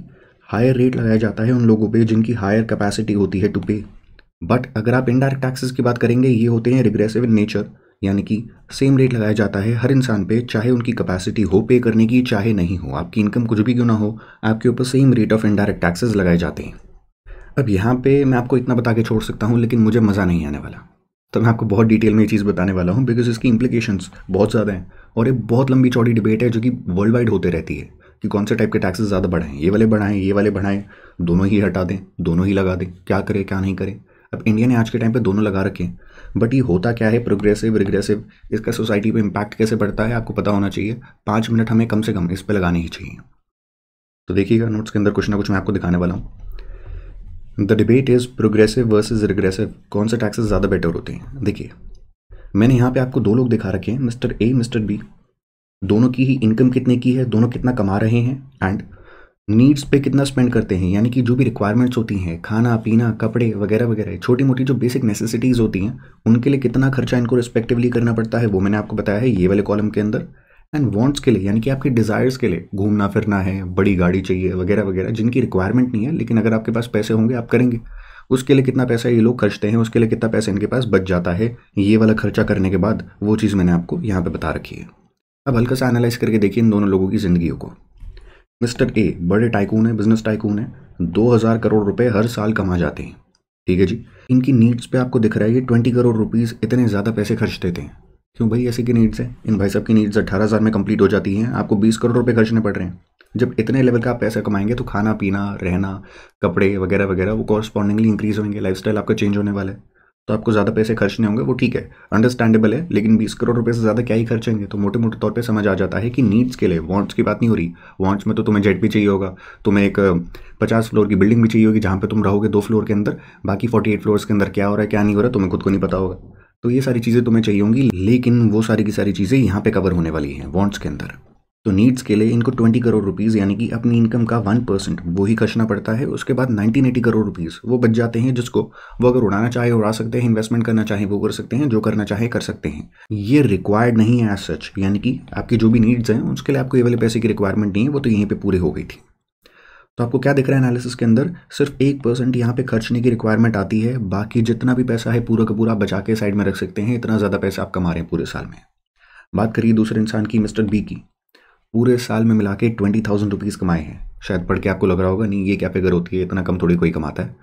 Speaker 1: हायर रेट लगाया जाता है उन लोगों पर जिनकी हायर कैपेसिटी होती है टू पे बट अगर आप इनडायरेक्ट टैक्सेस की बात करेंगे ये होते हैं रिग्रेसिव इन नेचर यानी कि सेम रेट लगाया जाता है हर इंसान पे चाहे उनकी कैपेसिटी हो पे करने की चाहे नहीं हो आपकी इनकम कुछ भी क्यों ना हो आपके ऊपर same rate of indirect taxes लगाए जाते हैं अब यहाँ पे मैं आपको इतना बता के छोड़ सकता हूँ लेकिन मुझे मज़ा नहीं आने वाला तो मैं आपको बहुत डिटेल में ये चीज़ बताने वाला हूँ बिकॉज इसकी इम्प्लीकेशन बहुत ज़्यादा हैं और ये बहुत लंबी चौड़ी डिबेट है जो कि वर्ल्ड वाइड होते रहती है कि कौन से टाइप के टैक्सेस ज़्यादा बढ़ाएं ये वाले बढ़ाएं ये वाले बढ़ाएं दोनों ही हटा दें दोनों ही लगा दें क्या करें क्या नहीं करें अब इंडिया ने आज के टाइम पर दोनों लगा रखे हैं बट ये होता क्या है प्रोग्रेसिव रिग्रेसिव इसका सोसाइटी पे इम्पैक्ट कैसे पड़ता है आपको पता होना चाहिए पाँच मिनट हमें कम से कम इस पर लगाने ही चाहिए तो देखिएगा नोट्स के अंदर कुछ ना कुछ मैं आपको दिखाने वाला हूँ the debate is progressive versus regressive कौन से टैक्सेस ज़्यादा बेटर होते हैं देखिए मैंने यहाँ पे आपको दो लोग दिखा रखे हैं मिस्टर ए मिस्टर बी दोनों की ही इनकम कितने की है दोनों कितना कमा रहे हैं एंड नीड्स पे कितना स्पेंड करते हैं यानी कि जो भी रिक्वायरमेंट्स होती हैं खाना पीना कपड़े वगैरह वगैरह छोटी मोटी जो बेसिक नेसेसिटीज़ होती हैं उनके लिए कितना खर्चा इनको रिस्पेक्टिवली करना पड़ता है वो मैंने आपको बताया है ये वाले कॉलम के अंदर एंड वॉन्ट्स के लिए यानी कि आपके डिज़ायर्स के लिए घूमना फिरना है बड़ी गाड़ी चाहिए वगैरह वगैरह जिनकी रिक्वायरमेंट नहीं है लेकिन अगर आपके पास पैसे होंगे आप करेंगे उसके लिए कितना पैसा ये लोग खर्चते हैं उसके लिए कितना पैसा इनके पास बच जाता है ये वाला खर्चा करने के बाद वो चीज़ मैंने आपको यहाँ पर बता रखी है अब हल्का सा एनालाइज करके देखिए इन दोनों लोगों की ज़िंदगी को मिस्टर ए बड़े टाइकून है बिजनेस टाइकून है दो हज़ार करोड़ रुपए हर साल कमा जाते हैं ठीक है जी इनकी नीड्स पे आपको दिख रहा है ये ट्वेंटी करोड़ रुपीज़ इतने ज़्यादा पैसे खर्च देते हैं क्यों भाई ऐसे की नीड्स हैं इन भाई साहब की नीड्स अट्ठारह हज़ार में कंप्लीट हो जाती हैं आपको बीस करोड़ रुपये खर्चने पड़ रहे हैं जब इतने लेवल का आप पैसा कमाएंगे तो खाना पीना रहना कपड़े वगैरह वगैरह वो कॉरस्पॉन्डिंगली इंक्रीज होंगे लाइफ आपका चेंज होने वाला है तो आपको ज़्यादा पैसे खर्चने होंगे वो ठीक है अंडरस्टैंडेबल है लेकिन बीस करोड़ रुपये से ज़्यादा क्या ही खर्चेंगे तो मोटे मोटे तौर पे समझ आ जाता है कि नीड्स के लिए वांट्स की बात नहीं हो रही वांट्स में तो तुम्हें जेट भी चाहिए होगा तुम्हें एक पचास फ्लोर की बिल्डिंग भी चाहिए होगी जहाँ पर तुम रहोगे दो फ्लोर के अंदर बाकी फोर्टी एट फ्लोर्स के अंदर क्या हो रहा है क्या नहीं हो रहा तुम्हें खुद को नहीं पता होगा तो ये सारी चीज़ें तुम्हें चाहिए होंगी लेकिन वो सारी की सारी चीज़ें यहाँ पर कवर होने वाली हैं वॉन्ट्स के अंदर तो नीड्स के लिए इनको ट्वेंटी करोड़ रुपीज़ यानी कि अपनी इनकम का वन परसेंट वो ही खर्चना पड़ता है उसके बाद नाइनटीन एटी करोड़ रुपीज़ वो बच जाते हैं जिसको वो अगर उड़ाना चाहे उड़ा सकते हैं इन्वेस्टमेंट करना चाहे वो कर सकते हैं जो करना चाहे कर सकते हैं ये रिक्वायर्ड नहीं है एज सच यानी कि आपकी जो भी नीड्स हैं उसके लिए आपको ये वाले पैसे की रिक्वायरमेंट नहीं है वो तो यहीं पर पूरी हो गई थी तो आपको क्या दिख रहा है एनालिसिस के अंदर सिर्फ एक परसेंट यहाँ पे खर्चने की रिक्वायरमेंट आती है बाकी जितना भी पैसा है पूरा का पूरा बचा के साइड में रख सकते हैं इतना ज़्यादा पैसा आप कमा रहे हैं पूरे साल में बात करिए दूसरे इंसान की मिस्टर बी की पूरे साल में मिला के ट्वेंटी थाउजेंड रुपीज़ कमाए हैं शायद पढ़ के आपको लग रहा होगा नहीं ये क्या फिगर होती है इतना कम थोड़ी कोई कमाता है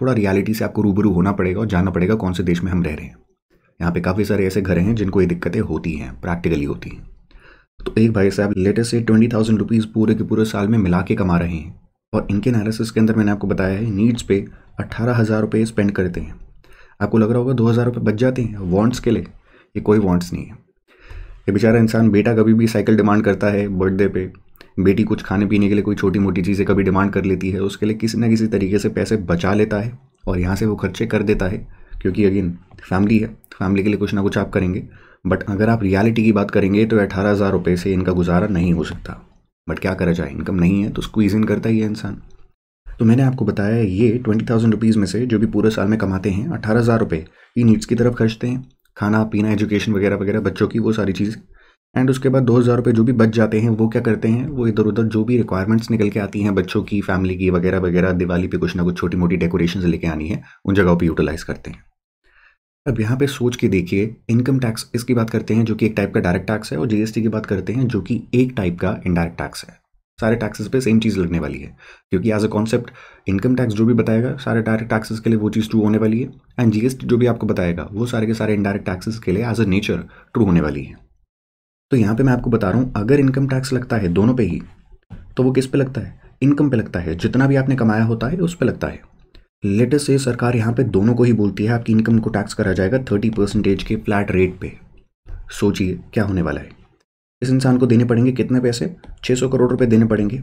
Speaker 1: थोड़ा रियलिटी से आपको रूबरू होना पड़ेगा और जानना पड़ेगा कौन से देश में हम रह रहे हैं यहाँ पे काफ़ी सारे ऐसे घर हैं जिनको ये दिक्कतें होती हैं प्रैक्टिकली होती हैं तो एक भाई साहब लेटेस्ट से ट्वेंटी थाउजेंड रुपीज़ पूरे के पूरे साल में मिला के कमा रहे हैं और इनके एनालिसिस के अंदर मैंने आपको बताया है नीड्स पे अट्ठारह हज़ार रुपये स्पेंड करते हैं आपको लग रहा होगा दो हज़ार रुपये बच जाते हैं वांट्स के लिए ये कोई वांट्स नहीं है ये बेचारा इंसान बेटा कभी भी साइकिल डिमांड करता है बर्थडे पे बेटी कुछ खाने पीने के लिए कोई छोटी मोटी चीज़ें कभी डिमांड कर लेती है उसके लिए किसी ना किसी तरीके से पैसे बचा लेता है और यहाँ से वो खर्चे कर देता है क्योंकि अगेन फैमिली है फैमिली के लिए कुछ ना कुछ आप करेंगे बट अगर आप रियलिटी की बात करेंगे तो अठारह हज़ार रुपये से इनका गुजारा नहीं हो सकता बट क्या करा जाए इनकम नहीं है तो स्क्वीज़ इन करता ही है इंसान तो मैंने आपको बताया ये ट्वेंटी थाउजेंड रुपीज़ में से जो भी पूरे साल में कमाते हैं अठारह हज़ार रुपये ये नीड्स की तरफ खर्चते हैं खाना पीना एजुकेशन वगैरह वगैरह बच्चों की वो सारी चीज़ एंड उसके बाद दो हज़ार रुपये जो भी बच जाते हैं वो क्या करते हैं वो इधर उधर जो भी रिक्वायरमेंट्स निकल के आती हैं बच्चों की फैमिली की वगैरह वगैरह दिवाली पे कुछ ना कुछ छोटी मोटी डेकोरेशन लेके आनी है उन जगहों पर यूटिलाइज़ करते हैं अब यहाँ पे सोच के देखिए इनकम टैक्स इसकी बात करते हैं जो कि एक टाइप का डायरेक्ट टैक्स है और जीएसटी की बात करते हैं जो कि एक टाइप का इनडायरेक्ट टैक्स है सारे टैक्सेस पे सेम चीज़ लगने वाली है क्योंकि as a concept income tax जो भी बताएगा सारे डायरेक्ट टैक्सेस के लिए वो चीज़ ट्रू होने वाली है एंड जीएसटी जो भी आपको बताएगा वो सारे के सारे इनडायरेक्ट टैक्सेस के लिए एज अ नेचर ट्रू होने वाली है तो यहाँ पे मैं आपको बता रहा हूँ अगर इनकम टैक्स लगता है दोनों पे ही तो वो किस पे लगता है इनकम पे लगता है जितना भी आपने कमाया होता है उस पर लगता है लेटेस्ट से सरकार यहाँ पे दोनों को ही बोलती है आपकी इनकम को टैक्स करा जाएगा थर्टी परसेंटेज के फ्लैट रेट पे सोचिए क्या होने वाला है इस इंसान को देने पड़ेंगे कितने पैसे छः सौ करोड़ रुपए देने पड़ेंगे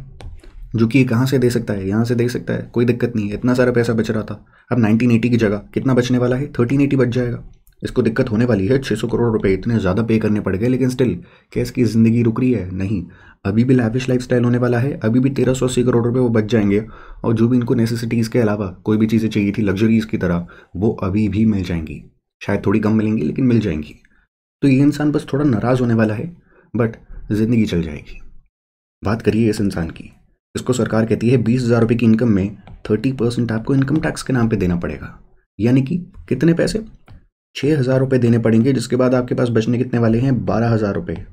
Speaker 1: जो कि कहाँ से दे सकता है यहाँ से दे सकता है कोई दिक्कत नहीं है इतना सारा पैसा बच रहा था अब नाइनटीन एटी की जगह कितना बचने वाला है थर्टीन एटी बच जाएगा इसको दिक्कत होने वाली है छः सौ करोड़ रुपये इतने ज़्यादा पे करने पड़ गए लेकिन स्टिल क्या इसकी ज़िंदगी रुक रही है नहीं अभी भी लैविश लाइफ स्टाइल होने वाला है अभी भी तेरह सौ अस्सी करोड़ रुपये वो बच जाएंगे और जो भी इनको नेसेसिटीज़ के अलावा कोई भी चीज़ें चाहिए थी लग्जरीज़ की तरह वो अभी भी मिल जाएंगी शायद थोड़ी कम मिलेंगी लेकिन मिल जाएंगी तो ये इंसान बस थोड़ा नाराज़ होने वाला है बट ज़िंदगी चल जाएगी बात करिए इस इंसान की इसको सरकार कहती है बीस हज़ार रुपये की इनकम में थर्टी परसेंट आपको इनकम टैक्स के नाम पे देना पड़ेगा यानी कि कितने पैसे छः हज़ार रुपये देने पड़ेंगे जिसके बाद आपके पास बचने कितने वाले हैं बारह हज़ार रुपये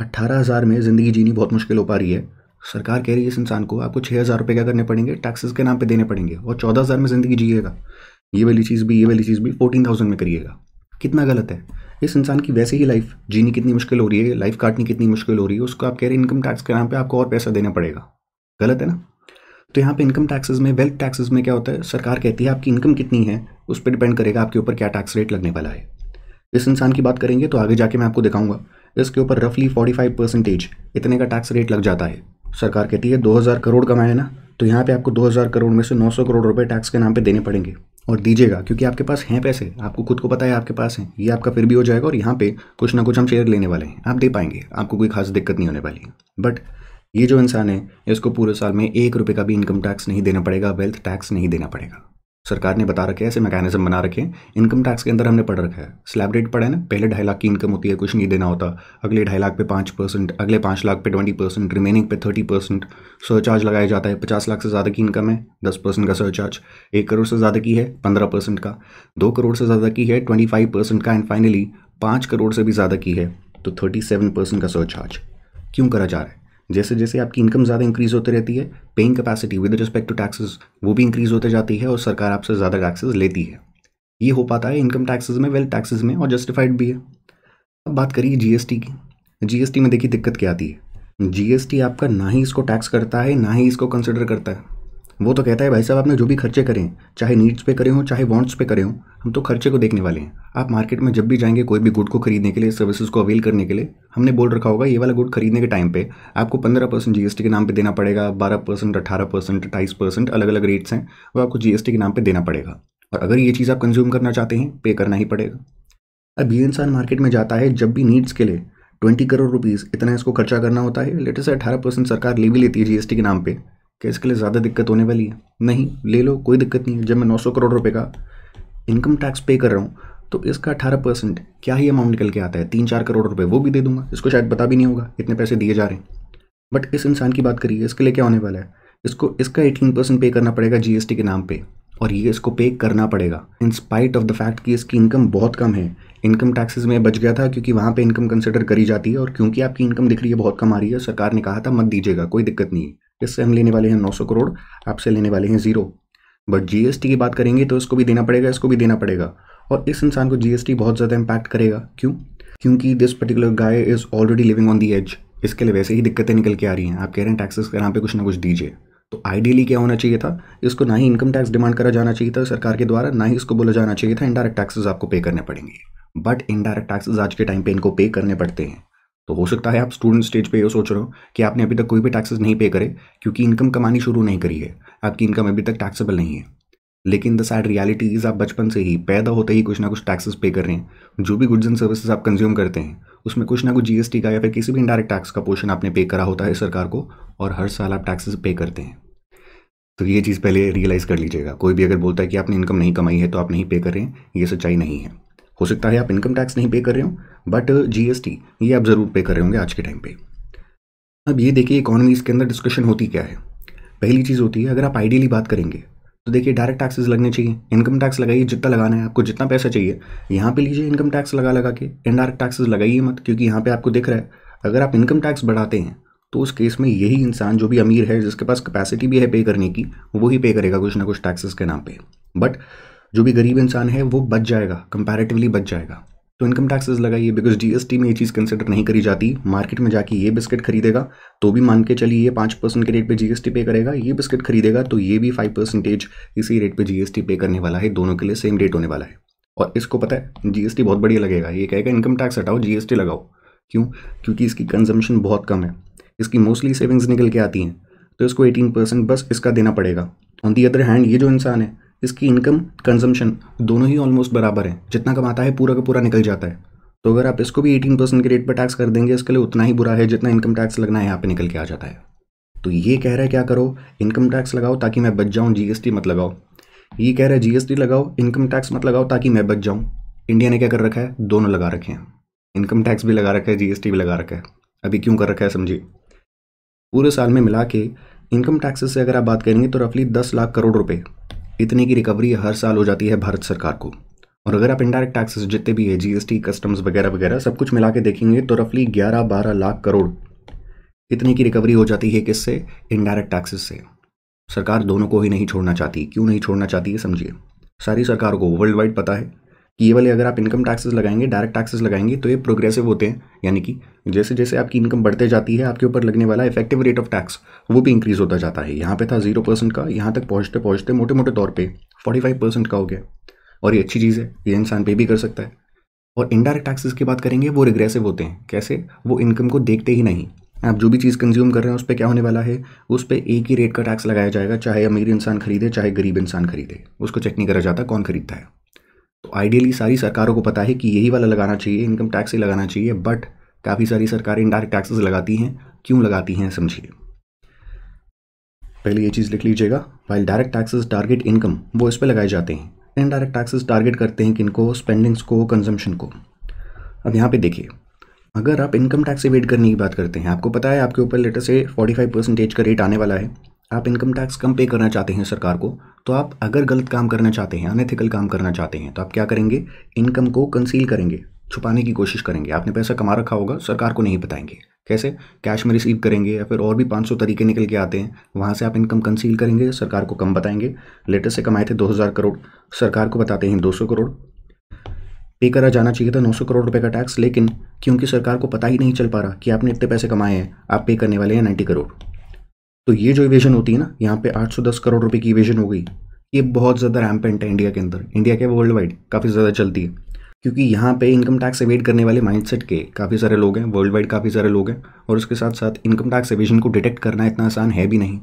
Speaker 1: अट्ठारह हज़ार में ज़िंदगी जीनी बहुत मुश्किल हो पा रही है सरकार कह रही है इस इंसान को आपको छः हज़ार रुपये क्या करने पड़ेंगे टैक्सेस के नाम पर देने पड़ेंगे और चौदह हज़ार में ज़िंदगी जिएगा ये वाली चीज़ भी ये वाली चीज़ भी फोर्टीन थाउजेंड में करिएगा कितना गलत है इस इंसान की वैसे ही लाइफ जीनी कितनी मुश्किल हो रही है लाइफ काटनी कितनी मुश्किल हो रही है उसको आप कह रहे हैं इनकम टैक्स के नाम पर आपको और पैसा देना पड़ेगा गलत है ना तो यहाँ पे इनकम टैक्सेस में वेल्थ टैक्सेस में क्या होता है सरकार कहती है आपकी इनकम कितनी है उस पर डिपेंड करेगा आपके ऊपर क्या टैक्स रेट लगने वाला है इस इंसान की बात करेंगे तो आगे जाके मैं आपको दिखाऊंगा इसके ऊपर रफली फाइव परसेंटेज इतने का टैक्स रेट लग जाता है सरकार कहती है हज़ार करोड़ कमाए ना तो यहाँ पे आपको 2000 करोड़ में से 900 करोड़ रुपए टैक्स के नाम पे देने पड़ेंगे और दीजिएगा क्योंकि आपके पास हैं पैसे आपको खुद को पता है आपके पास हैं ये आपका फिर भी हो जाएगा और यहाँ पे कुछ ना कुछ हम शेयर लेने वाले हैं आप दे पाएंगे आपको कोई खास दिक्कत नहीं होने वाली बट ये जो इंसान है इसको पूरे साल में एक रुपये का भी इनकम टैक्स नहीं देना पड़ेगा वेल्थ टैक्स नहीं देना पड़ेगा सरकार ने बता रखे ऐसे मैकेनिज्म बना रखे हैं इनकम टैक्स के अंदर हमने पढ़ रखा है स्लैब रेट पढ़ा है ना पहले ढाई लाख की इनकम होती है कुछ नहीं देना होता अगले ढाई लाख पे पाँच परसेंट अगले पाँच लाख पे ट्वेंटी परसेंट रिमेनिंग पे थर्टी परसेंट सरचार्ज लगाया जाता है पचास लाख से ज़्यादा की इनकम है दस परसेंट का सरचार्ज एक करोड़ से ज़्यादा की है पंद्रह परसेंट का दो करोड़ से ज़्यादा की है ट्वेंटी फाइव परसेंट का एंड फाइनली पाँच करोड़ से भी ज़्यादा की है तो थर्टी सेवन परसेंट का सरचार्ज क्यों करा जा रहा है जैसे जैसे आपकी इनकम ज़्यादा इंक्रीज़ होती रहती है paying capacity with respect to taxes वो भी इंक्रीज़ होते जाती है और सरकार आपसे ज़्यादा टैक्सेस लेती है ये हो पाता है इनकम टैक्सेस में वेल्थ टैक्सेस में और जस्टिफाइड भी है अब बात करिए जीएसटी की जीएसटी में देखिए दिक्कत क्या आती है जीएसटी आपका ना ही इसको टैक्स करता है ना ही इसको कंसिडर करता है वो तो कहता है भाई साहब आपने जो भी खर्चे करें चाहे नीड्स पे करें हो चाहे वांट्स पे करें हो हम तो खर्चे को देखने वाले हैं आप मार्केट में जब भी जाएंगे कोई भी गुड को खरीदने के लिए सर्विसेज को अवेल करने के लिए हमने बोल रखा होगा ये वाला गुड खरीदने के टाइम पे आपको पंद्रह परसेंट जीएसटी के नाम पर देना पड़ेगा बारह परसेंट अठारह परसेंट अट्ठाईस परसेंट अलग अलग रेट्स हैं वो आपको जीएसटी के नाम पर देना पड़ेगा और अगर ये चीज़ आप कंज्यूम करना चाहते हैं पे करना ही पड़ेगा अब ये इंसान मार्केट में जाता है जब भी नीड्स के लिए ट्वेंटी करोड़ रुपीज़ इतना इसको खर्चा करना होता है लेटेस्ट अठारह परसेंट सरकार ले भी लेती है जीएसटी के नाम पे क्या इसके लिए ज़्यादा दिक्कत होने वाली है नहीं ले लो कोई दिक्कत नहीं है जब मैं नौ सौ करोड़ रुपये का इनकम टैक्स पे कर रहा हूँ तो इसका अठारह परसेंट क्या ही अमाउंट निकल के आता है तीन चार करोड़ रुपये वो भी दे दूंगा इसको शायद पता भी नहीं होगा इतने पैसे दिए जा रहे हैं बट इस इंसान की बात करिए इसके लिए क्या होने वाला है इसको इसका एटीन परसेंट पे करना पड़ेगा जीएसटी के नाम पे और ये इसको पे करना पड़ेगा in spite of the fact कि इसकी इनकम बहुत कम है इनकम टैक्सेस में बच गया था क्योंकि वहाँ पे इनकम कंसिडर करी जाती है और क्योंकि आपकी इनकम दिख रही है बहुत कम आ रही है सरकार ने कहा था मत दीजिएगा कोई दिक्कत नहीं है इससे हम लेने वाले हैं 900 करोड़ आपसे लेने वाले हैं ज़ीरो बट जीएसटी की बात करेंगे तो इसको भी देना पड़ेगा इसको भी देना पड़ेगा और इस इंसान को जीएसटी बहुत ज़्यादा इम्पैक्ट करेगा क्यों क्योंकि this particular guy is already living on the edge इसके लिए वैसे ही दिक्कतें निकल के आ रही हैं आप कह रहे हैं टैक्सेस के नाम पर कुछ ना कुछ दीजिए तो आइडियली क्या होना चाहिए था इसको ना ही इनकम टैक्स डिमांड करा जाना चाहिए था सरकार के द्वारा ना ही इसको बोला जाना चाहिए था इनडायरेक्ट टैक्सेस आपको पे करने पड़ेंगे बट इनडायरेक्ट टैक्सेस आज के टाइम पे इनको पे करने पड़ते हैं तो हो सकता है आप स्टूडेंट स्टेज पे ये सोच रहे हो कि आपने अभी तक कोई भी टैक्सेस नहीं पे करे क्योंकि इनकम कमानी शुरू नहीं करी है आपकी इनकम अभी तक टैक्सेबल नहीं है लेकिन द सैड रियलिटी इज़ आप बचपन से ही पैदा होते ही कुछ ना कुछ टैक्सेस पे कर रहे हैं जो भी गुड्स एंड सर्विसेज आप कंज्यूम करते हैं उसमें कुछ ना कुछ जीएसटी का या फिर किसी भी इंडायरेक्ट टैक्स का पोर्शन आपने पे करा होता है सरकार को और हर साल आप टैक्सेस पे करते हैं तो ये चीज़ पहले रियलाइज़ कर लीजिएगा कोई भी अगर बोलता है कि आपने इनकम नहीं कमाई है तो आप नहीं पे करें ये सच्चाई नहीं है हो सकता है आप इनकम टैक्स नहीं पे कर रहे हो बट जीएसटी uh, ये आप ज़रूर पे कर रहे होंगे आज के टाइम पे अब ये देखिए इकोनॉमीज़ के अंदर डिस्कशन होती क्या है पहली चीज़ होती है अगर आप आइडियली बात करेंगे तो देखिए डायरेक्ट टैक्सेस लगने चाहिए इनकम टैक्स लगाइए जितना लगाना है आपको जितना पैसा चाहिए यहाँ पे लीजिए इनकम टैक्स लगा लगा के इनडायरेक्ट टैक्सेस लगाइए मत क्योंकि यहाँ पे आपको दिख रहा है अगर आप इनकम टैक्स बढ़ाते हैं तो उस केस में यही इंसान जो भी अमीर है जिसके पास कैपेसिटी भी है पे करने की वही पे करेगा कुछ ना कुछ टैक्सेस के नाम पर बट जो भी गरीब इंसान है वो बच जाएगा कंपैरेटिवली बच जाएगा तो इनकम टैक्सेस लगाइए बिकॉज जीएसटी में ये चीज़ कंसिडर नहीं करी जाती मार्केट में जाके ये बिस्किट खरीदेगा तो भी मान के चलिए ये पाँच परसेंट के रेट पे जीएसटी पे करेगा ये बिस्किट खरीदेगा तो ये भी फाइव परसेंटेज इसी रेट पे जीएसटी पे करने वाला है दोनों के लिए सेम रेट होने वाला है और इसको पता है जीएसटी बहुत बढ़िया लगेगा ये कहेगा इनकम टैक्स हटाओ जीएसटी लगाओ क्यों क्योंकि इसकी कंजम्पशन बहुत कम है इसकी मोस्टली सेविंग्स निकल के आती हैं तो इसको एटीन परसेंट बस इसका देना पड़ेगा ऑन दी अदर हैंड ये जो इंसान है इसकी इनकम कंजम्पशन दोनों ही ऑलमोस्ट बराबर है जितना कमाता है पूरा का पूरा निकल जाता है तो अगर आप इसको भी एटीन परसेंट के रेट पर टैक्स कर देंगे इसके लिए उतना ही बुरा है जितना इनकम टैक्स लगना है यहाँ पे निकल के आ जाता है तो ये कह रहा है क्या करो इनकम टैक्स लगाओ ताकि मैं बच जाऊँ जीएसटी मत लगाओ ये कह रहा है जीएसटी लगाओ इनकम टैक्स मत लगाओ ताकि मैं बच जाऊँ इंडिया ने क्या कर रखा है दोनों लगा रखे हैं इनकम टैक्स भी लगा रखा है जीएसटी भी लगा रखा है अभी क्यों कर रखा है समझिए पूरे साल में मिला के इनकम टैक्सेस से अगर आप बात करेंगे तो रफली दस लाख करोड़ रुपये इतने की रिकवरी हर साल हो जाती है भारत सरकार को और अगर आप इंडायरेक्ट टैक्सेस जितने भी है जीएसटी कस्टम्स वगैरह वगैरह सब कुछ मिला के देखेंगे तो रफली 11-12 लाख करोड़ इतने की रिकवरी हो जाती है किससे इनडायरेक्ट टैक्सेस से सरकार दोनों को ही नहीं छोड़ना चाहती क्यों नहीं छोड़ना चाहती है समझिए सारी सरकार को वर्ल्ड वाइड पता है कि ये वाले अगर आप इनकम टैक्सेस लगाएंगे डायरेक्ट टैक्सेस लगाएंगे तो ये प्रोग्रेसिव होते हैं यानी कि जैसे जैसे आपकी इनकम बढ़ते जाती है आपके ऊपर लगने वाला इफेक्टिव रेट ऑफ टैक्स वो भी इंक्रीज होता जाता है यहाँ पे था जीरो परसेंट का यहाँ तक पहुँचते पहुँचते मोटे मोटे तौर पर फोर्टी फाइव परसेंट का हो गया और ये अच्छी चीज़ है ये इंसान पे भी कर सकता है और इनडायरेक्ट टैक्सेस की बात करेंगे वो रिग्रेसिव होते हैं कैसे वो इनकम को देखते ही नहीं आप जो भी चीज़ कंज्यूम कर रहे हैं उस पर क्या होने वाला है उस पर एक ही रेट का टैक्स लगाया जाएगा चाहे अमीर इंसान खरीदे चाहे गरीब इंसान खरीदे उसको चेक नहीं करा जाता कौन खरीदता है तो आइडियली सारी सरकारों को पता है कि यही वाला लगाना चाहिए इनकम टैक्स ही लगाना चाहिए बट काफ़ी सारी सरकारें इनडायरेक्ट टैक्सेस लगाती हैं क्यों लगाती हैं समझिए पहले ये चीज़ लिख लीजिएगा while direct taxes target income वो इस पर लगाए जाते हैं इनडायरेक्ट टैक्सेस टारगेट करते हैं किनको स्पेंडिंग्स को कंजम्पशन को अब यहाँ पे देखिए अगर आप इनकम टैक्स एवेड करने की बात करते हैं आपको पता है आपके ऊपर लेटर से फाइव परसेंटेज का रेट आने वाला है आप इनकम टैक्स कम पे करना चाहते हैं सरकार को तो आप अगर गलत काम करना चाहते हैं अनएथिकल काम करना चाहते हैं तो आप क्या करेंगे इनकम को कंसील करेंगे छुपाने की कोशिश करेंगे आपने पैसा कमा रखा होगा सरकार को नहीं बताएंगे कैसे कैश में रिसीव करेंगे या फिर और भी 500 तरीके निकल के आते हैं वहाँ से आप इनकम कंसील करेंगे सरकार को कम बताएंगे लेटेस्ट से कमाए थे 2000 करोड़ सरकार को बताते हैं 200 करोड़ पे करा जाना चाहिए था 900 करोड़ रुपए का टैक्स लेकिन क्योंकि सरकार को पता ही नहीं चल पा रहा कि आपने इतने पैसे कमाए हैं आप पे करने वाले हैं नाइन्टी करोड़ तो ये जो इवेजन होती है ना यहाँ पे 810 करोड़ रुपए की इवेजन हो गई ये बहुत ज़्यादा रैम्पेंट है इंडिया के अंदर इंडिया के वर्ल्ड वाइड काफ़ी ज़्यादा चलती है क्योंकि यहाँ पे इनकम टैक्स एवेड करने वाले माइंडसेट के काफ़ी सारे लोग हैं वर्ल्ड वाइड काफ़ी सारे लोग हैं और उसके साथ साथ इनकम टैक्स एविजन को डिटेक्ट करना इतना आसान है भी नहीं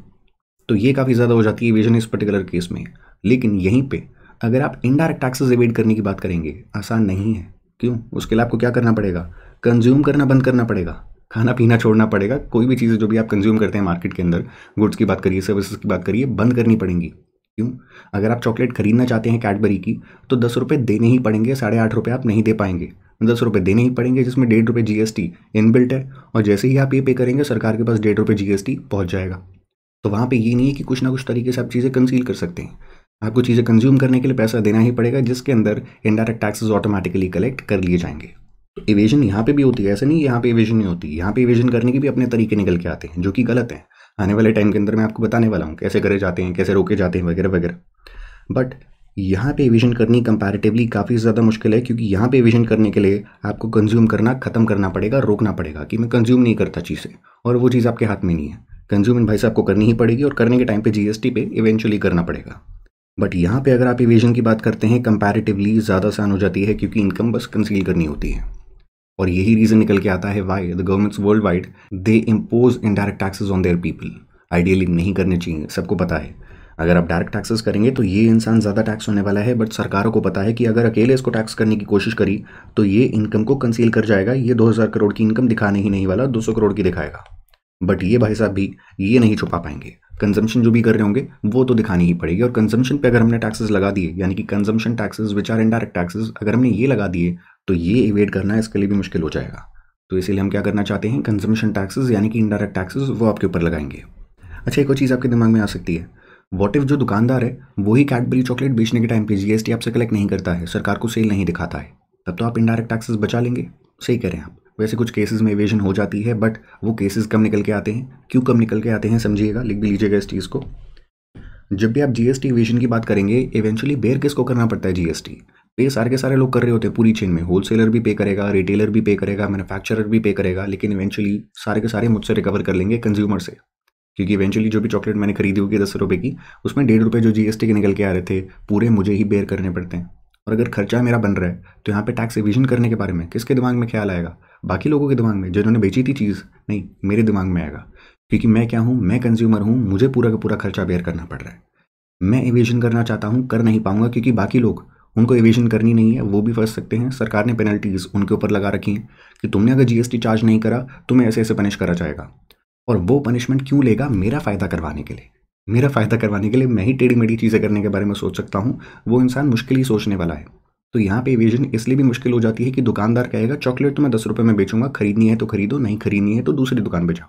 Speaker 1: तो ये काफ़ी ज़्यादा हो जाती है इवेजन इस पर्टिकुलर केस में लेकिन यहीं पर अगर आप इनडायरेक्ट टैक्सेज एवेड करने की बात करेंगे आसान नहीं है क्यों उसके लिए आपको क्या करना पड़ेगा कंज्यूम करना बंद करना पड़ेगा खाना पीना छोड़ना पड़ेगा कोई भी चीज़ें जो भी आप कंज्यूम करते हैं मार्केट के अंदर गुड्स की बात करिए सर्विसेज की बात करिए बंद करनी पड़ेंगी क्यों अगर आप चॉकलेट खरीदना चाहते हैं कैडबरी की तो दस रुपये देने ही पड़ेंगे साढ़े आठ रुपये आप नहीं दे पाएंगे दस रुपये देने ही पड़ेंगे जिसमें डेढ़ रुपये टी इनबिल्ट है और जैसे ही आप ये पे करेंगे सरकार के पास डेढ़ रुपये जीएसटी पहुँच जाएगा तो वहाँ पर ये नहीं है कि कुछ ना कुछ तरीके से आप चीज़ें कंसील कर सकते हैं आपको चीज़ें कंज्यूम करने के लिए पैसा देना ही पड़ेगा जिसके अंदर इनडायरेक्ट टैक्सेस ऑटोमेटिकली कलेक्ट कर लिए जाएंगे इवेजन यहाँ पे भी होती है ऐसे नहीं यहाँ पे इवेजन नहीं होती यहाँ पे इवेजन करने के भी अपने तरीके निकल के आते हैं जो कि गलत हैं आने वाले टाइम के अंदर मैं आपको बताने वाला हूँ कैसे करे जाते हैं कैसे रोके जाते हैं वगैरह वगैरह बट यहाँ पे इविजन करनी कंपैरेटिवली काफ़ी ज़्यादा मुश्किल है क्योंकि यहाँ पे इविजन करने के लिए आपको कंज्यूम करना ख़त्म करना पड़ेगा रोकना पड़ेगा कि मैं कंज्यूम नहीं करता चीज़ें और वो चीज़ आपके हाथ में नहीं है कंज्यूम इन भाई साहब को करनी ही पड़ेगी और करने के टाइम पे जीएसटी पे इवेंचुअली करना पड़ेगा बट यहाँ पे अगर आप इवेजन की बात करते हैं कंपैरेटिवली ज़्यादा आसान हो जाती है क्योंकि इनकम बस कंसील करनी होती है और यही रीज़न निकल के आता है why the governments worldwide they impose indirect taxes on their people ideally नहीं करने चाहिए सबको पता है अगर आप डायरेक्ट टैक्सेस करेंगे तो ये इंसान ज़्यादा टैक्स होने वाला है बट सरकारों को पता है कि अगर अकेले इसको टैक्स करने की कोशिश करी तो ये इनकम को कंसील कर जाएगा ये 2000 करोड़ की इनकम दिखाने ही नहीं वाला 200 करोड़ की दिखाएगा बट ये भाई साहब भी ये नहीं छुपा पाएंगे कंजम्पशन जो भी कर रहे होंगे वो तो दिखानी ही पड़ेगी और कंजम्पशन पे अगर हमने टैक्सेस लगा दिए यानी कि consumption taxes which are indirect taxes अगर हमने ये लगा दिए तो ये इवेट करना इसके लिए भी मुश्किल हो जाएगा तो इसीलिए हम क्या करना चाहते हैं कंजम्पशन टैक्सेस यानी कि इनडायरेक्ट टैक्सेस वो आपके ऊपर लगाएंगे अच्छा एक और चीज़ आपके दिमाग में आ सकती है वॉट इफ जो दुकानदार है वही कैडबरी चॉकलेट बेचने के टाइम पे जीएसटी आपसे कलेक्ट नहीं करता है सरकार को सेल नहीं दिखाता है तब तो आप इनडायरेक्ट टैक्सेस बचा लेंगे सही कह रहे हैं आप वैसे कुछ केसेस में इवेजन हो जाती है बट वो केसेस कम निकल के आते हैं क्यों कम निकल के आते हैं समझिएगा लिख भी लीजिएगा इस चीज़ को जब भी आप जीएसटी इवेजन की बात करेंगे इवेंचुअली बेयर किसको करना पड़ता है जीएसटी तो ये सारे के सारे लोग कर रहे होते हैं पूरी चेन में होलसेलर भी पे करेगा रिटेलर भी पे करेगा मैन्युफैक्चरर भी पे करेगा लेकिन इवेंचुअली सारे के सारे मुझसे रिकवर कर लेंगे कंज्यूमर से क्योंकि इवेंचुअली जो भी चॉकलेट मैंने खरीदी होगी दस रुपये की उसमें डेढ़ रुपये जो जीएसटी के निकल के आ रहे थे पूरे मुझे ही बेयर करने पड़ते हैं और अगर खर्चा मेरा बन रहा है तो यहाँ पे टैक्स रिविजन करने के बारे में किसके दिमाग में ख्याल आएगा बाकी लोगों के दिमाग में जिन्होंने बेची थी चीज़ नहीं मेरे दिमाग में आएगा क्योंकि मैं क्या हूँ मैं कंज्यूमर हूँ मुझे पूरा का पूरा खर्चा बेयर करना पड़ रहा है मैं इविजन करना चाहता हूँ कर नहीं पाऊंगा क्योंकि बाकी लोग उनको इवेशन करनी नहीं है वो भी फंस सकते हैं सरकार ने पेनल्टीज़ उनके ऊपर लगा रखी हैं कि तुमने अगर जीएसटी चार्ज नहीं करा तुम्हें ऐसे ऐसे पनिश करा जाएगा और वो पनिशमेंट क्यों लेगा मेरा फ़ायदा करवाने के लिए मेरा फ़ायदा करवाने के लिए मैं ही टेढ़ी मेढ़ी चीज़ें करने के बारे में सोच सकता हूँ वो इंसान मुश्किल ही सोचने वाला है तो यहाँ पे इवेजन इसलिए भी मुश्किल हो जाती है कि दुकानदार कहेगा चॉकलेट तो मैं दस रुपये में बेचूंगा खरीदनी है तो खरीदो नहीं खरीदनी है तो दूसरी दुकान पर जाओ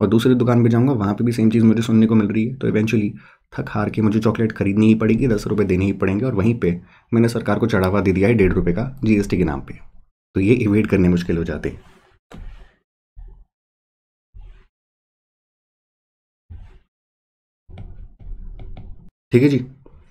Speaker 1: और दूसरी दुकान पर जाऊँगा वहाँ पर भी सेम चीज़ मुझे सुनने को मिल रही है तो इवेंचुअली थक हार के मुझे चॉकलेट खरीदनी ही पड़ेगी दस रुपये देने ही पड़ेंगे और वहीं पर मैंने सरकार को चढ़ावा दे दिया है डेढ़ रुपये का जीएसटी के नाम पर तो ये इवेट करने मुश्किल हो जाते हैं ठीक है जी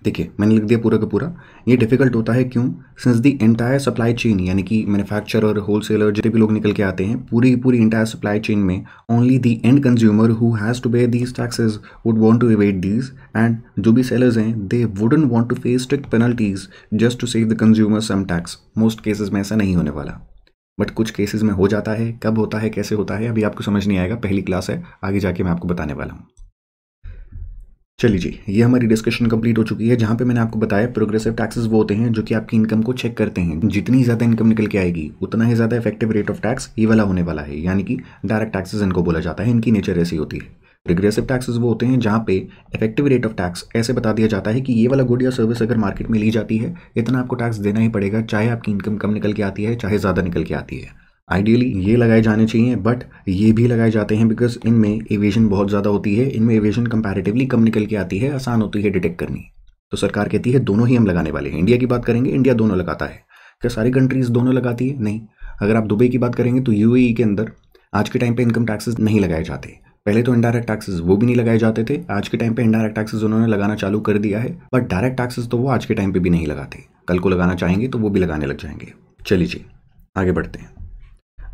Speaker 1: देखिए मैंने लिख दिया पूरा का पूरा ये डिफिकल्ट होता है क्यों since the entire supply chain यानी कि मैन्युफैक्चरर होलसेलर जितने भी लोग निकल के आते हैं पूरी पूरी एंटायर सप्लाई चेन में only the end consumer who has to pay these taxes would want to evade these and जो भी सेलर्स हैं they wouldn't want to face strict penalties just to save the consumer some tax most cases में ऐसा नहीं होने वाला but कुछ cases में हो जाता है कब होता है कैसे होता है अभी आपको समझ नहीं आएगा पहली क्लास है आगे जाके मैं आपको बताने वाला हूँ चलिए जी ये हमारी डिस्कशन कंप्लीट हो चुकी है जहाँ पे मैंने आपको बताया प्रोग्रेसिव टैक्सेस वो होते हैं जो कि आपकी इनकम को चेक करते हैं जितनी ज़्यादा इनकम निकल के आएगी उतना ही ज़्यादा इफेक्टिव रेट ऑफ टैक्स ये वाला होने वाला है यानी कि डायरेक्ट टैक्सेस इनको बोला जाता है इनकी नेचर ऐसी होती है प्रोग्रेसिव टैक्सेस वो होते हैं जहाँ पे इफेक्टिव रेट ऑफ टैक्स ऐसे बता दिया जाता है कि ये वाला गुड या सर्विस अगर मार्केट में ली जाती है इतना आपको टैक्स देना ही पड़ेगा चाहे आपकी इनकम कम निकल के आती है चाहे ज़्यादा निकल के आती है आइडियली ये लगाए जाने चाहिए बट ये भी लगाए जाते हैं बिकॉज इनमें एविएशन बहुत ज़्यादा होती है इनमें एविएशन कंपैरेटिवली कम निकल के आती है आसान होती है डिटेक्ट करनी तो सरकार कहती है दोनों ही हम लगाने वाले हैं इंडिया की बात करेंगे इंडिया दोनों लगाता है क्या सारी कंट्रीज़ दोनों लगाती है नहीं अगर आप दुबई की बात करेंगे तो यू e के अंदर आज के टाइम पर इनकम टैक्सेज नहीं लगाए जाते पहले तो इनडायरेक्ट टैक्सेस वो भी नहीं लगाए जाते थे आज के टाइम पे इनडायरेक्ट टैक्सेस उन्होंने लगाना चालू कर दिया है बट डायरेक्ट टैक्सेस तो वो आज के टाइम पे भी नहीं लगाते कल को लगाना चाहेंगे तो वो भी लगाने लग जाएंगे चलिए जी आगे बढ़ते हैं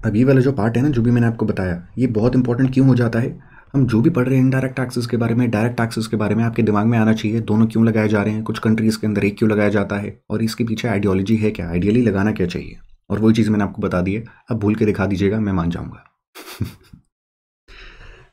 Speaker 1: अब ये वाला जो पार्ट है ना जो भी मैंने आपको बताया ये बहुत इंपॉर्टेंट क्यों हो जाता है हम जो भी पढ़ रहे हैं इनडायरेक्ट टैक्सेस के बारे में डायरेक्ट टैक्सेस के बारे में आपके दिमाग में आना चाहिए दोनों क्यों लगाए जा रहे हैं कुछ कंट्रीज़ के अंदर एक क्यों लगाया जाता है और इसके पीछे आइडियोलॉजी है क्या आइडियली लगाना क्या चाहिए और वही चीज़ मैंने आपको बता दी है अब भूल के दिखा दीजिएगा मैं मान जाऊंगा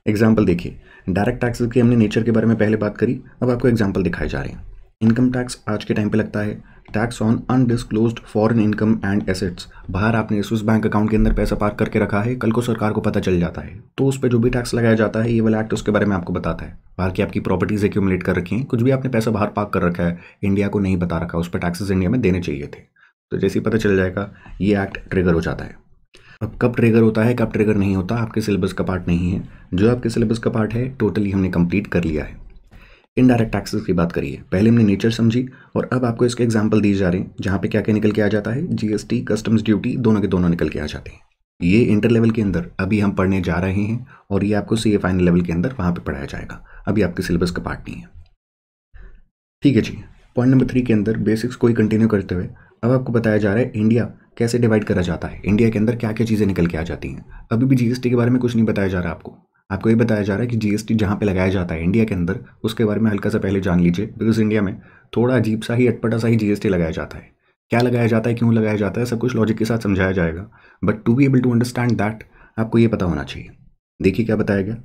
Speaker 1: एग्जाम्पल देखिए डायरेक्ट टैक्सेस की हमने नेचर के बारे में पहले बात करी अब आपको एग्जाम्पल दिखाए जा रहे हैं इनकम टैक्स आज के टाइम पे लगता है tax on undisclose foreign income and assets बाहर आपने स्विस बैंक अकाउंट के अंदर पैसा पार्क करके रखा है कल को सरकार को पता चल जाता है तो उस पर जो भी टैक्स लगाया जाता है ये वाला एक्ट उसके बारे में आपको बताता है बाहर की आपकी प्रॉपर्टीज एक्यूमुलेट कर रखी हैं कुछ भी आपने पैसा बाहर पार्क कर रखा है इंडिया को नहीं बता रखा उस पर टैक्सेस इंडिया में देने चाहिए थे तो जैसे ही पता चल जाएगा ये एक्ट ट्रिगर हो जाता है अब कब ट्रिगर होता है कब ट्रिगर नहीं होता आपके सिलेबस का पार्ट नहीं है जो आपके सिलेबस का पार्ट है टोटली हमने कंप्लीट कर लिया है इनडायरेक्ट टैक्सेस की बात करिए पहले हमने नेचर समझी और अब आपको इसके एग्जाम्पल दिए जा रहे हैं जहाँ पे क्या क्या निकल के आ जाता है जीएसटी कस्टम्स ड्यूटी दोनों के दोनों निकल के आ जाते हैं ये इंटर लेवल के अंदर अभी हम पढ़ने जा रहे हैं और ये आपको सी फाइनल लेवल के अंदर वहाँ पर पढ़ाया जाएगा अभी आपके सिलेबस का पार्ट नहीं है ठीक है जी पॉइंट नंबर थ्री के अंदर बेसिक्स को ही कंटिन्यू करते हुए अब आपको बताया जा रहा है इंडिया कैसे डिवाइड करा जाता है इंडिया के अंदर क्या क्या चीज़ें निकल के आ जाती हैं अभी भी जीएसटी के बारे में कुछ नहीं बताया जा रहा आपको आपको ये बताया जा रहा है कि जीएसटी जहाँ पे लगाया जाता है इंडिया के अंदर उसके बारे में हल्का सा पहले जान लीजिए बिकॉज इंडिया में थोड़ा अजीब सा ही अटपटा सा ही जीएसटी लगाया जाता है क्या लगाया जाता है क्यों लगाया जाता है सब कुछ लॉजिक के साथ समझाया जाएगा but to be able to understand that आपको ये पता होना चाहिए देखिए क्या बताया गया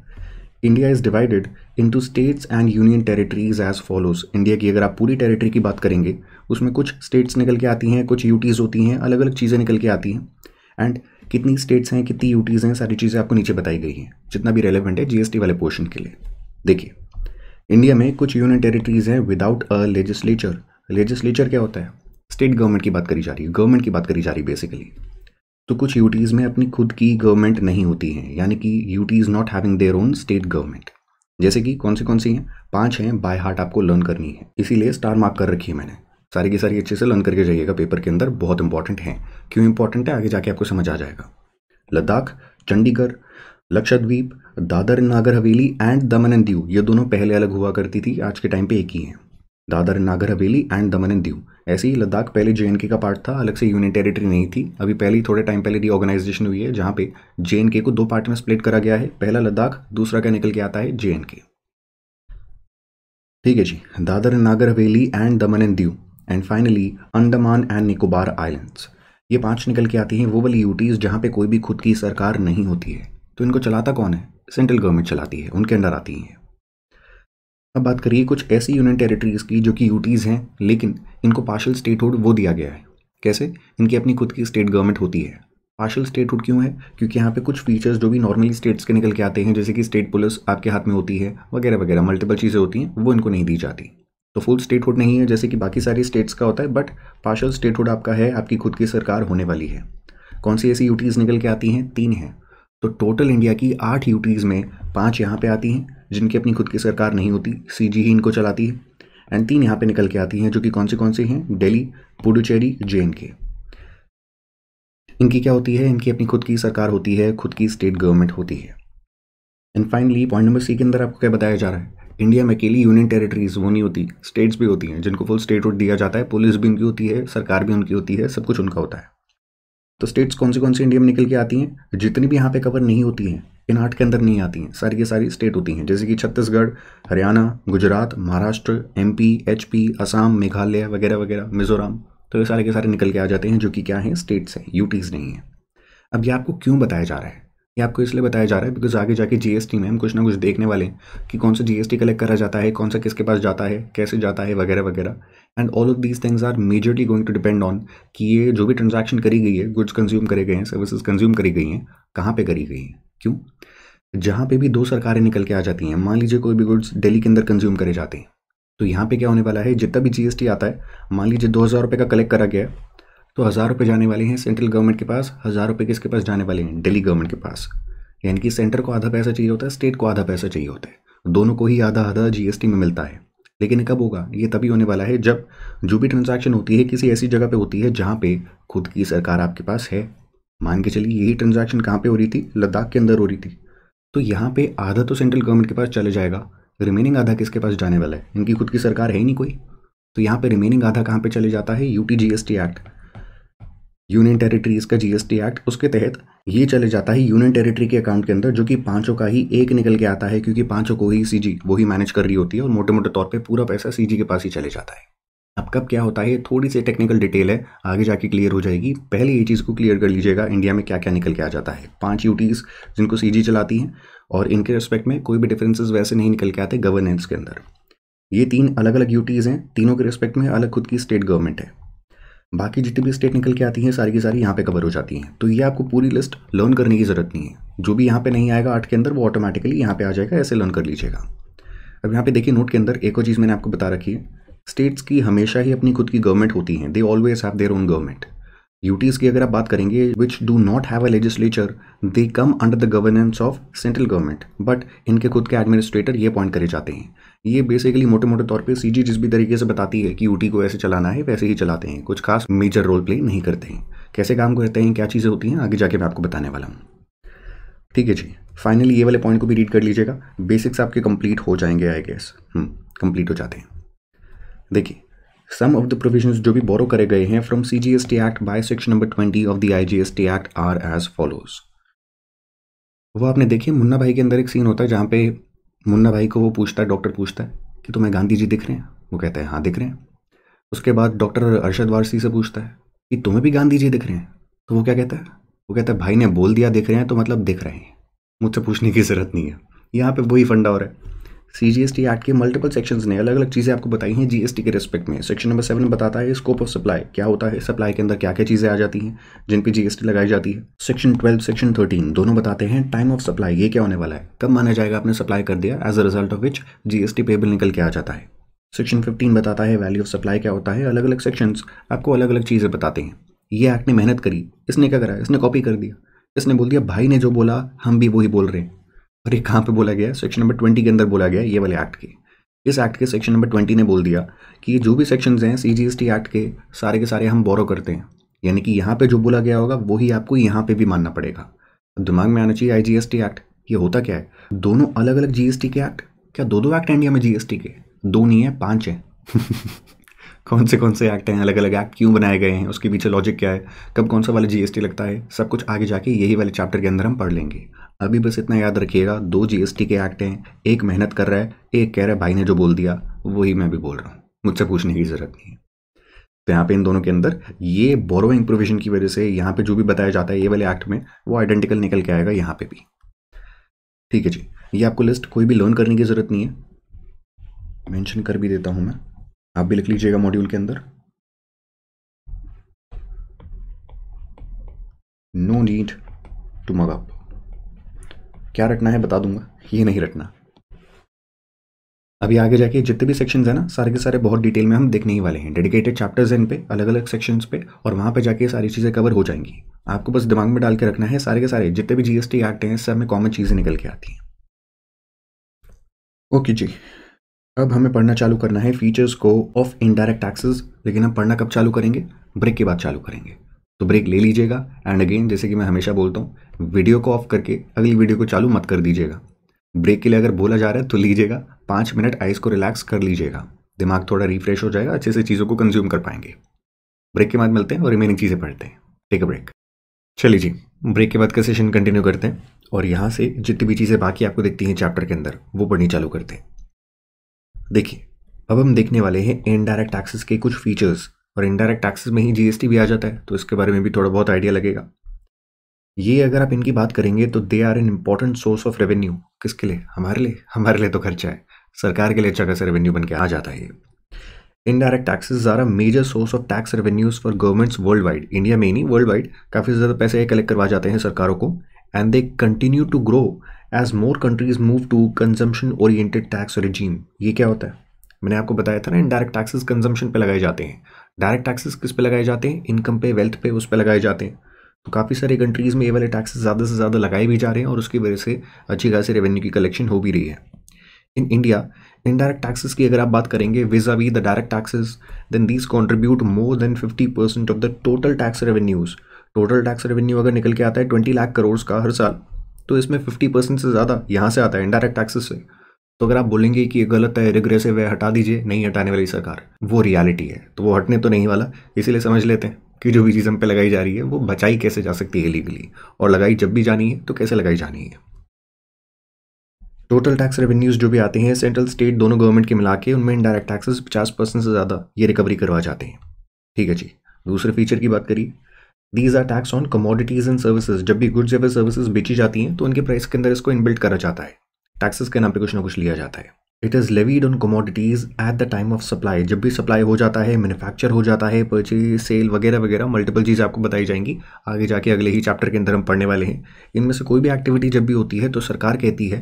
Speaker 1: India is divided into states and union territories as follows India की अगर आप पूरी टेरिटरी की बात करेंगे उसमें कुछ स्टेट्स निकल के आती हैं कुछ यूटीज़ होती हैं अलग अलग चीज़ें निकल के आती हैं एंड कितनी स्टेट्स हैं कितनी यूटीज़ हैं सारी चीज़ें आपको नीचे बताई गई हैं जितना भी रेलिवेंट है जीएसटी वाले पोर्शन के लिए देखिए इंडिया में कुछ यूनियन टेरिटरीज हैं विदाउट अ लेजिस्लेचर लेजिस्लेचर क्या होता है स्टेट गवर्नमेंट की बात करी जा रही है गवर्नमेंट की बात करी जा रही है बेसिकली तो कुछ यूटीज़ में अपनी खुद की गवर्नमेंट नहीं होती है यानी कि UT is not having their own state government जैसे कि कौन सी कौन सी हैं पांच हैं बाय हार्ट आपको लर्न करनी है इसीलिए स्टार मार्क कर रखी है मैंने सारी की सारी अच्छे से लर्न करके जाइएगा पेपर के अंदर बहुत इंपॉर्टेंट है क्यों इंपॉर्टेंट है आगे जाके आपको समझ आ जाएगा लद्दाख चंडीगढ़ लक्षद्वीप दादर नागर हवेली एंड दमन एंड दीव ये दोनों पहले अलग हुआ करती थी आज के टाइम पे एक ही हैं दादर नागर हवेली एंड दमन एंड दीव ऐसे ही लद्दाख पहले जे का पार्ट था अलग से यूनियन टेरिटरी नहीं थी अभी पहले ही थोड़े टाइम पहले रीऑर्गेनाइजेशन हुई है जहाँ पे जे को दो पार्ट में स्प्लिट करा गया है पहला लद्दाख दूसरा क्या निकल के आता है जे ठीक है जी दादर नागर Haveli and Daman and Diu and finally Andaman and Nicobar islands ये पांच निकल के आती हैं वो वाली यूटीज़ जहाँ पे कोई भी खुद की सरकार नहीं होती है तो इनको चलाता कौन है सेंट्रल गवर्नमेंट चलाती है उनके अंडर आती हैं अब बात करिए कुछ ऐसी यूनियन टेरिटरीज़ की जो कि यूटीज़ हैं लेकिन इनको पार्शल स्टेटहुड वो दिया गया है कैसे इनकी अपनी खुद की स्टेट गवर्नमेंट होती है पार्शल स्टेटहुड क्यों है क्योंकि यहाँ पे कुछ फीचर्स जो भी नॉर्मली स्टेट्स के निकल के आते हैं जैसे कि स्टेट पुलिस आपके हाथ में होती है वगैरह वगैरह मल्टीपल चीज़ें होती हैं वो इनको नहीं दी जाती तो फुल स्टेटहुड नहीं है जैसे कि बाकी सारी स्टेट्स का होता है बट पार्शल स्टेटहुड आपका है आपकी खुद की सरकार होने वाली है कौन सी ऐसी यूटीज़ निकल के आती हैं तीन हैं तो टोटल इंडिया की आठ यूटीज़ में पाँच यहाँ पे आती हैं जिनकी अपनी खुद की सरकार नहीं होती सी ही इनको चलाती है एंड तीन यहाँ पर निकल के आती हैं जो कि कौन सी कौन सी हैं डेली पुडुचेरी जे इनकी क्या होती है इनकी अपनी खुद की सरकार होती है खुद की स्टेट गवर्नमेंट होती है and finally point number C के अंदर आपको क्या बताया जा रहा है इंडिया में अकेली यूनियन टेरिटरीज वो नहीं होती स्टेट्स भी होती हैं जिनको फुल स्टेट वोट दिया जाता है पुलिस भी उनकी होती है सरकार भी उनकी होती है सब कुछ उनका होता है तो स्टेट्स कौन सी कौन सी इंडिया में निकल के आती हैं जितनी भी यहाँ पे कवर नहीं होती हैं इन आठ के अंदर नहीं आती हैं सारी की सारी स्टेट होती हैं जैसे कि Chhattisgarh Haryana Gujarat Maharashtra M P H P Assam Meghalaya वगैरह वगैरह मिजोरम तो ये सारे के सारे निकल के आ जाते हैं जो कि क्या हैं स्टेट्स हैं यूटीज़ नहीं हैं अब ये आपको क्यों बताया जा रहा है ये आपको इसलिए बताया जा रहा है बिकॉज आगे जाके जीएसटी में हम कुछ ना कुछ देखने वाले हैं कि कौन सा जीएसटी कलेक्ट करा जाता है कौन सा किसके पास जाता है कैसे जाता है वगैरह वगैरह and all of these things are majorly going to depend on कि ये जो भी ट्रांजेक्शन करी गई है गुड्स कंज्यूम करे गए हैं सर्विसेज कंज्यूम करी गई हैं कहाँ पर करी गई हैं क्यों जहाँ पे भी दो सरकारें निकल के आ जाती हैं मान लीजिए कोई भी गुड्स दिल्ली के अंदर कंज्यूम करे जाते हैं तो यहाँ पे क्या होने वाला है जितना भी जीएसटी आता है मान लीजिए दो हज़ार रुपये का कलेक्ट करा गया है तो हज़ार रुपये जाने वाले हैं सेंट्रल गवर्नमेंट के पास हज़ार रुपये किसके पास जाने वाले हैं दिल्ली गवर्नमेंट के पास यानी कि सेंटर को आधा पैसा चाहिए होता है स्टेट को आधा पैसा चाहिए होता है दोनों को ही आधा आधा जीएसटी में मिलता है लेकिन कब होगा ये तभी होने वाला है जब जो भी ट्रांजैक्शन होती है किसी ऐसी जगह पे होती है जहाँ पे खुद की सरकार आपके पास है मान के चलिए यही ट्रांजैक्शन कहाँ पे हो रही थी लद्दाख के अंदर हो रही थी तो यहाँ पे आधा तो सेंट्रल गवर्नमेंट के पास चले जाएगा रिमेनिंग आधा किसके पास जाने वाला है इनकी खुद की सरकार है ही नहीं कोई तो यहाँ पे रिमेनिंग आधा कहाँ पे चले जाता है S T act union territories का जीएसटी एक्ट उसके तहत ये चले जाता है यूनियन टेरिटरी के अकाउंट के अंदर जो कि पांचों का ही एक निकल के आता है क्योंकि पांचों को ही सीजी वही मैनेज कर रही होती है और मोटे मोटे तौर पे पूरा पैसा सीजी के पास ही चले जाता है अब कब क्या होता है थोड़ी सी टेक्निकल डिटेल है आगे जाके क्लियर हो जाएगी पहले ये चीज़ को क्लियर कर लीजिएगा इंडिया में क्या क्या निकल के आ जाता है पांच यूटीज जिनको सीजी चलाती हैं और इनके रिस्पेक्ट में कोई भी डिफरेंसेस वैसे नहीं निकल के आते गवर्नेंस के अंदर ये तीन अलग अलग यूटीज़ हैं तीनों के रिस्पेक्ट में अलग खुद की स्टेट गवर्नमेंट है बाकी जितनी भी स्टेट निकल के आती हैं सारी की सारी यहाँ पे कवर हो जाती हैं तो ये आपको पूरी लिस्ट लर्न करने की ज़रूरत नहीं है जो भी यहाँ पे नहीं आएगा आर्ट के अंदर वो ऑटोमेटिकली यहाँ पे आ जाएगा ऐसे लर्न कर लीजिएगा अब यहाँ पे देखिए नोट के अंदर एक और चीज़ मैंने आपको बता रखी है स्टेट्स की हमेशा ही अपनी खुद की गवर्नमेंट होती है they always have their own government UTs की अगर आप बात करेंगे which do not have a legislature they come under the governance of central government but इनके खुद के एडमिनिस्ट्रेटर ये अपॉइंट करे जाते हैं ये बेसिकली मोटे मोटे तौर पे सीजी जिस भी तरीके से बताती है कि यूटी को ऐसे चलाना है वैसे ही चलाते हैं कुछ खास मेजर रोल प्ले नहीं करते हैं कैसे काम करते हैं क्या चीज़ें होती हैं आगे जाके मैं आपको बताने वाला हूँ ठीक है जी फाइनली ये वाले पॉइंट को भी रीड कर लीजिएगा बेसिक्स आपके कंप्लीट हो जाएंगे आई गेस कंप्लीट हो जाते हैं देखिए सम ऑफ द प्रोविजन जो भी बोरो करे गए हैं from C G S T act by section number twenty of the I G S T act are as follows वो आपने देखिए मुन्ना भाई के अंदर एक सीन होता है जहाँ पे मुन्ना भाई को वो पूछता है डॉक्टर पूछता है कि तुम्हें गांधी जी दिख रहे हैं वो कहते हैं हाँ दिख रहे हैं उसके बाद डॉक्टर अरशद वारसी से पूछता है कि तुम्हें भी गांधी जी दिख रहे हैं तो वो क्या कहता है वो कहता है भाई ने बोल दिया दिख रहे हैं तो मतलब दिख रहे हैं मुझसे पूछने की ज़रूरत नहीं है यहाँ पे वही फंडा हो रहा है C G S T act के मल्टीपल सेक्शंस ने अलग अलग चीज़ें आपको बताई हैं जीएसटी के रिस्पेक्ट में सेक्शन नंबर सेवन बताता है स्कोप ऑफ सप्लाई क्या होता है सप्लाई के अंदर क्या क्या चीज़ें आ जाती हैं जिन पे जीएसटी लगाई जाती है सेक्शन ट्वेल्व सेक्शन थर्टीन दोनों बताते हैं टाइम ऑफ सप्लाई ये क्या होने वाला है कब माना जाएगा आपने सप्लाई कर दिया as a result of which GST payable निकल के आ जाता है सेक्शन फिफ्टीन बताता है वैल्यू ऑफ सप्लाई क्या होता है अलग अलग सेक्शंस आपको अलग अलग चीज़ें बताते हैं ये एक्ट ने मेहनत करी इसने क्या करा इसने कॉपी कर दिया इसने बोल दिया भाई ने जो बोला हम भी वही बोल रहे हैं और ये कहाँ पे बोला गया सेक्शन नंबर ट्वेंटी के अंदर बोला गया ये वाले एक्ट के इस एक्ट के सेक्शन नंबर ट्वेंटी ने बोल दिया कि जो भी सेक्शन हैं C G S T act के सारे के सारे हम बोरो करते हैं यानी कि यहाँ पे जो बोला गया होगा वही आपको यहाँ पे भी मानना पड़ेगा दिमाग में आना चाहिए I G S T act ये होता क्या है दोनों अलग अलग जी एस टी के एक्ट क्या दो दो एक्ट इंडिया में जी एस टी के दो नहीं है पाँच हैं कौन से कौन से एक्ट हैं अलग अलग एक्ट क्यों बनाए गए हैं उसके पीछे लॉजिक क्या है कब कौन सा वाला जीएसटी लगता है सब कुछ आगे जाके यही वाले चैप्टर के अंदर हम पढ़ लेंगे अभी बस इतना याद रखिएगा दो जीएसटी के एक्ट हैं एक मेहनत कर रहा है एक कह रहा है भाई ने जो बोल दिया वही मैं भी बोल रहा हूँ मुझसे पूछने की ज़रूरत नहीं है तो यहाँ पे इन दोनों के अंदर ये बोरोइंग प्रोविजन की वजह से यहाँ पे जो भी बताया जाता है ये वाले एक्ट में वो आइडेंटिकल निकल के आएगा यहाँ पे भी ठीक है जी ये आपको लिस्ट कोई भी लर्न करने की ज़रूरत नहीं है मेंशन कर भी देता हूँ मैं आप भी लिख लीजिएगा मॉड्यूल के अंदर no need to mug up क्या रटना है बता दूंगा ये नहीं रटना अभी आगे जाके जितने भी सेक्शंस है ना सारे के सारे बहुत डिटेल में हम देखने ही वाले हैं डेडिकेटेड चैप्टर्स हैं इन पे अलग अलग सेक्शंस पे और वहां पे जाके सारी चीज़ें कवर हो जाएंगी आपको बस दिमाग में डाल के रखना है सारे के सारे जितने भी जीएसटी एक्ट हैं सब में कॉमन चीज़ें निकल के आती हैं ओके जी अब हमें पढ़ना चालू करना है फीचर्स को ऑफ इनडायरेक्ट टैक्सेस लेकिन हम पढ़ना कब चालू करेंगे ब्रेक के बाद चालू करेंगे तो ब्रेक ले लीजिएगा एंड अगेन जैसे कि मैं हमेशा बोलता हूँ वीडियो को ऑफ करके अगली वीडियो को चालू मत कर दीजिएगा ब्रेक के लिए अगर बोला जा रहा है तो लीजिएगा पाँच मिनट आइस को रिलैक्स कर लीजिएगा दिमाग थोड़ा रिफ्रेश हो जाएगा अच्छे से चीज़ों को कंज्यूम कर पाएंगे ब्रेक के बाद मिलते हैं और रिमेनिंग चीज़ें पढ़ते हैं टेक अ ब्रेक चलिए जी ब्रेक के बाद का सेशन कंटिन्यू करते हैं और यहाँ से जितनी भी चीज़ें बाकी आपको दिखती हैं चैप्टर के अंदर वो पढ़नी चालू करते हैं देखिए अब हम देखने वाले हैं इनडायरेक्ट टैक्सेस के कुछ फीचर्स और इनडायरेक्ट टैक्सेस में ही जीएसटी भी आ जाता है तो इसके बारे में भी थोड़ा बहुत आइडिया लगेगा ये अगर आप इनकी बात करेंगे तो they are an important source of revenue किसके लिए हमारे लिए हमारे लिए तो खर्चा है सरकार के लिए अच्छा खासा रेवेन्यू बन के आ जाता है indirect taxes are a major source of tax revenues for governments worldwide India में ही नहीं वर्ल्ड वाइड काफ़ी ज़्यादा पैसे कलेक्ट करवा जाते हैं सरकारों को and they continue to grow as more countries move to consumption oriented tax regime ये क्या होता है मैंने आपको बताया था ना इनडायरेक्ट टैक्सेस कंजम्पशन पे लगाए जाते हैं डायरेक्ट टैक्सेस किस पे लगाए जाते हैं इनकम पे वेल्थ पे उस पर लगाए जाते हैं तो काफ़ी सारे कंट्रीज़ में ये वाले टैक्सेस ज़्यादा से ज़्यादा लगाए भी जा रहे हैं और उसकी वजह से अच्छी खासी रेवेन्यू की कलेक्शन हो भी रही है इन इंडिया इनडायरेक्ट टैक्सेस की अगर आप बात करेंगे vis a vis the direct taxes then these contribute more than fifty percent of the total tax revenues total tax revenue अगर निकल के आता है ट्वेंटी लाख करोड़ का हर साल तो इसमें फिफ्टी परसेंट से ज़्यादा यहाँ से आता है इनडायरेक्ट टैक्सेस से तो अगर आप बोलेंगे कि ये गलत है रिग्रेसिव है हटा दीजिए नहीं हटाने वाली सरकार वो रियलिटी है तो वो हटने तो नहीं वाला इसीलिए समझ लेते हैं कि जो भी चीज़ हम पे लगाई जा रही है वो बचाई कैसे जा सकती है लीगली और लगाई जब भी जानी है तो कैसे लगाई जानी है टोटल टैक्स रेवेन्यूज जो भी आते हैं सेंट्रल स्टेट दोनों गवर्नमेंट के मिला के उनमें इनडायरेक्ट टैक्सेस पचास परसेंट से ज़्यादा ये रिकवरी करवा जाते हैं ठीक है जी दूसरे फीचर की बात करिए these are tax on commodities and services जब भी गुड्स या सर्विसेज बेची जाती हैं तो उनके प्राइस के अंदर इसको इनबिल्ट करा जाता है टैक्सेस के नाम पे कुछ ना कुछ लिया जाता है it is levied on commodities at the time of supply जब भी सप्लाई हो जाता है मैन्युफैक्चर हो जाता है परचेज सेल वगैरह वगैरह मल्टीपल चीज आपको बताई जाएंगी आगे जाके अगले ही चैप्टर के अंदर हम पढ़ने वाले हैं इनमें से कोई भी एक्टिविटी जब भी होती है तो सरकार कहती है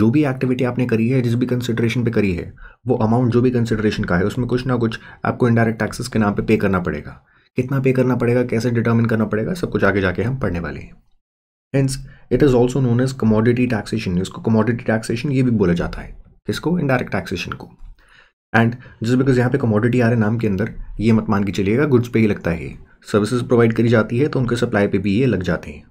Speaker 1: जो भी एक्टिविटी आपने करी है जिस भी कंसिडरेशन पे करी है वो अमाउंट जो भी कंसिडरेशन का है उसमें कुछ ना कुछ आपको इनडायरेक्ट टैक्सेस के नाम पे पे करना पड़ेगा कितना पे करना पड़ेगा कैसे डिटर्मिन करना पड़ेगा सब कुछ आगे जाके हम पढ़ने वाले हैं hence it is also known as commodity taxation इसको कमोडिटी टैक्सेशन ये भी बोला जाता है किसको इनडायरेक्ट टैक्सेशन को एंड जस्ट बिकॉज यहाँ पे कमोडिटी आ रहे नाम के अंदर ये मत मान के चलिएगा गुड्स पे ही लगता है सर्विसेज प्रोवाइड करी जाती है तो उनके सप्लाई पे भी ये लग जाते हैं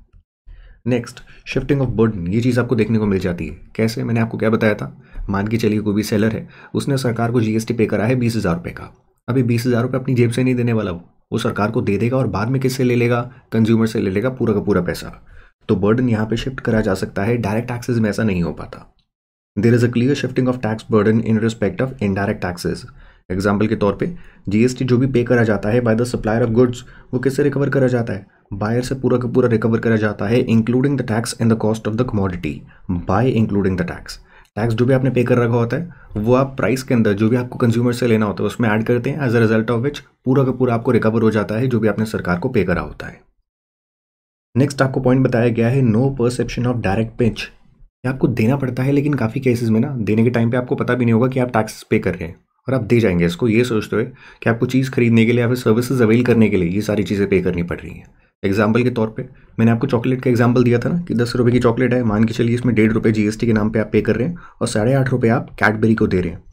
Speaker 1: नेक्स्ट शिफ्टिंग ऑफ बर्डन ये चीज़ आपको देखने को मिल जाती है कैसे मैंने आपको क्या बताया था मान के चलिए कोई भी सेलर है उसने सरकार को जीएसटी पे करा है बीस हज़ार रुपये का अभी बीस हज़ार रुपये अपनी जेब से नहीं देने वाला वो वो सरकार को दे देगा और बाद में किससे ले लेगा कंज्यूमर से ले लेगा पूरा का पूरा पैसा तो बर्डन यहाँ पे शिफ्ट करा जा सकता है डायरेक्ट टैक्सेज में ऐसा नहीं हो पाता there is a clear shifting of tax burden in respect of indirect taxes example के तौर पर जीएसटी जो भी पे करा जाता है by the supplier of goods वो किससे रिकवर करा जाता है बायर से पूरा का पूरा रिकवर करा जाता है including the tax in the cost of the commodity by including the tax tax जो भी आपने पे कर रखा होता है वो आप प्राइस के अंदर जो भी आपको कंज्यूमर से लेना होता है उसमें ऐड करते हैं as a result of which पूरा का पूरा आपको रिकवर हो जाता है जो भी आपने सरकार को पे करा होता है नेक्स्ट आपको पॉइंट बताया गया है no perception of direct pinch ये आपको देना पड़ता है लेकिन काफ़ी केसेस में ना देने के टाइम पे आपको पता भी नहीं होगा कि आप टैक्स पे कर रहे हैं और आप दे जाएंगे इसको ये सोचते हुए कि आपको चीज़ खरीदने के लिए या फिर सर्विसेज अवेल करने के लिए ये सारी चीज़ें पे करनी पड़ रही हैं एग्जाम्पल के तौर पे मैंने आपको चॉकलेट का एग्जाम्पल दिया था ना कि दस रुपये की चॉकलेट है मान के चलिए इसमें डेढ़ रुपये जीएसटी के नाम पे आप पे कर रहे हैं और साढ़े आठ रुपये आप कैडबेरी को दे रहे हैं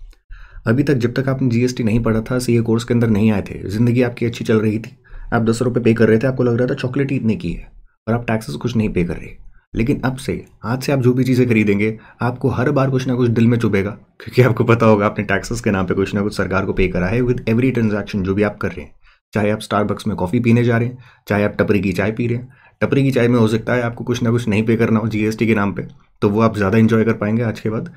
Speaker 1: अभी तक जब तक आपने जीएसटी नहीं पढ़ा था सीए कोर्स के अंदर नहीं आए थे ज़िंदगी आपकी अच्छी चल रही थी आप दस रुपये पे कर रहे थे आपको लग रहा था चॉकलेट ही इतने की है और आप टैक्सेस कुछ नहीं पे कर रहे लेकिन अब से आज से आप जो भी चीज़ें खरीदेंगे आपको हर बार कुछ ना कुछ दिल में चुभेगा क्योंकि आपको पता होगा आपने टैक्सेस के नाम पे कुछ ना कुछ सरकार को पे करा है विद एवरी ट्रांजैक्शन जो भी आप कर रहे हैं चाहे आप स्टारबक्स में कॉफ़ी पीने जा रहे हैं चाहे आप टपरी की चाय पी रहे हैं टपरी की चाय में हो सकता है आपको कुछ ना कुछ नहीं पे करना हो जीएसटी के नाम पे तो वो आप ज़्यादा इन्जॉय कर पाएंगे आज के बाद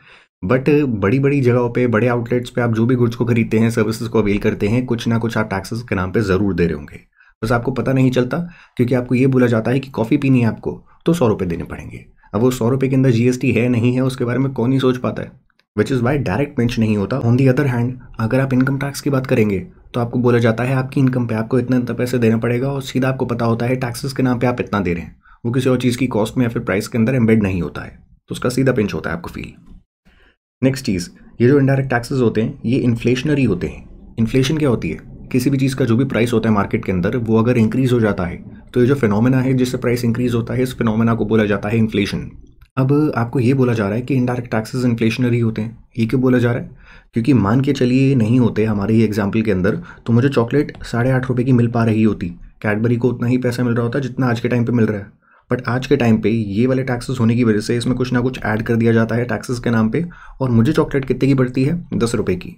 Speaker 1: बट बड़ी बड़ी जगहों पे बड़े आउटलेट्स पे आप जो भी गुड्स को खरीदते हैं सर्विसेज को अवेल करते हैं कुछ ना कुछ आप टैक्सेस के नाम पे ज़रूर दे रहे होंगे बस आपको पता नहीं चलता क्योंकि आपको ये बोला जाता है कि कॉफ़ी पीनी है आपको तो सौ रुपये देने पड़ेंगे अब वो सौ रुपये के अंदर जीएसटी है नहीं है उसके बारे में कौन ही सोच पाता है which is why direct mention नहीं होता ऑन दी अदर हैंड अगर आप इनकम टैक्स की बात करेंगे तो आपको बोला जाता है आपकी इनकम पे आपको इतना इतना पैसे देना पड़ेगा और सीधा आपको पता होता है टैक्सेस के नाम पे आप इतना दे रहे हैं वो किसी और चीज़ की कॉस्ट में या फिर प्राइस के अंदर एम्बेड नहीं होता है तो उसका सीधा पिंच होता है आपको फील नेक्स्ट चीज़ ये जो इनडायरेक्ट टैक्सेस होते हैं ये इन्फ्लेशनरी होते हैं इन्फ्लेशन क्या होती है किसी भी चीज़ का जो भी प्राइस होता है मार्केट के अंदर वो अगर इंक्रीज़ हो जाता है तो ये जो फिनोमेना है जिससे प्राइस इंक्रीज़ होता है इस फिनोमेना को बोला जाता है इन्फ्लेशन अब आपको ये बोला जा रहा है कि इनडायरेक्ट टैक्सेस इन्फ्लेशनरी होते हैं ये क्यों बोला जा रहा है क्योंकि मान के चलिए नहीं होते हमारे ही एग्जाम्पल के अंदर तो मुझे चॉकलेट साढ़े आठ रुपये की मिल पा रही होती कैडबरी को उतना ही पैसा मिल रहा होता जितना आज के टाइम पे मिल रहा है बट आज के टाइम पे ये वाले टैक्सेस होने की वजह से इसमें कुछ ना कुछ ऐड कर दिया जाता है टैक्सेस के नाम पे और मुझे चॉकलेट कितने की पड़ती है दस रुपये की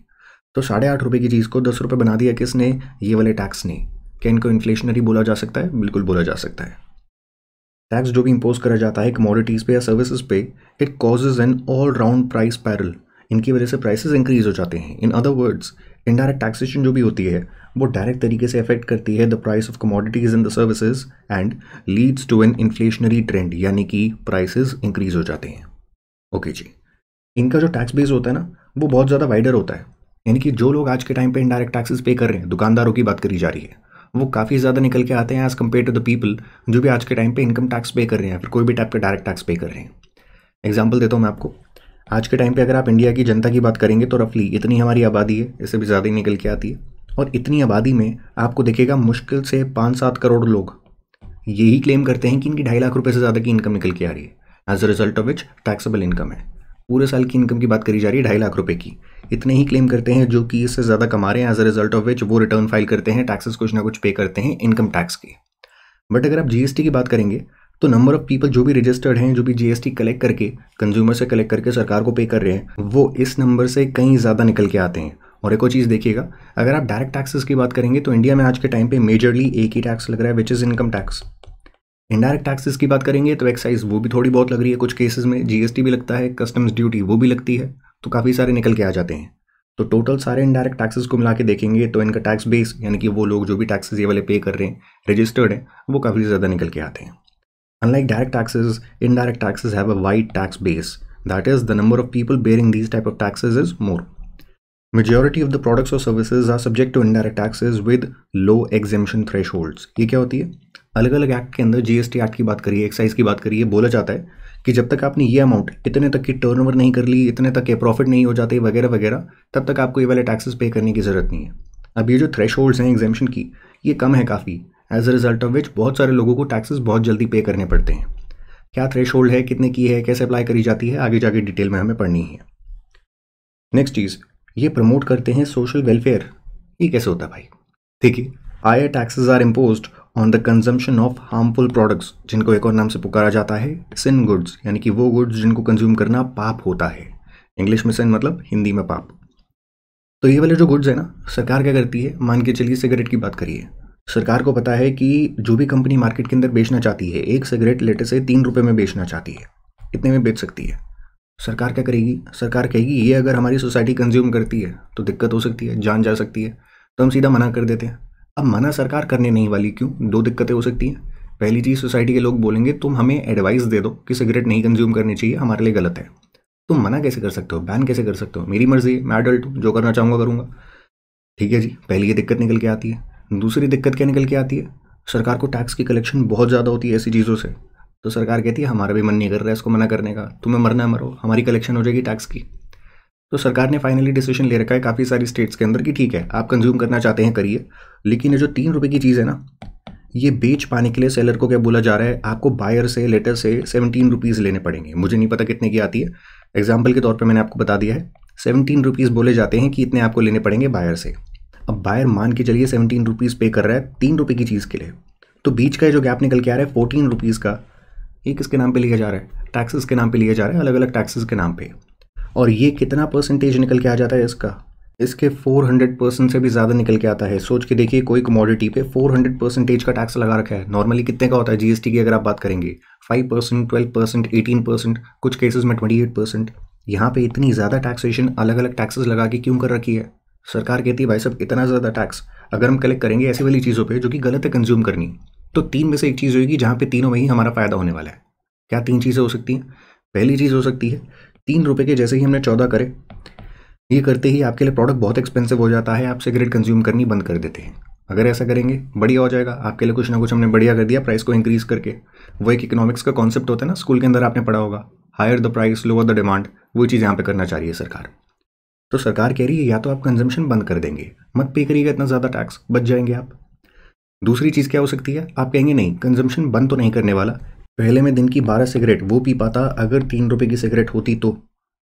Speaker 1: तो साढ़े आठ रुपये की चीज़ को दस रुपये बना दिया किसने ये वाले टैक्स ने क्या इनको इन्फ्लेशनरी बोला जा सकता है बिल्कुल बोला जा सकता है टैक्स जो भी इम्पोज करा जाता है कमोडिटीज़ पे या सर्विसेज पे it causes an all round price spiral इनकी वजह से प्राइसेस इंक्रीज हो जाते हैं in other words indirect taxation जो भी होती है वो डायरेक्ट तरीके से अफेक्ट करती है the price of commodities in the services and leads to an inflationary trend यानी कि प्राइसेस इंक्रीज हो जाते हैं ओके okay जी इनका जो टैक्स बेस होता है ना वो बहुत ज़्यादा वाइडर होता है यानी कि जो लोग आज के टाइम पे इनडायरेक्ट टैक्सेस पे कर रहे हैं दुकानदारों की बात करी जा रही है वो काफ़ी ज़्यादा निकल के आते हैं as compare to the people जो भी आज के टाइम पे इनकम टैक्स पे कर रहे हैं फिर कोई भी टाइप का डायरेक्ट टैक्स पे कर रहे हैं एग्जाम्पल देता हूँ मैं आपको आज के टाइम पे अगर आप इंडिया की जनता की बात करेंगे तो रफली इतनी हमारी आबादी है इससे भी ज़्यादा ही निकल के आती है और इतनी आबादी में आपको देखेगा मुश्किल से पाँच सात करोड़ लोग यही क्लेम करते हैं कि इनकी ढाई लाख रुपये से ज़्यादा की इनकम निकल के आ रही है as a result of which taxable income है पूरे साल की इनकम की बात करी जा रही है ढाई लाख रुपये की इतने ही क्लेम करते हैं जो कि इससे ज़्यादा कमा रहे हैं as a result of which वो रिटर्न फाइल करते हैं टैक्सेस कुछ ना कुछ पे करते हैं इनकम टैक्स के बट अगर आप जीएसटी की बात करेंगे तो नंबर ऑफ पीपल जो भी रजिस्टर्ड हैं जो भी जीएसटी कलेक्ट करके कंज्यूमर से कलेक्ट करके सरकार को पे कर रहे हैं वो इस नंबर से कहीं ज़्यादा निकल के आते हैं और एक और चीज़ देखिएगा अगर आप डायरेक्ट टैक्सेस की बात करेंगे तो इंडिया में आज के टाइम पे मेजरली एक ही टैक्स लग रहा है which is income tax indirect taxes की बात करेंगे तो एक्साइज वो भी थोड़ी बहुत लग रही है कुछ केसेस में जीएसटी भी लगता है कस्टम्स ड्यूटी वो भी लगती है तो काफ़ी सारे निकल के आ जाते हैं तो टोटल सारे इनडायरेक्ट टैक्सेस को मिला के देखेंगे तो इनका टैक्स बेस यानी कि वो लोग जो भी टैक्सेस ये वाले पे कर रहे हैं रजिस्टर्ड हैं वो काफ़ी ज़्यादा निकल के आते हैं unlike direct taxes indirect direct have a wide tax base that is the number of people bearing these type of taxes is more majority of the products और services are subject to indirect taxes with low exemption thresh ये क्या होती है अलग अलग act के अंदर GST act की बात करिए एक्साइज की बात करिए बोला जाता है कि जब तक आपने ये अमाउंट इतने तक की टर्नओवर नहीं कर ली इतने तक के प्रॉफिट नहीं हो जाते वगैरह वगैरह तब तक आपको ये वाले टैक्सेस पे करने की ज़रूरत नहीं है अब ये जो थ्रेश हैं एग्जामेशन की ये कम है काफ़ी as a result of which बहुत सारे लोगों को टैक्सेस बहुत जल्दी पे करने पड़ते हैं क्या थ्रेश होल्ड है कितने की है कैसे अप्लाई करी जाती है आगे जाके डिटेल में हमें पढ़नी है नेक्स्ट चीज़ ये प्रमोट करते हैं सोशल वेलफेयर ये कैसे होता है भाई देखिए higher taxes are impose on the consumption of harmful products जिनको एक और नाम से पुकारा जाता है सिन गुड्स यानी कि वो गुड्स जिनको कंज्यूम करना पाप होता है इंग्लिश में सिन मतलब हिंदी में पाप तो ये वाले जो गुड्स है ना सरकार क्या करती है मान के चलिए सिगरेट की बात करिए सरकार को पता है कि जो भी कंपनी मार्केट के अंदर बेचना चाहती है एक सिगरेट लेटे से तीन रुपये में बेचना चाहती है इतने में बेच सकती है सरकार क्या करेगी सरकार कहेगी ये अगर हमारी सोसाइटी कंज्यूम करती है तो दिक्कत हो सकती है जान जा सकती है तो हम सीधा मना कर देते हैं अब मना सरकार करने नहीं वाली क्यों दो दिक्कतें हो सकती हैं पहली चीज़ सोसाइटी के लोग बोलेंगे तुम हमें एडवाइस दे दो कि सिगरेट नहीं कंज्यूम करनी चाहिए हमारे लिए गलत है तुम मना कैसे कर सकते हो बैन कैसे कर सकते हो मेरी मर्जी है मैं अडल्ट हूँ जो करना चाहूँगा करूँगा ठीक है जी पहली ये दिक्कत निकल के आती है दूसरी दिक्कत क्या निकल के आती है सरकार को टैक्स की कलेक्शन बहुत ज़्यादा होती है ऐसी चीज़ों से तो सरकार कहती है हमारा भी मन नहीं कर रहा है इसको मना करने का तुम्हें मरना मरो हमारी कलेक्शन हो जाएगी टैक्स की तो सरकार ने फाइनली डिसीजन ले रखा है काफ़ी सारी स्टेट्स के अंदर कि ठीक है आप कंज्यूम करना चाहते हैं करिए लेकिन ये जो तीन रुपये की चीज़ है ना ये बेच पाने के लिए सेलर को क्या बोला जा रहा है आपको बायर से लेटर से सेवनटीन रुपीज़ लेने पड़ेंगे मुझे नहीं पता कितने की आती है एग्जाम्पल के तौर पर मैंने आपको बता दिया है सेवनटीन रुपीज़ बोले जाते हैं कि इतने आपको लेने पड़ेंगे बायर से अब बायर मान के चलिए सेवनटीन रुपीज़ पे कर रहा है तीन रुपये की चीज़ के लिए तो बीच का जो गैप निकल के आ रहा है फोर्टीन रुपीज़ का ये किसके नाम पे लिया जा रहा है टैक्सेस के नाम पे लिया जा रहा है अलग अलग टैक्सेस के नाम पे और ये कितना परसेंटेज निकल के आ जाता है इसका इसके 400 परसेंट से भी ज़्यादा निकल के आता है सोच के देखिए कोई कमोडिटी पे 400 परसेंटेज का टैक्स लगा रखा है नॉर्मली कितने का होता है जीएसटी की अगर आप बात करेंगे 5 percent twelve percent eighteen percent कुछ केसेस में 28 परसेंट यहाँ पर इतनी ज़्यादा टैक्सेशन अलग अलग टैक्सेस लगा के क्यों कर रखी है सरकार कहती है भाई साहब इतना ज़्यादा टैक्स अगर हम कलेक्ट करेंगे ऐसी वाली चीज़ों पर जो कि गलत है कंज्यूम करनी तो तीन में से एक चीज़ होगी जहाँ पर तीनों में ही हमारा फ़ायदा होने वाला है क्या तीन चीज़ें हो सकती हैं पहली चीज़ हो सकती है तीन रुपये के जैसे ही हमने चौदह करे ये करते ही आपके लिए प्रोडक्ट बहुत एक्सपेंसिव हो जाता है आप सिगरेट कंज्यूम करनी बंद कर देते हैं अगर ऐसा करेंगे बढ़िया हो जाएगा आपके लिए कुछ ना कुछ हमने बढ़िया कर दिया प्राइस को इंक्रीज करके वो एक इकोनॉमिक्स का कॉन्सेप्ट होता है ना स्कूल के अंदर आपने पढ़ा होगा higher the price lower the demand वो चीज़ यहाँ पे करना चाह रही है सरकार तो सरकार कह रही है या तो आप कंजम्पशन बंद कर देंगे मत पे करिएगा इतना ज़्यादा टैक्स बच जाएंगे आप दूसरी चीज़ क्या हो सकती है आप कहेंगे नहीं कंजम्पशन बंद तो नहीं करने वाला पहले मैं दिन की बारह सिगरेट वो पी पाता अगर तीन रुपये की सिगरेट होती तो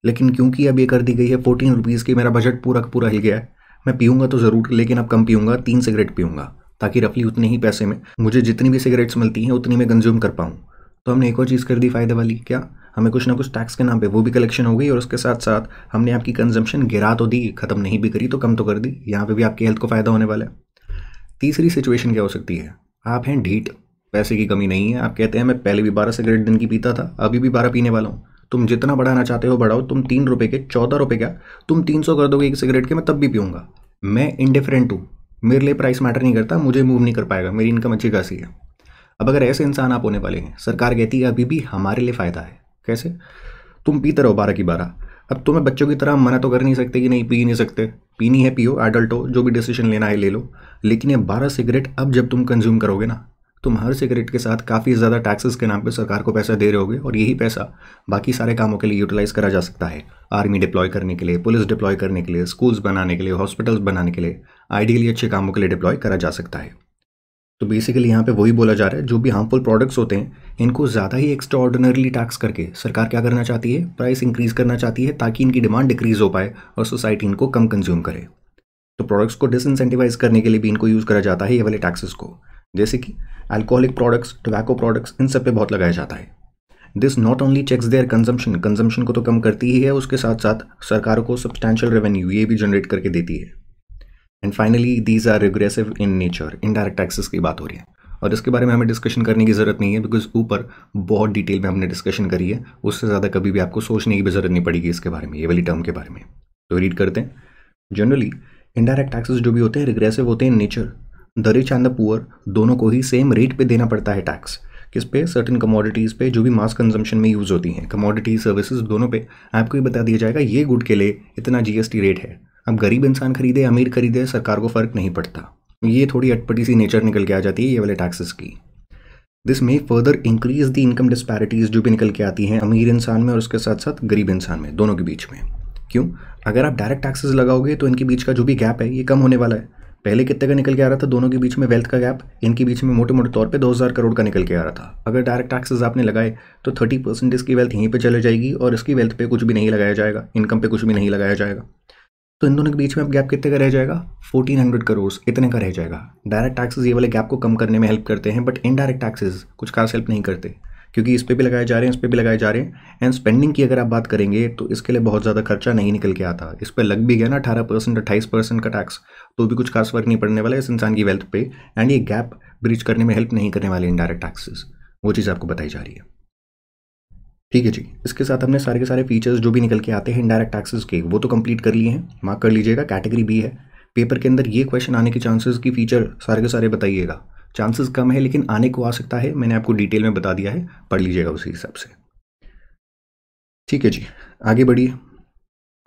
Speaker 1: लेकिन क्योंकि अब ये कर दी गई है फोर्टीन रुपीज़ की मेरा बजट पूरा का पूरा हिल गया है मैं पीऊंगा तो ज़रूर लेकिन अब कम पीऊंगा तीन सिगरेट पीऊँगा ताकि रफली उतने ही पैसे में मुझे जितनी भी सिगरेट्स मिलती हैं उतनी मैं कंज्यूम कर पाऊँ तो हमने एक और चीज़ कर दी फ़ायदे वाली क्या हमें कुछ ना कुछ टैक्स के नाम पे वो भी कलेक्शन हो गई और उसके साथ साथ हमने आपकी कंजम्पशन गिरा तो दी ख़त्म नहीं भी करी तो कम तो कर दी यहाँ पे भी आपकी हेल्थ को फ़ायदा होने वाला है तीसरी सिचुएशन क्या हो सकती है आप हैं ढीठ पैसे की कमी नहीं है आप कहते हैं मैं पहले भी बारह सिगरेट दिन की पीता था अभी भी बारह पीने वाला हूँ तुम जितना बढ़ाना चाहते हो बढ़ाओ तुम तीन रुपये के चौदह रुपये का तुम तीन सौ कर दोगे एक सिगरेट के मैं तब भी पीऊँगा मैं इंडिफरेंट हूँ मेरे लिए प्राइस मैटर नहीं करता मुझे मूव नहीं कर पाएगा मेरी इनकम अच्छी खासी है अब अगर ऐसे इंसान आप होने वाले हैं सरकार कहती है अभी भी हमारे लिए फ़ायदा है कैसे तुम पीते रहो बारह की बारह अब तुम्हें बच्चों की तरह मना तो कर नहीं सकते कि नहीं पी नहीं सकते पीनी है पियो एडल्ट हो जो भी डिसीजन लेना है ले लो लेकिन ये बारह सिगरेट अब जब तुम कंज्यूम करोगे ना तुम हर सिगरेट के साथ काफ़ी ज़्यादा टैक्सेस के नाम पर सरकार को पैसा दे रहे होगे और यही पैसा बाकी सारे कामों के लिए यूटिलाइज़ करा जा सकता है आर्मी डिप्लॉय करने के लिए पुलिस डिप्लॉय करने के लिए स्कूल्स बनाने के लिए हॉस्पिटल्स बनाने के लिए आइडियली अच्छे कामों के लिए डिप्लॉय करा जा सकता है तो बेसिकली यहाँ पे वही बोला जा रहा है जो भी हार्मफुल प्रोडक्ट्स होते हैं इनको ज़्यादा ही एक्स्ट्रा टैक्स करके सरकार क्या करना चाहती है प्राइस इंक्रीज़ करना चाहती है ताकि इनकी डिमांड डिक्रीज़ हो पाए और सोसाइटी इनको कम कंज्यूम करे तो प्रोडक्ट्स को डिसइंसेंटिवाइज करने के लिए भी इनको यूज़ करा जाता है ये वाले टैक्सेस को जैसे कि अल्कोहलिक प्रोडक्ट्स टोबैको प्रोडक्ट्स इन सब पे बहुत लगाया जाता है this not only checks their consumption consumption को तो कम करती ही है उसके साथ साथ सरकारों को सब्सटैंशियल रेवेन्यू ये भी जनरेट करके देती है and finally these are regressive in nature indirect taxes की बात हो रही है और इसके बारे में हमें डिस्कशन करने की ज़रूरत नहीं है बिकॉज ऊपर बहुत डिटेल में हमने डिस्कशन करी है उससे ज़्यादा कभी भी आपको सोचने की भी ज़रूरत नहीं पड़ेगी इसके बारे में ये वाली टर्म के बारे में तो रीड करते हैं जनरली इनडायरेक्ट टैक्सेस जो भी होते हैं रिग्रेसिव होते हैं nature the rich and the poor दोनों को ही सेम रेट पे देना पड़ता है टैक्स किस पे सर्टन कमोडिटीज़ पे जो भी मास कंजम्पशन में यूज़ होती हैं कमोडिटी सर्विसेज दोनों पे आपको ये बता दिया जाएगा ये गुड के लिए इतना जीएसटी रेट है अब गरीब इंसान खरीदे अमीर खरीदे सरकार को फ़र्क नहीं पड़ता ये थोड़ी अटपटी सी नेचर निकल के आ जाती है ये वाले टैक्सेस की this may further increase the income disparities जो भी निकल के आती हैं अमीर इंसान में और उसके साथ साथ गरीब इंसान में दोनों के बीच में क्यों अगर आप डायरेक्ट टैक्सेस लगाओगे तो इनके बीच का जो भी गैप है ये कम होने वाला है पहले कितने का निकल के आ रहा था दोनों के बीच में वेल्थ का गैप इनके बीच में मोटे मोटे तौर पे 2000 करोड़ का निकल के आ रहा था अगर डायरेक्ट टैक्सेस आपने लगाए तो 30 परसेंट इसकी वेल्थ यहीं पे चले जाएगी और इसकी वेल्थ पे कुछ भी नहीं लगाया जाएगा इनकम पे कुछ भी नहीं लगाया जाएगा तो इन दोनों के बीच में अब गैप कितने का रह जाएगा फोर्टीन हंड्रेड करोड़ इतने का रह जाएगा डायरेक्ट टैक्सेज ये वाले गैप को कम करने में हेल्प करते हैं बट इनडायरेक्ट टैक्सेज कुछ खास हेल्प नहीं करते क्योंकि इस पर भी लगाए जा रहे हैं इस पर भी लगाए जा रहे हैं एंड स्पेंडिंग की अगर आप बात करेंगे तो इसके लिए बहुत ज़्यादा खर्चा नहीं निकल के आता इस पर लग भी गया ना अठारह परसेंट अट्ठाईस परसेंट का टैक्स तो भी कुछ खास फर्क नहीं पड़ने वाला इस इंसान की वेल्थ पे एंड ये गैप ब्रिज करने में हेल्प नहीं करने वाले इनडायरेक्ट टैक्सेस वो चीज़ आपको बताई जा रही है ठीक है जी इसके साथ हमने सारे के सारे फीचर्स जो भी निकल के आते हैं इनडायरेक्ट टैक्सेस के वो तो कंप्लीट कर लिए हैं मार्क कर लीजिएगा कैटेगरी बी है पेपर के अंदर ये क्वेश्चन आने के चांसेस की फीचर सारे के सारे बताइएगा चांसेस कम है लेकिन आने को आ सकता है मैंने आपको डिटेल में बता दिया है पढ़ लीजिएगा उसी हिसाब से ठीक है जी आगे बढ़िए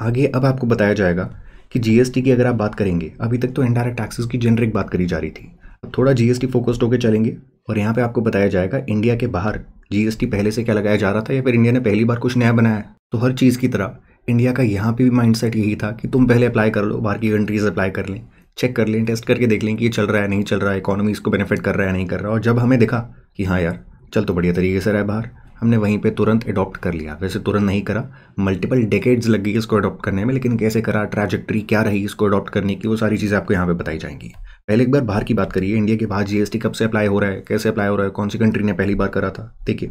Speaker 1: आगे अब आपको बताया जाएगा कि जीएसटी की अगर आप बात करेंगे अभी तक तो इनडायरेक्ट टैक्सेस की जेनरिक बात करी जा रही थी अब थोड़ा जीएसटी फोकस्ड होकर चलेंगे और यहाँ पे आपको बताया जाएगा इंडिया के बाहर जीएसटी पहले से क्या लगाया जा रहा था या फिर इंडिया ने पहली बार कुछ नया बनाया तो हर चीज़ की तरह इंडिया का यहाँ पे भी माइंडसेट यही था कि तुम पहले अप्लाई कर लो बाहर की कंट्रीज अप्लाई कर लें चेक कर लें टेस्ट करके देख लें कि ये चल रहा है नहीं चल रहा है इकोनॉमी इसको बेनिफिट कर रहा है नहीं कर रहा और जब हमें दिखा कि हाँ यार चल तो बढ़िया तरीके से रहा है बाहर हमने वहीं पे तुरंत अडॉप्ट कर लिया वैसे तुरंत नहीं करा मल्टीपल डेकेड्स लग गई इसको अडॉप्ट करने में लेकिन कैसे करा ट्रैजेक्ट्री क्या रही इसको अडॉप्ट करने की वो सारी चीज़ें आपको यहाँ पे बताई जाएंगी पहले एक बार बाहर की बात करिए इंडिया के बाहर जीएसटी कब से अप्लाई हो रहा है कैसे अप्लाई हो रहा है कौन सी कंट्री ने पहली बार करा था देखिए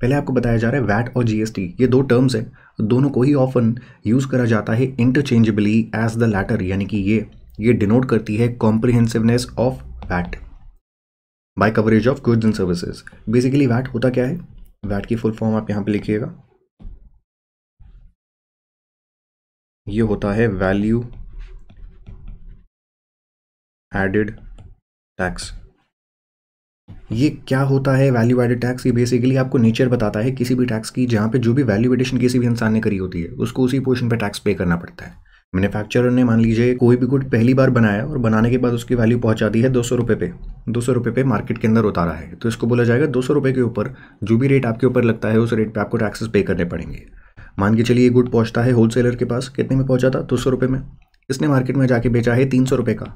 Speaker 1: पहले आपको बताया जा रहा है वैट और जीएसटी ये दो टर्म्स हैं दोनों को ही ऑफन यूज़ करा जाता है इंटरचेंजेबली एज द लैटर यानी कि ये ये डिनोट करती है comprehensiveness of VAT by coverage of goods and services basically VAT होता क्या है वैट की फुल फॉर्म आप यहां पे लिखिएगा ये होता है वैल्यू एडेड टैक्स ये क्या होता है वैल्यू एडेड टैक्स ये बेसिकली आपको नेचर बताता है किसी भी टैक्स की जहां पे जो भी वैल्यू एडिशन किसी भी इंसान ने करी होती है उसको उसी पोर्शन पे टैक्स पे करना पड़ता है मैन्युफैक्चरर ने मान लीजिए कोई भी गुड पहली बार बनाया और बनाने के बाद उसकी वैल्यू पहुंचा दी है दो सौ रुपये पे दो सौ रुपये पे मार्केट के अंदर उतारा है तो इसको बोला जाएगा दो सौ रुपये के ऊपर जो भी रेट आपके ऊपर लगता है उस रेट पर आपको टैक्सेस पे करने पड़ेंगे मान के चलिए ये गुड पहुंचता है होलसेलर के पास कितने में पहुंचा था दो सौ रुपये में इसने मार्केट में जाके बेचा है तीन सौ रुपये का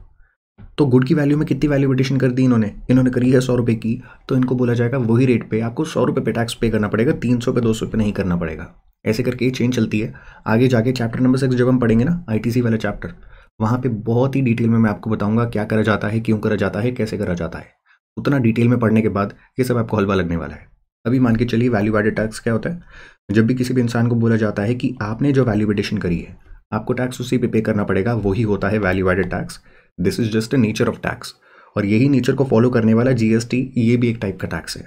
Speaker 1: तो गुड की वैल्यू में कितनी वैल्यू एडिशन कर दी इन्होंने इन्होंने करी है सौ रुपये की तो इनको बोला जाएगा वही रेट पे आपको सौ रुपये पे टैक्स पे करना पड़ेगा तीन सौ पे दो सौ पे नहीं करना पड़ेगा ऐसे करके ये चेंज चलती है आगे जाके चैप्टर नंबर सिक्स जब हम पढ़ेंगे ना आईटीसी वाला चैप्टर वहाँ पे बहुत ही डिटेल में मैं आपको बताऊंगा क्या करा जाता है क्यों करा जाता है कैसे करा जाता है उतना डिटेल में पढ़ने के बाद ये सब आपको हलवा लगने वाला है अभी मान के चलिए वैल्यू एडेड टैक्स क्या होता है जब भी किसी भी इंसान को बोला जाता है कि आपने जो वैल्यू एडिशन करी है आपको टैक्स उसी पे पे करना पड़ेगा वही होता है value added tax this is just a nature of tax और यही नेचर को फॉलो करने वाला जीएसटी ये भी एक टाइप का टैक्स है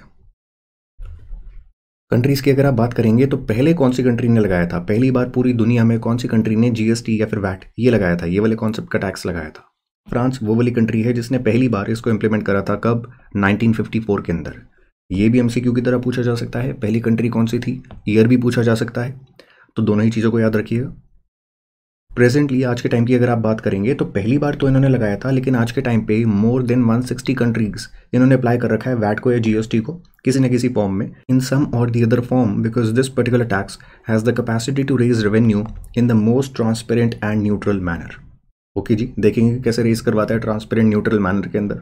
Speaker 1: कंट्रीज की अगर आप बात करेंगे तो पहले कौन सी कंट्री ने लगाया था पहली बार पूरी दुनिया में कौन सी कंट्री ने जीएसटी या फिर वैट ये लगाया था ये वाले कॉन्सेप्ट का टैक्स लगाया था फ्रांस वो वाली कंट्री है जिसने पहली बार इसको इम्प्लीमेंट करा था कब 1954 के अंदर ये भी एमसीक्यू की तरह पूछा जा सकता है पहली कंट्री कौन सी थी ईयर भी पूछा जा सकता है तो दोनों ही चीज़ों को याद रखिएगा प्रेजेंटली आज के टाइम की अगर आप बात करेंगे तो पहली बार तो इन्होंने लगाया था लेकिन आज के टाइम पे मोर देन 160 कंट्रीज इन्होंने अप्लाई कर रखा है वैट को या जीएसटी को किसी न किसी फॉर्म में इन सम और the other form because this particular tax has the capacity to raise revenue in the most transparent and neutral manner okay जी देखेंगे कैसे रेज करवाता है ट्रांसपेरेंट न्यूट्रल मैनर के अंदर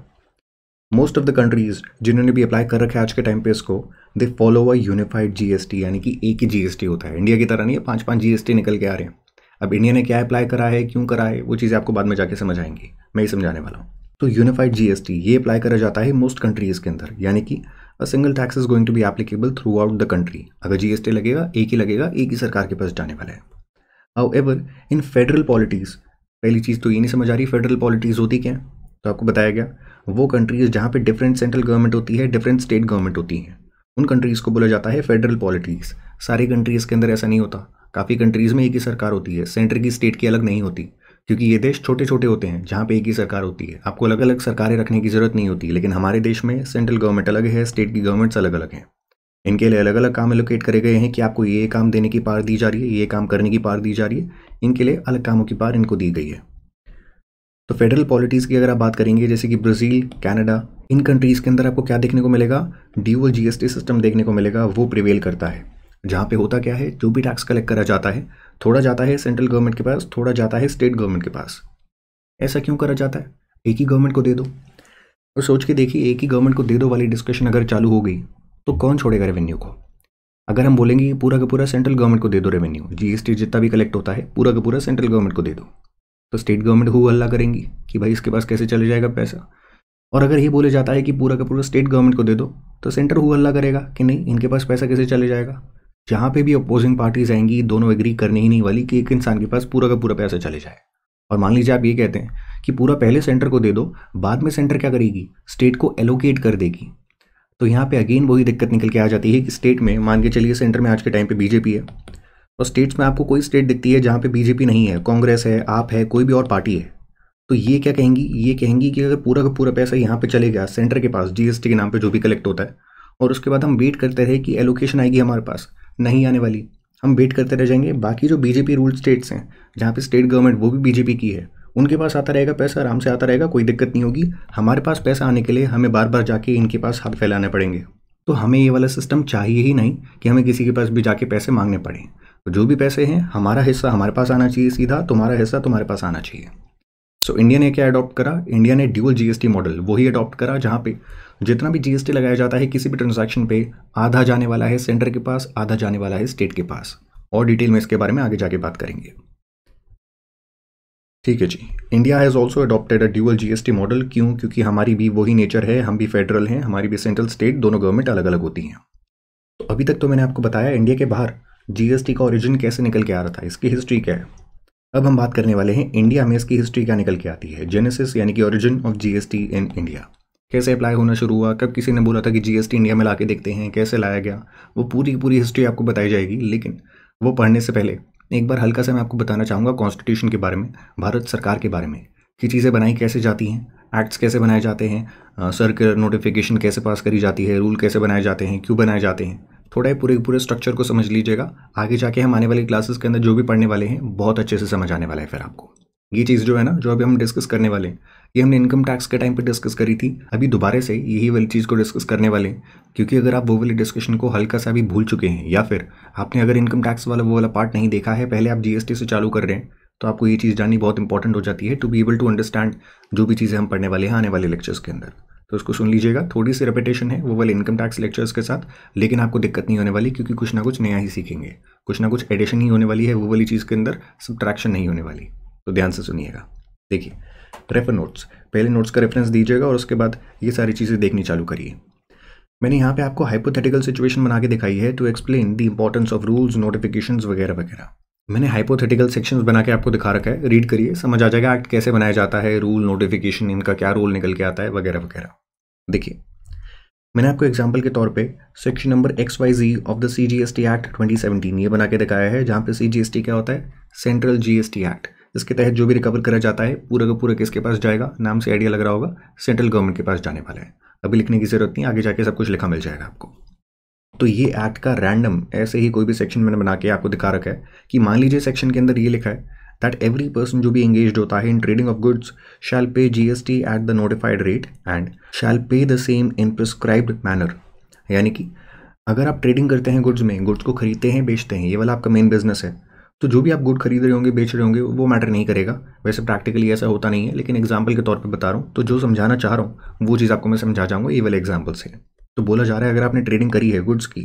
Speaker 1: मोस्ट ऑफ द कंट्रीज जिन्होंने भी अप्लाई कर रखा है आज के टाइम पे इसको they follow a unified GST यानी कि एक ही जीएसटी होता है इंडिया की तरह नहीं है पाँच पाँच जीएसटी निकल के आ रहे हैं अब इंडिया ने क्या अप्लाई करा है क्यों करा है वो चीज़ें आपको बाद में जाके समझ आएंगी मैं ही समझाने वाला हूँ तो यूनिफाइड जीएसटी ये अप्लाई करा जाता है मोस्ट कंट्रीज के अंदर यानी कि a single tax is going to be applicable throughout the country अगर जीएसटी लगेगा एक ही लगेगा एक ही सरकार के पास जाने वाला है however in federal polities पहली चीज़ तो ये नहीं समझ आ रही फेडरल पॉलिटीज़ होती क्या तो आपको बताया गया वो कंट्रीज़ जहाँ पे डिफरेंट सेंट्रल गवर्नमेंट होती है डिफरेंट स्टेट गवर्नमेंट होती है उन कंट्रीज़ को बोला जाता है फेडरल पॉलिटीज़ सारी कंट्रीज़ के अंदर ऐसा नहीं होता काफ़ी कंट्रीज़ में एक ही सरकार होती है सेंटर की स्टेट की अलग नहीं होती क्योंकि ये देश छोटे छोटे होते हैं जहाँ पे एक ही सरकार होती है आपको अलग अलग सरकारें रखने की ज़रूरत नहीं होती लेकिन हमारे देश में सेंट्रल गवर्नमेंट अलग है स्टेट की गवर्नमेंट्स अलग अलग हैं इनके लिए अलग अलग काम एलोकेट करे गए हैं कि आपको ये काम देने की पार दी जा रही है ये काम करने की पार दी जा रही है इनके लिए अलग कामों की पार इनको दी गई है तो फेडरल पॉलिटीज़ की अगर आप बात करेंगे जैसे कि ब्राज़ील कनाडा इन कंट्रीज़ के अंदर आपको क्या देखने को मिलेगा ड्यूअल जीएसटी सिस्टम देखने को मिलेगा वो प्रिवेल करता है जहाँ पे होता क्या है जो भी टैक्स कलेक्ट करा जाता है थोड़ा जाता है सेंट्रल गवर्नमेंट के पास थोड़ा जाता है स्टेट गवर्नमेंट के पास ऐसा क्यों करा जाता है एक ही गवर्नमेंट को दे दो और सोच के देखिए एक ही गवर्नमेंट को दे दो वाली डिस्कशन अगर चालू हो गई तो कौन छोड़ेगा रेवेन्यू को अगर हम बोलेंगे कि पूरा का पूरा सेंट्रल गवर्नमेंट को दे दो रेवेन्यू जीएसटी जितना भी कलेक्ट होता है पूरा का पूरा सेंट्रल गवर्नमेंट को दे दो तो स्टेट गवर्नमेंट हो हल्ला करेंगी कि भाई इसके पास कैसे चले जाएगा पैसा और अगर ये बोले जाता है कि पूरा का पूरा स्टेट गवर्नमेंट को दे दो तो सेंटर हो हल्ला करेगा कि नहीं इनके पास पैसा कैसे चले जाएगा जहाँ पे भी अपोजिंग पार्टीज आएंगी दोनों एग्री करने ही नहीं वाली कि एक इंसान के पास पूरा का पूरा पैसा चले जाए और मान लीजिए आप ये कहते हैं कि पूरा पहले सेंटर को दे दो बाद में सेंटर क्या करेगी स्टेट को एलोकेट कर देगी तो यहाँ पे अगेन वही दिक्कत निकल के आ जाती है कि स्टेट में मान के चलिए सेंटर में आज के टाइम पे बीजेपी है और स्टेट्स में आपको कोई स्टेट दिखती है जहाँ पे बीजेपी नहीं है कांग्रेस है आप है कोई भी और पार्टी है तो ये क्या कहेंगी ये कहेंगी कि अगर पूरा का पूरा पैसा यहाँ पे चले गया सेंटर के पास जीएसटी के नाम पे जो भी कलेक्ट होता है और उसके बाद हम वेट करते रहे कि एलोकेशन आएगी हमारे पास नहीं आने वाली हम वेट करते रह जाएंगे बाकी जो बीजेपी रूल स्टेट्स हैं जहाँ पे स्टेट गवर्नमेंट वो भी बीजेपी की है उनके पास आता रहेगा पैसा आराम से आता रहेगा कोई दिक्कत नहीं होगी हमारे पास पैसा आने के लिए हमें बार बार जाके इनके पास हाथ फैलाने पड़ेंगे तो हमें ये वाला सिस्टम चाहिए ही नहीं कि हमें किसी के पास भी जाके पैसे मांगने पड़े तो जो भी पैसे हैं हमारा हिस्सा हमारे पास आना चाहिए सीधा तुम्हारा हिस्सा तुम्हारे पास आना चाहिए सो इंडिया ने क्या अडॉप्ट करा इंडिया ने ड्यूअल जीएसटी मॉडल वही अडॉप्ट करा जहाँ पे जितना भी जीएसटी लगाया जाता है किसी भी ट्रांजैक्शन पे आधा जाने वाला है सेंटर के पास आधा जाने वाला है स्टेट के पास और डिटेल में इसके बारे में आगे जाके बात करेंगे ठीक है जी India has also adopted a dual GST model क्यों क्योंकि हमारी भी वही नेचर है हम भी फेडरल हैं हमारी भी सेंट्रल स्टेट दोनों गवर्नमेंट अलग अलग होती हैं तो अभी तक तो मैंने आपको बताया इंडिया के बाहर जीएसटी का ओरिजिन कैसे निकल के आ रहा था इसकी हिस्ट्री क्या है अब हम बात करने वाले हैं इंडिया में इसकी हिस्ट्री क्या निकल के आती है जेनेसिस यानी कि origin of GST in India कैसे अप्लाई होना शुरू हुआ कब किसी ने बोला था कि जीएसटी इंडिया में ला के देखते हैं कैसे लाया गया वो पूरी पूरी हिस्ट्री आपको बताई जाएगी लेकिन वो पढ़ने से पहले एक बार हल्का सा मैं आपको बताना चाहूँगा कॉन्स्टिट्यूशन के बारे में भारत सरकार के बारे में कि चीज़ें बनाई कैसे जाती हैं एक्ट्स कैसे बनाए जाते हैं सर्कुलर नोटिफिकेशन कैसे पास करी जाती है रूल कैसे बनाए जाते हैं क्यों बनाए जाते हैं थोड़ा ही पूरे पूरे स्ट्रक्चर को समझ लीजिएगा आगे जाके हम आने वाली क्लासेस के अंदर जो भी पढ़ने वाले हैं बहुत अच्छे से समझ आने वाला है फिर आपको ये चीज़ जो है ना जो अभी हम डिस्कस करने वाले हैं ये हमने इनकम टैक्स के टाइम पे डिस्कस करी थी अभी दोबारा से यही वाली चीज़ को डिस्कस करने वाले हैं क्योंकि अगर आप वो वाली डिस्कशन को हल्का सा भी भूल चुके हैं या फिर आपने अगर इनकम टैक्स वाला वो वाला पार्ट नहीं देखा है पहले आप जीएसटी से चालू कर रहे हैं तो आपको ये चीज़ जाननी बहुत इंपॉर्टेंट हो जाती है to be able to understand जो भी चीज़ें हम पढ़ने वाले हैं आने वाले लेक्चर्स के अंदर तो उसको सुन लीजिएगा थोड़ी सी रेपिटेशन है वो वाले इनकम टैक्स लेक्चर्स के साथ लेकिन आपको दिक्कत नहीं होने वाली क्योंकि कुछ ना कुछ नया ही सीखेंगे कुछ ना कुछ एडिशन ही होने वाली है वो वाली चीज़ के अंदर सब्ट्रैक्शन नहीं होने वाली तो ध्यान से सुनिएगा देखिए रेफर नोट्स पहले नोट्स का रेफरेंस दीजिएगा और उसके बाद ये सारी चीज़ें देखनी चालू करिए मैंने यहाँ पे आपको हाइपोथेटिकल सिचुएशन बना के दिखाई है to explain the importance of rules notifications वगैरह वगैरह मैंने हाइपोथेटिकल सेक्शंस बना के आपको दिखा रखा है रीड करिए समझ आ जाएगा एक्ट कैसे बनाया जाता है रूल नोटिफिकेशन इनका क्या रोल निकल के आता है वगैरह वगैरह देखिए मैंने आपको एग्जाम्पल के तौर पे section number X Y Z of the C G S T act twenty seventeen ये बना के दिखाया है जहाँ पे सी जी एस टी क्या होता है central G S T act इसके तहत जो भी रिकवर करा जाता है पूरा का पूरा किसके पास जाएगा नाम से आइडिया लग रहा होगा सेंट्रल गवर्नमेंट के पास जाने वाला है अभी लिखने की जरूरत नहीं आगे जाके सब कुछ लिखा मिल जाएगा आपको तो ये एक्ट का रैंडम ऐसे ही कोई भी सेक्शन मैंने बना के आपको दिखा रखा है कि मान लीजिए सेक्शन के अंदर ये लिखा है दैट एवरी पर्सन जो भी एंगेज होता है in trading of goods shall pay G S T at the notified rate and shall pay the same in prescribed manner यानी कि अगर आप ट्रेडिंग करते हैं गुड्स में गुड्स को खरीदते हैं बेचते हैं ये वाला आपका मेन बिजनेस है तो जो भी आप गुड खरीद रहे होंगे बेच रहे होंगे वो मैटर नहीं करेगा वैसे प्रैक्टिकली ऐसा होता नहीं है लेकिन एग्जाम्पल के तौर पर बता रहा हूँ तो जो समझाना चाह रहा हूँ वो चीज़ आपको मैं समझा जाऊँगा ये वाले एग्जाम्पल से तो बोला जा रहा है अगर आपने ट्रेडिंग करी है गुड्स की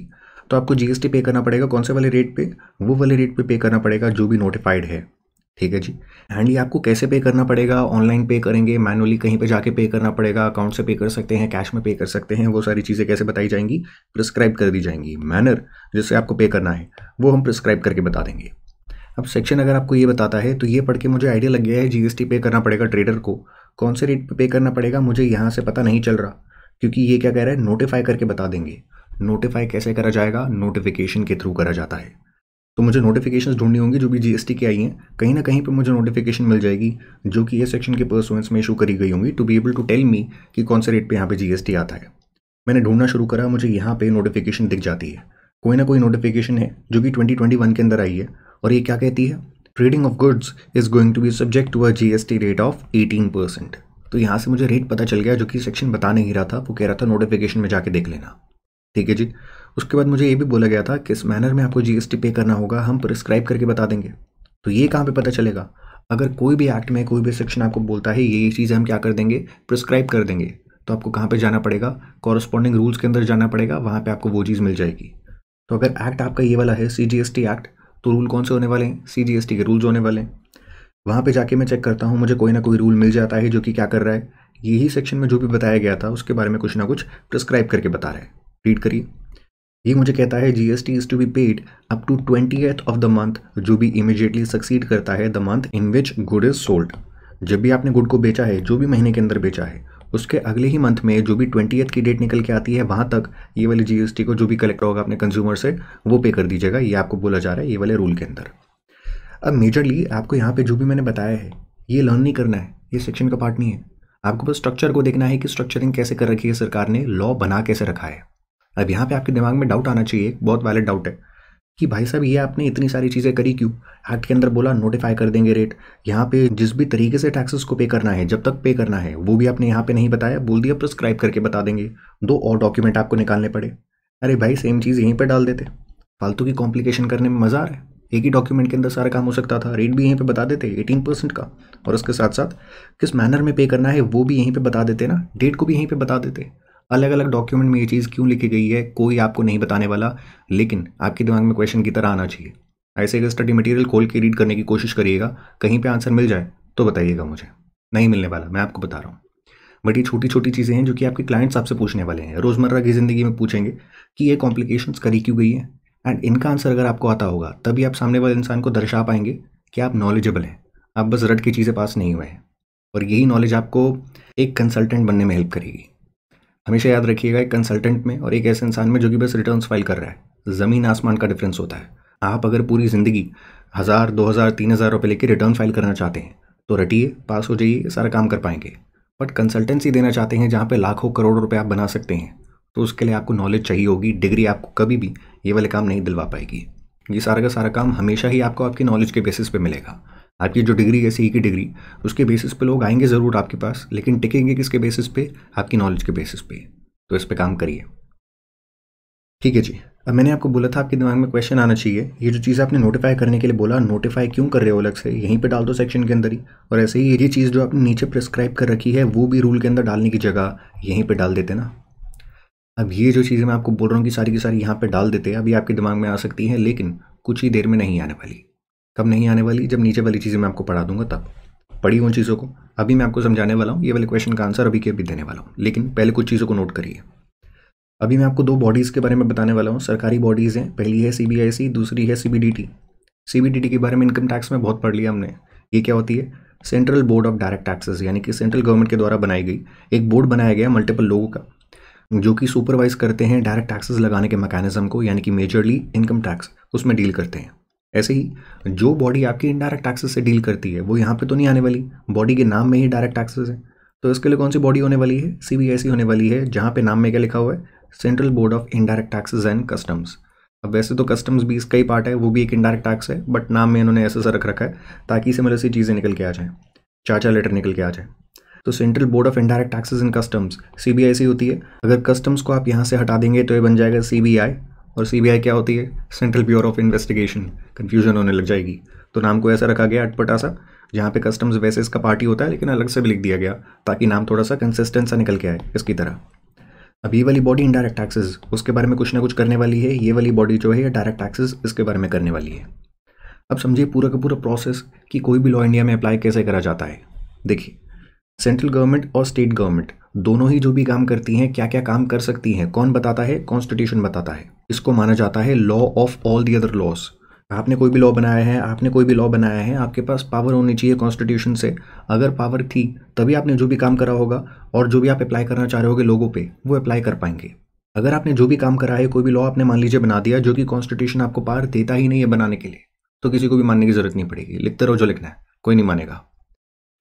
Speaker 1: तो आपको जीएसटी पे करना पड़ेगा कौन से वाले रेट पे वो वाले रेट पे पे करना पड़ेगा जो भी नोटिफाइड है ठीक है जी एंड ये आपको कैसे पे करना पड़ेगा ऑनलाइन पे करेंगे मैनुअली कहीं पे जाके पे करना पड़ेगा अकाउंट से पे कर सकते हैं कैश में पे कर सकते हैं वो सारी चीज़ें कैसे बताई जाएंगी प्रिस्क्राइब कर दी जाएंगी मैनर जिससे आपको पे करना है वो हम प्रिस्क्राइब करके बता देंगे अब सेक्शन अगर आपको ये बताता है तो ये पढ़ के मुझे आइडिया लग गया है जीएसटी पे करना पड़ेगा ट्रेडर को कौन से रेट पे पे करना पड़ेगा मुझे यहाँ से पता नहीं चल रहा क्योंकि ये क्या कह रहा है नोटिफाई करके बता देंगे नोटिफाई कैसे करा जाएगा नोटिफिकेशन के थ्रू करा जाता है तो मुझे नोटिफिकेशन ढूंढनी होंगी जो भी जीएसटी की आई हैं कहीं ना कहीं पर मुझे नोटिफिकेशन मिल जाएगी जो कि ये सेक्शन के पर्सोनेंस में इशू करी गई होंगी to be able to tell me कि कौन से रेट पे यहाँ पे जीएसटी आता है मैंने ढूंढना शुरू करा मुझे यहाँ पे नोटिफिकेशन दिख जाती है कोई ना कोई नोटिफिकेशन है जो कि 2021 के अंदर आई है और ये क्या कहती है trading of goods is going to be subject to a GST rate of 18 percent तो यहाँ से मुझे रेट पता चल गया जो कि सेक्शन बता नहीं रहा था वो कह रहा था नोटिफिकेशन में जाके देख लेना ठीक है जी उसके बाद मुझे ये भी बोला गया था किस मैनर में आपको जीएसटी पे करना होगा हम प्रिस्क्राइब करके बता देंगे तो ये कहाँ पे पता चलेगा अगर कोई भी एक्ट में कोई भी सेक्शन आपको बोलता है ये ये चीज़ें हम क्या कर देंगे प्रिस्क्राइब कर देंगे तो आपको कहाँ पे जाना पड़ेगा कॉरस्पॉन्डिंग रूल्स के अंदर जाना पड़ेगा वहाँ पर आपको वो चीज़ मिल जाएगी तो अगर एक्ट आपका ये वाला है सी एक्ट तो रूल कौन से होने वाले हैं सी के रूल्स होने वाले हैं वहाँ पे जाके मैं चेक करता हूँ मुझे कोई ना कोई रूल मिल जाता है जो कि क्या कर रहा है यही सेक्शन में जो भी बताया गया था उसके बारे में कुछ ना कुछ प्रिस्क्राइब करके बता रहा है रीड करिए ये मुझे कहता है G S T is to be paid up to twenty eighth of the month जो भी इमिजिएटली सक्सीड करता है the month in which good is sold जब भी आपने गुड को बेचा है जो भी महीने के अंदर बेचा है उसके अगले ही मंथ में जो भी ट्वेंटी की डेट निकल के आती है वहाँ तक ये वाली जीएसटी को जो भी कलेक्ट होगा अपने कंज्यूमर से वो पे कर दीजिएगा ये आपको बोला जा रहा है ये वाले रूल के अंदर अब मेजरली आपको यहाँ पे जो भी मैंने बताया है ये लर्न नहीं करना है ये सेक्शन का पार्ट नहीं है आपको बस स्ट्रक्चर को देखना है कि स्ट्रक्चरिंग कैसे कर रखी है सरकार ने लॉ बना कैसे रखा है अब यहाँ पे आपके दिमाग में डाउट आना चाहिए बहुत वैलिड डाउट है कि भाई साहब ये आपने इतनी सारी चीज़ें करी क्यों एक्ट के अंदर बोला नोटिफाई कर देंगे रेट यहाँ पे जिस भी तरीके से टैक्सेस को पे करना है जब तक पे करना है वो भी आपने यहाँ पे नहीं बताया बोल दिया प्रिस्क्राइब करके बता देंगे दो और डॉक्यूमेंट आपको निकालने पड़े अरे भाई सेम चीज़ यहीं पर डाल देते फालतू की कॉम्प्लिकेशन करने में मज़ा आ रहा है एक ही डॉक्यूमेंट के अंदर सारा काम हो सकता था रेट भी यहीं पे बता देते एटीन परसेंट का और उसके साथ साथ किस मैनर में पे करना है वो भी यहीं पे बता देते ना डेट को भी यहीं पे बता देते अलग अलग डॉक्यूमेंट में ये चीज़ क्यों लिखी गई है कोई आपको नहीं बताने वाला लेकिन आपके दिमाग में क्वेश्चन की तरह आना चाहिए ऐसे अगर स्टडी मटेरियल खोल के रीड करने की कोशिश करिएगा कहीं पर आंसर मिल जाए तो बताइएगा मुझे नहीं मिलने वाला मैं आपको बता रहा हूँ बट ये छोटी छोटी चीज़ें हैं जो कि आपके क्लाइंट्स आपसे पूछने वाले हैं रोज़मर्रा की ज़िंदगी में पूछेंगे कि ये कॉम्प्लिकेशंस करी क्यों गई है एंड इनका आंसर अगर आपको आता होगा तभी आप सामने वाले इंसान को दर्शा पाएंगे कि आप नॉलेजेबल हैं आप बस रट की चीज़ें पास नहीं हुए हैं और यही नॉलेज आपको एक कंसल्टेंट बनने में हेल्प करेगी हमेशा याद रखिएगा एक कंसल्टेंट में और एक ऐसे इंसान में जो कि बस रिटर्न फाइल कर रहा है ज़मीन आसमान का डिफरेंस होता है आप अगर पूरी ज़िंदगी हज़ार दो हज़ार तीन हज़ार रुपये लेके रिटर्न फाइल करना चाहते हैं तो रटिए पास हो जाइए सारा काम कर पाएंगे बट कंसल्टेंसी देना चाहते हैं जहाँ पे लाखों करोड़ रुपए आप बना सकते हैं तो उसके लिए आपको नॉलेज चाहिए होगी डिग्री आपको कभी भी ये वाले काम नहीं दिलवा पाएगी ये सारा का सारा काम हमेशा ही आपको आपकी नॉलेज के बेसिस पे मिलेगा आपकी जो डिग्री है सी की डिग्री उसके बेसिस पे लोग आएंगे ज़रूर आपके पास लेकिन टिकेंगे किसके बेसिस पे आपकी नॉलेज के बेसिस पे तो इस पर काम करिए ठीक है जी अब मैंने आपको बोला था आपके दिमाग में क्वेश्चन आना चाहिए ये जो चीज़ आपने नोटिफाई करने के लिए बोला नोटिफाई क्यों कर रहे हो अलग से यहीं पे डाल दो सेक्शन के अंदर ही और ऐसे ही ये चीज़ जो आपने नीचे प्रिस्क्राइब कर रखी है वो भी रूल के अंदर डालने की जगह यहीं पे डाल देते ना अब ये जो चीज़ें मैं आपको बोल रहा हूँ कि सारी की सारी यहाँ पे डाल देते हैं अभी आपके दिमाग में आ सकती हैं लेकिन कुछ ही देर में नहीं आने वाली कब नहीं आने वाली जब नीचे वाली चीज़ें मैं आपको पढ़ा दूंगा तब पढ़ी उन चीज़ों को अभी मैं आपको समझाने वाला हूँ ये वाले क्वेश्चन का आंसर अभी के अभी देने वाला हूँ लेकिन पहले कुछ चीज़ों को नोट करिए अभी मैं आपको दो बॉडीज़ के बारे में बताने वाला हूँ सरकारी बॉडीज़ हैं पहली है सी दूसरी है सी सी के बारे में इनकम टैक्स में बहुत पढ़ लिया हमने ये क्या होती है central board of direct taxes यानी कि सेंट्रल गवर्नमेंट के द्वारा बनाई गई एक बोर्ड बनाया गया मल्टीपल लोगों का जो कि सुपरवाइज करते हैं डायरेक्ट टैक्सेस लगाने के मैकेनिज्म को यानी कि मेजरली इनकम टैक्स उसमें डील करते हैं ऐसे ही जो बॉडी आपकी इनडायरेक्ट टैक्सेस से डील करती है वो यहाँ पे तो नहीं आने वाली बॉडी के नाम में ही डायरेक्ट टैक्सेस है तो इसके लिए कौन सी बॉडी होने वाली है सी होने वाली है जहाँ पे नाम में क्या लिखा हुआ है central board of indirect taxes and customs अब वैसे तो कस्टम्स भी इसका ही पार्ट है वो भी एक इनडायरेक्ट टैक्स है बट नाम में इन्होंने ऐसे सर रख रखा है ताकि इसे मतलब सी चीज़ें निकल के आ जाएँ चाचा लेटर निकल के आ जाए तो central board of indirect taxes and customs C C होती है अगर कस्टम्स को आप यहाँ से हटा देंगे तो ये बन जाएगा सी और सी क्या होती है central bureau of investigation confusion होने लग जाएगी तो नाम को ऐसा रखा गया अटपटा सा जहाँ पे कस्टम्स वैसे इसका पार्टी होता है लेकिन अलग से भी लिख दिया गया ताकि नाम थोड़ा सा कंसिस्टेंट सा निकल के आए इसकी तरह अब ये वाली बॉडी इंडायरेक्ट टैक्सेस उसके बारे में कुछ ना कुछ करने वाली है ये वाली बॉडी जो है ये डायरेक्ट टैक्सेस इसके बारे में करने वाली है अब समझिए पूरा का पूरा प्रोसेस कि कोई भी लॉ इंडिया में अप्लाई कैसे करा जाता है देखिए सेंट्रल गवर्नमेंट और स्टेट गवर्नमेंट दोनों ही जो भी काम करती हैं क्या क्या काम कर सकती हैं कौन बताता है कॉन्स्टिट्यूशन बताता है इसको माना जाता है law of all the other laws आपने कोई भी लॉ बनाया है आपने कोई भी लॉ बनाया है आपके पास पावर होनी चाहिए कॉन्स्टिट्यूशन से अगर पावर थी तभी आपने जो भी काम करा होगा और जो भी आप अप्लाई करना चाह रहे होगे लोगों पे वो अप्लाई कर पाएंगे अगर आपने जो भी काम करा है कोई भी लॉ आपने मान लीजिए बना दिया जो कि कॉन्स्टिट्यूशन आपको पावर देता ही नहीं है बनाने के लिए तो किसी को भी मानने की जरूरत नहीं पड़ेगी लिखते रहो जो लिखना है कोई नहीं मानेगा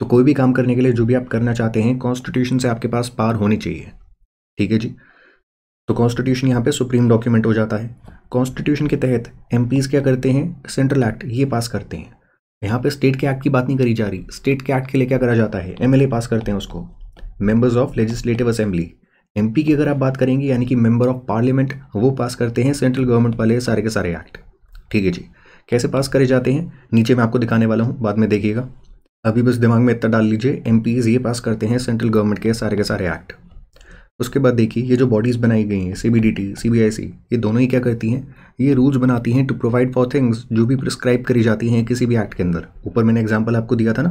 Speaker 1: तो कोई भी काम करने के लिए जो भी आप करना चाहते हैं कॉन्स्टिट्यूशन से आपके पास पार होनी चाहिए ठीक है जी तो कॉन्स्टिट्यूशन यहाँ पे सुप्रीम डॉक्यूमेंट हो जाता है कॉन्स्टिट्यूशन के तहत एम क्या करते हैं सेंट्रल एक्ट ये पास करते हैं यहाँ पे स्टेट के एक्ट की बात नहीं करी जा रही स्टेट के एक्ट के लिए क्या करा जाता है एम पास करते हैं उसको members of legislative assembly M की अगर आप बात करेंगे यानी कि मेंबर ऑफ पार्लियामेंट वो पास करते हैं सेंट्रल गवर्नमेंट वाले सारे के सारे एक्ट ठीक है जी कैसे पास करे जाते हैं नीचे मैं आपको दिखाने वाला हूँ बाद में देखिएगा अभी बस दिमाग में इतना डाल लीजिए एम ये पास करते हैं सेंट्रल गवर्नमेंट के सारे के सारे एक्ट उसके बाद देखिए ये जो बॉडीज़ बनाई गई हैं C B D T C B I C ये दोनों ही क्या करती हैं ये रूल्स बनाती हैं टू प्रोवाइड फॉर थिंग्स जो भी प्रिस्क्राइब करी जाती हैं किसी भी एक्ट के अंदर ऊपर मैंने एग्जांपल आपको दिया था ना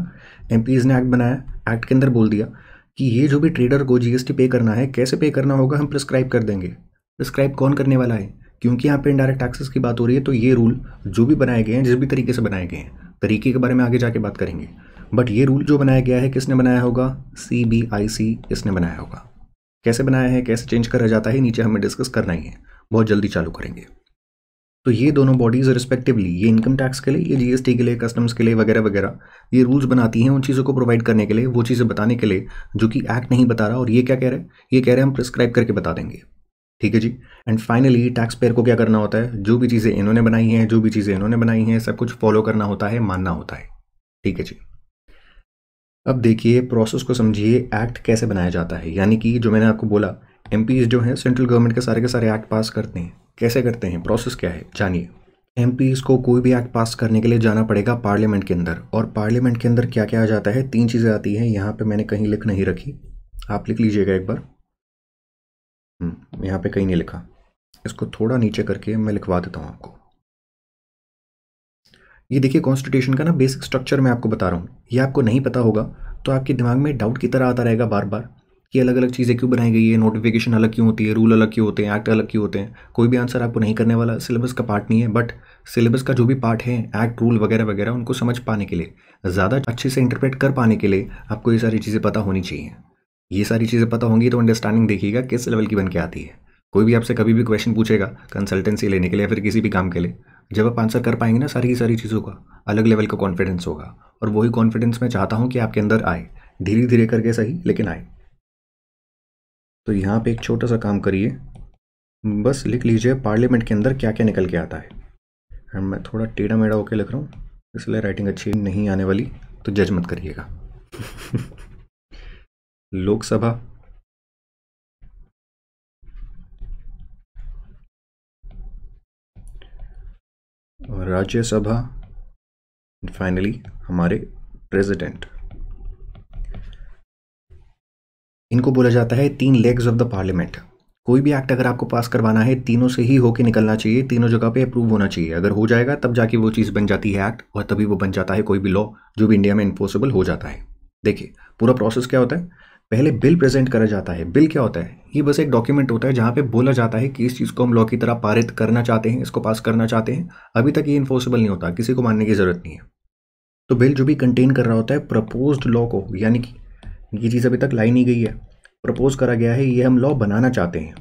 Speaker 1: एम ने एक्ट बनाया एक्ट के अंदर बोल दिया कि ये जो भी ट्रेडर को जी पे करना है कैसे पे करना होगा हम प्रिस्क्राइब कर देंगे प्रिस्क्राइब कौन करने वाला है क्योंकि यहाँ पे इनडायरेक्ट टैक्सेस की बात हो रही है तो ये रूल जो भी बनाए गए हैं जिस भी तरीके से बनाए गए हैं तरीके के बारे में आगे जाके बात करेंगे बट ये रूल जो बनाया गया है किसने बनाया होगा सी बी आई सी इसने बनाया होगा कैसे बनाया है कैसे चेंज करा जाता है नीचे हमें डिस्कस करना ही है बहुत जल्दी चालू करेंगे तो ये दोनों बॉडीज़ रिस्पेक्टिवली ये इनकम टैक्स के लिए ये जीएसटी के लिए कस्टम्स के लिए वगैरह वगैरह ये रूल्स बनाती हैं उन चीज़ों को प्रोवाइड करने के लिए वो चीज़ें बताने के लिए जो कि एक्ट नहीं बता रहा और ये क्या कह रहे हैं ये कह रहे हैं हम प्रिस्क्राइब करके बता देंगे ठीक है जी एंड फाइनली टैक्स पेयर को क्या करना होता है जो भी चीज़ें इन्होंने बनाई हैं जो भी चीज़ें इन्होंने बनाई हैं सब कुछ फॉलो करना होता है मानना होता है ठीक है जी अब देखिए प्रोसेस को समझिए एक्ट कैसे बनाया जाता है यानी कि जो मैंने आपको बोला एम जो हैं सेंट्रल गवर्नमेंट के सारे के सारे एक्ट पास करते हैं कैसे करते हैं प्रोसेस क्या है जानिए एम को कोई भी एक्ट पास करने के लिए जाना पड़ेगा पार्लियामेंट के अंदर और पार्लियामेंट के अंदर क्या क्या आ जाता है तीन चीज़ें आती हैं यहाँ पे मैंने कहीं लिख नहीं रखी आप लिख लीजिएगा एक बार हम्म, यहाँ पे कहीं नहीं लिखा इसको थोड़ा नीचे करके मैं लिखवा देता हूँ आपको ये देखिए कॉन्स्टिट्यूशन का ना बेसिक स्ट्रक्चर मैं आपको बता रहा हूँ ये आपको नहीं पता होगा तो आपके दिमाग में डाउट की तरह आता रहेगा बार बार कि अलग अलग चीज़ें क्यों बनाई गई है नोटिफिकेशन अलग क्यों होती है रूल अलग क्यों होते हैं एक्ट अलग क्यों होते हैं कोई भी आंसर आपको नहीं करने वाला सिलेबस का पार्ट नहीं है बट सिलेबस का जो भी पार्ट है एक्ट रूल वगैरह वगैरह उनको समझ पाने के लिए ज़्यादा अच्छे से इंटरप्रेट कर पाने के लिए आपको ये सारी चीज़ें पता होनी चाहिए ये सारी चीज़ें पता होंगी तो अंडरस्टैंडिंग देखिएगा किस लेवल की बन के आती है कोई भी आपसे कभी भी क्वेश्चन पूछेगा कंसल्टेंसी लेने के लिए या फिर किसी भी काम के लिए जब आप आंसर कर पाएंगे ना सारी की सारी चीज़ों का अलग लेवल का कॉन्फिडेंस होगा और वही कॉन्फिडेंस मैं चाहता हूँ कि आपके अंदर आए धीरे धीरे करके सही लेकिन आए तो यहाँ पे एक छोटा सा काम करिए बस लिख लीजिए पार्लियामेंट के अंदर क्या क्या निकल के आता है एंड मैं थोड़ा टेढ़ा मेढ़ा होकर लिख रहा हूँ इसलिए राइटिंग अच्छी नहीं आने वाली तो जज मत करिएगा लोकसभा राज्यसभा एंड फाइनली हमारे प्रेसिडेंट इनको बोला जाता है तीन लेग्स ऑफ द पार्लियामेंट कोई भी एक्ट अगर आपको पास करवाना है तीनों से ही होके निकलना चाहिए तीनों जगह पे अप्रूव होना चाहिए अगर हो जाएगा तब जाके वो चीज़ बन जाती है एक्ट और तभी वो बन जाता है कोई भी लॉ जो भी इंडिया में इन्फोर्सेबल हो जाता है देखिए पूरा प्रोसेस क्या होता है पहले बिल प्रेजेंट करा जाता है बिल क्या होता है ये बस एक डॉक्यूमेंट होता है जहाँ पे बोला जाता है कि इस चीज़ को हम लॉ की तरह पारित करना चाहते हैं इसको पास करना चाहते हैं अभी तक ये इन्फोर्सिबल नहीं होता किसी को मानने की ज़रूरत नहीं है तो बिल जो भी कंटेन कर रहा होता है प्रपोज्ड लॉ को यानी कि ये चीज़ अभी तक लाई नहीं गई है प्रपोज करा गया है ये हम लॉ बनाना चाहते हैं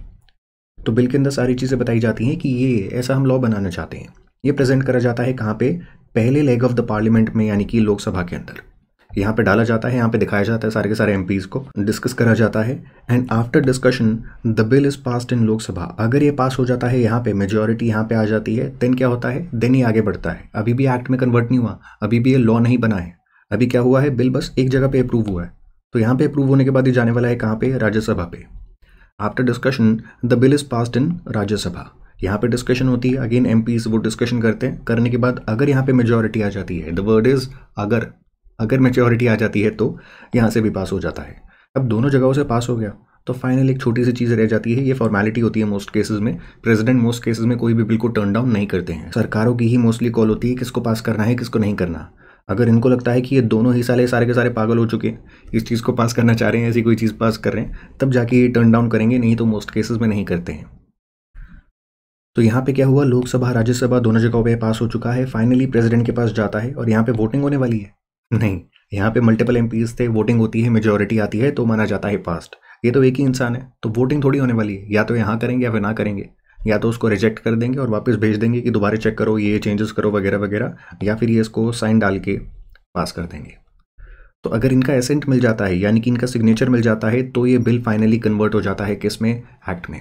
Speaker 1: तो बिल के अंदर सारी चीज़ें बताई जाती हैं कि ये ऐसा हम लॉ बनाना चाहते हैं ये प्रेजेंट करा जाता है कहाँ पे पहले लेग ऑफ द पार्लियामेंट में यानी कि लोकसभा के अंदर यहाँ पे डाला जाता है यहाँ पे दिखाया जाता है सारे के सारे एम को डिस्कस करा जाता है and after discussion the bill is passed in Lok Sabha अगर ये पास हो जाता है यहाँ पे मेजोरिटी यहाँ पे आ जाती है देन क्या होता है देन ही आगे बढ़ता है अभी भी एक्ट में कन्वर्ट नहीं हुआ अभी भी ये लॉ नहीं बना है अभी क्या हुआ है बिल बस एक जगह पे अप्रूव हुआ है तो यहाँ पे अप्रूव होने के बाद ये जाने वाला है कहाँ पे राज्यसभा पे after discussion the bill is passed in Rajya Sabha यहाँ पे डिस्कशन होती है अगेन एम वो डिस्कशन करते हैं करने के बाद अगर यहाँ पे मेजोरिटी आ जाती है द वर्ड इज अगर अगर मेच्योरिटी आ जाती है तो यहाँ से भी पास हो जाता है अब दोनों जगहों से पास हो गया तो फाइनल एक छोटी सी चीज़ रह जाती है ये फॉर्मेलिटी होती है मोस्ट केसेस में प्रेसिडेंट मोस्ट केसेस में कोई भी बिल्कुल टर्न डाउन नहीं करते हैं सरकारों की ही मोस्टली कॉल होती है किसको पास करना है किसको नहीं करना अगर इनको लगता है कि ये दोनों ही साले सारे के सारे पागल हो चुके हैं इस चीज़ को पास करना चाह रहे हैं ऐसी कोई चीज़ पास कर रहे हैं तब जाके ये टर्न डाउन करेंगे नहीं तो मोस्ट केसेस में नहीं करते हैं तो यहाँ पे क्या हुआ लोकसभा राज्यसभा दोनों जगहों पे पास हो चुका है फाइनली प्रेसिडेंट के पास जाता है और यहाँ पे वोटिंग होने वाली है नहीं यहाँ पे मल्टीपल एम थे वोटिंग होती है मेजोरिटी आती है तो माना जाता है पास्ट ये तो एक ही इंसान है तो वोटिंग थोड़ी होने वाली है या तो यहाँ करेंगे या फिर ना करेंगे या तो उसको रिजेक्ट कर देंगे और वापस भेज देंगे कि दोबारा चेक करो ये चेंजेस करो वगैरह वगैरह या फिर ये इसको साइन डाल के पास कर देंगे तो अगर इनका एसेंट मिल जाता है यानी कि इनका सिग्नेचर मिल जाता है तो ये बिल फाइनली कन्वर्ट हो जाता है किस में एक्ट में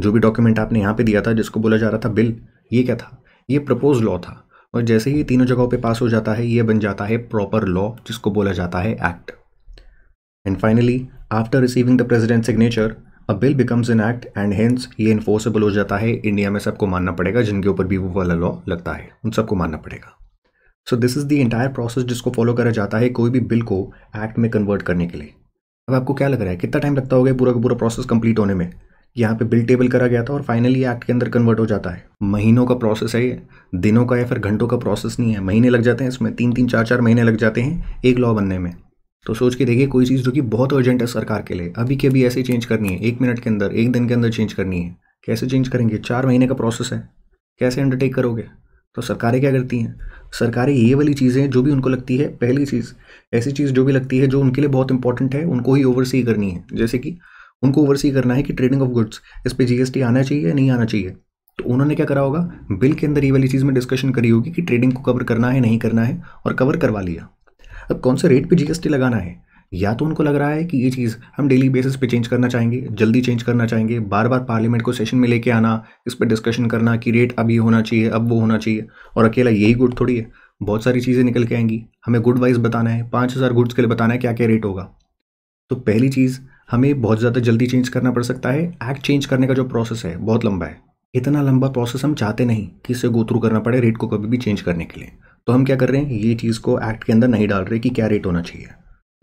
Speaker 1: जो भी डॉक्यूमेंट आपने यहाँ पे दिया था जिसको बोला जा रहा था बिल ये क्या था ये प्रपोज लॉ था और जैसे ही तीनों जगहों पे पास हो जाता है ये बन जाता है प्रॉपर लॉ जिसको बोला जाता है act and finally after receiving the president signature a bill becomes an act and hence ये इन्फोर्सेबल हो जाता है इंडिया में सबको मानना पड़ेगा जिनके ऊपर भी वो वाला लॉ लगता है उन सबको मानना पड़ेगा so this is the entire process जिसको फॉलो करा जाता है कोई भी बिल को एक्ट में कन्वर्ट करने के लिए अब आपको क्या लग रहा है कितना टाइम लगता होगा पूरा का पूरा प्रोसेस कंप्लीट होने में यहाँ पे बिल टेबल करा गया था और फाइनली एक्ट के अंदर कन्वर्ट हो जाता है महीनों का प्रोसेस है ये दिनों का या फिर घंटों का प्रोसेस नहीं है महीने लग जाते हैं इसमें तीन तीन चार चार महीने लग जाते हैं एक लॉ बनने में तो सोच के देखिए कोई चीज़ जो कि बहुत अर्जेंट है सरकार के लिए अभी के अभी ऐसे चेंज करनी है एक मिनट के अंदर एक दिन के अंदर चेंज करनी है कैसे चेंज करेंगे चार महीने का प्रोसेस है कैसे अंडरटेक करोगे तो सरकारें क्या करती हैं सरकारें ये वाली चीज़ें जो भी उनको लगती है पहली चीज़ ऐसी चीज़ जो भी लगती है जो उनके लिए बहुत इंपॉर्टेंट है उनको ही ओवरसी करनी है जैसे कि उनको ओवरसी करना है कि ट्रेडिंग ऑफ गुड्स इस पर जीएसटी आना चाहिए या नहीं आना चाहिए तो उन्होंने क्या करा होगा बिल के अंदर ये वाली चीज़ में डिस्कशन करी होगी कि ट्रेडिंग को कवर करना है नहीं करना है और कवर करवा लिया अब कौन से रेट पर जीएसटी लगाना है या तो उनको लग रहा है कि ये चीज़ हम डेली बेसिस पे चेंज करना चाहेंगे जल्दी चेंज करना चाहेंगे बार बार पार्लियामेंट को सेशन में लेके आना इस पर डिस्कशन करना कि रेट अब ये होना चाहिए अब वो होना चाहिए और अकेला यही गुड थोड़ी है बहुत सारी चीज़ें निकल के आएंगी हमें गुड वाइज बताना है पाँच हज़ार गुड्स के लिए बताना है क्या क्या रेट होगा तो पहली चीज़ हमें बहुत ज़्यादा जल्दी चेंज करना पड़ सकता है एक्ट चेंज करने का जो प्रोसेस है बहुत लंबा है इतना लंबा प्रोसेस हम चाहते नहीं कि इसे गो थ्रू करना पड़े रेट को कभी भी चेंज करने के लिए तो हम क्या कर रहे हैं ये चीज़ को एक्ट के अंदर नहीं डाल रहे कि क्या रेट होना चाहिए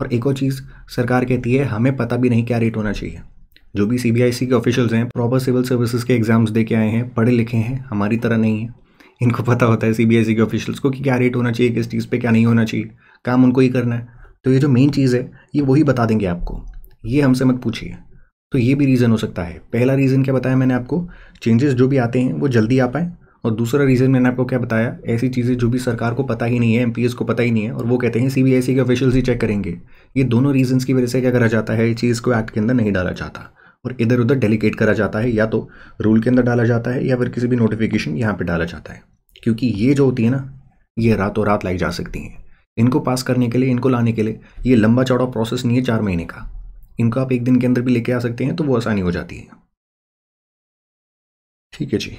Speaker 1: और एक और चीज़ सरकार कहती है हमें पता भी नहीं क्या रेट होना चाहिए जो भी सी के ऑफिशियल्स हैं प्रॉपर सिविल सर्विसेज के एग्जाम्स दे के आए हैं पढ़े लिखे हैं हमारी तरह नहीं है इनको पता होता है सी के ऑफिशियल्स को कि क्या रेट होना चाहिए किस चीज़ पर क्या नहीं होना चाहिए काम उनको ही करना है तो ये जो मेन चीज़ है ये वही बता देंगे आपको ये हमसे मत पूछिए तो ये भी रीज़न हो सकता है पहला रीज़न क्या बताया मैंने आपको चेंजेस जो भी आते हैं वो जल्दी आ पाए और दूसरा रीज़न मैंने आपको क्या बताया ऐसी चीज़ें जो भी सरकार को पता ही नहीं है एमपीएस को पता ही नहीं है और वो कहते हैं सीबीएसई के ऑफिशियल्स ही चेक करेंगे ये दोनों रीजंस की वजह से क्या करा जाता है ये चीज़ को एक्ट के अंदर नहीं डाला जाता और इधर उधर डेलीकेट करा जाता है या तो रूल के अंदर डाला जाता है या फिर किसी भी नोटिफिकेशन यहाँ पर डाला जाता है क्योंकि ये जो होती है ना ये रातों रात लाई जा सकती हैं इनको पास करने के लिए इनको लाने के लिए ये लंबा चौड़ा प्रोसेस नहीं है चार महीने का इनको आप एक दिन के अंदर भी लेके आ सकते हैं तो वो आसानी हो जाती है ठीक है जी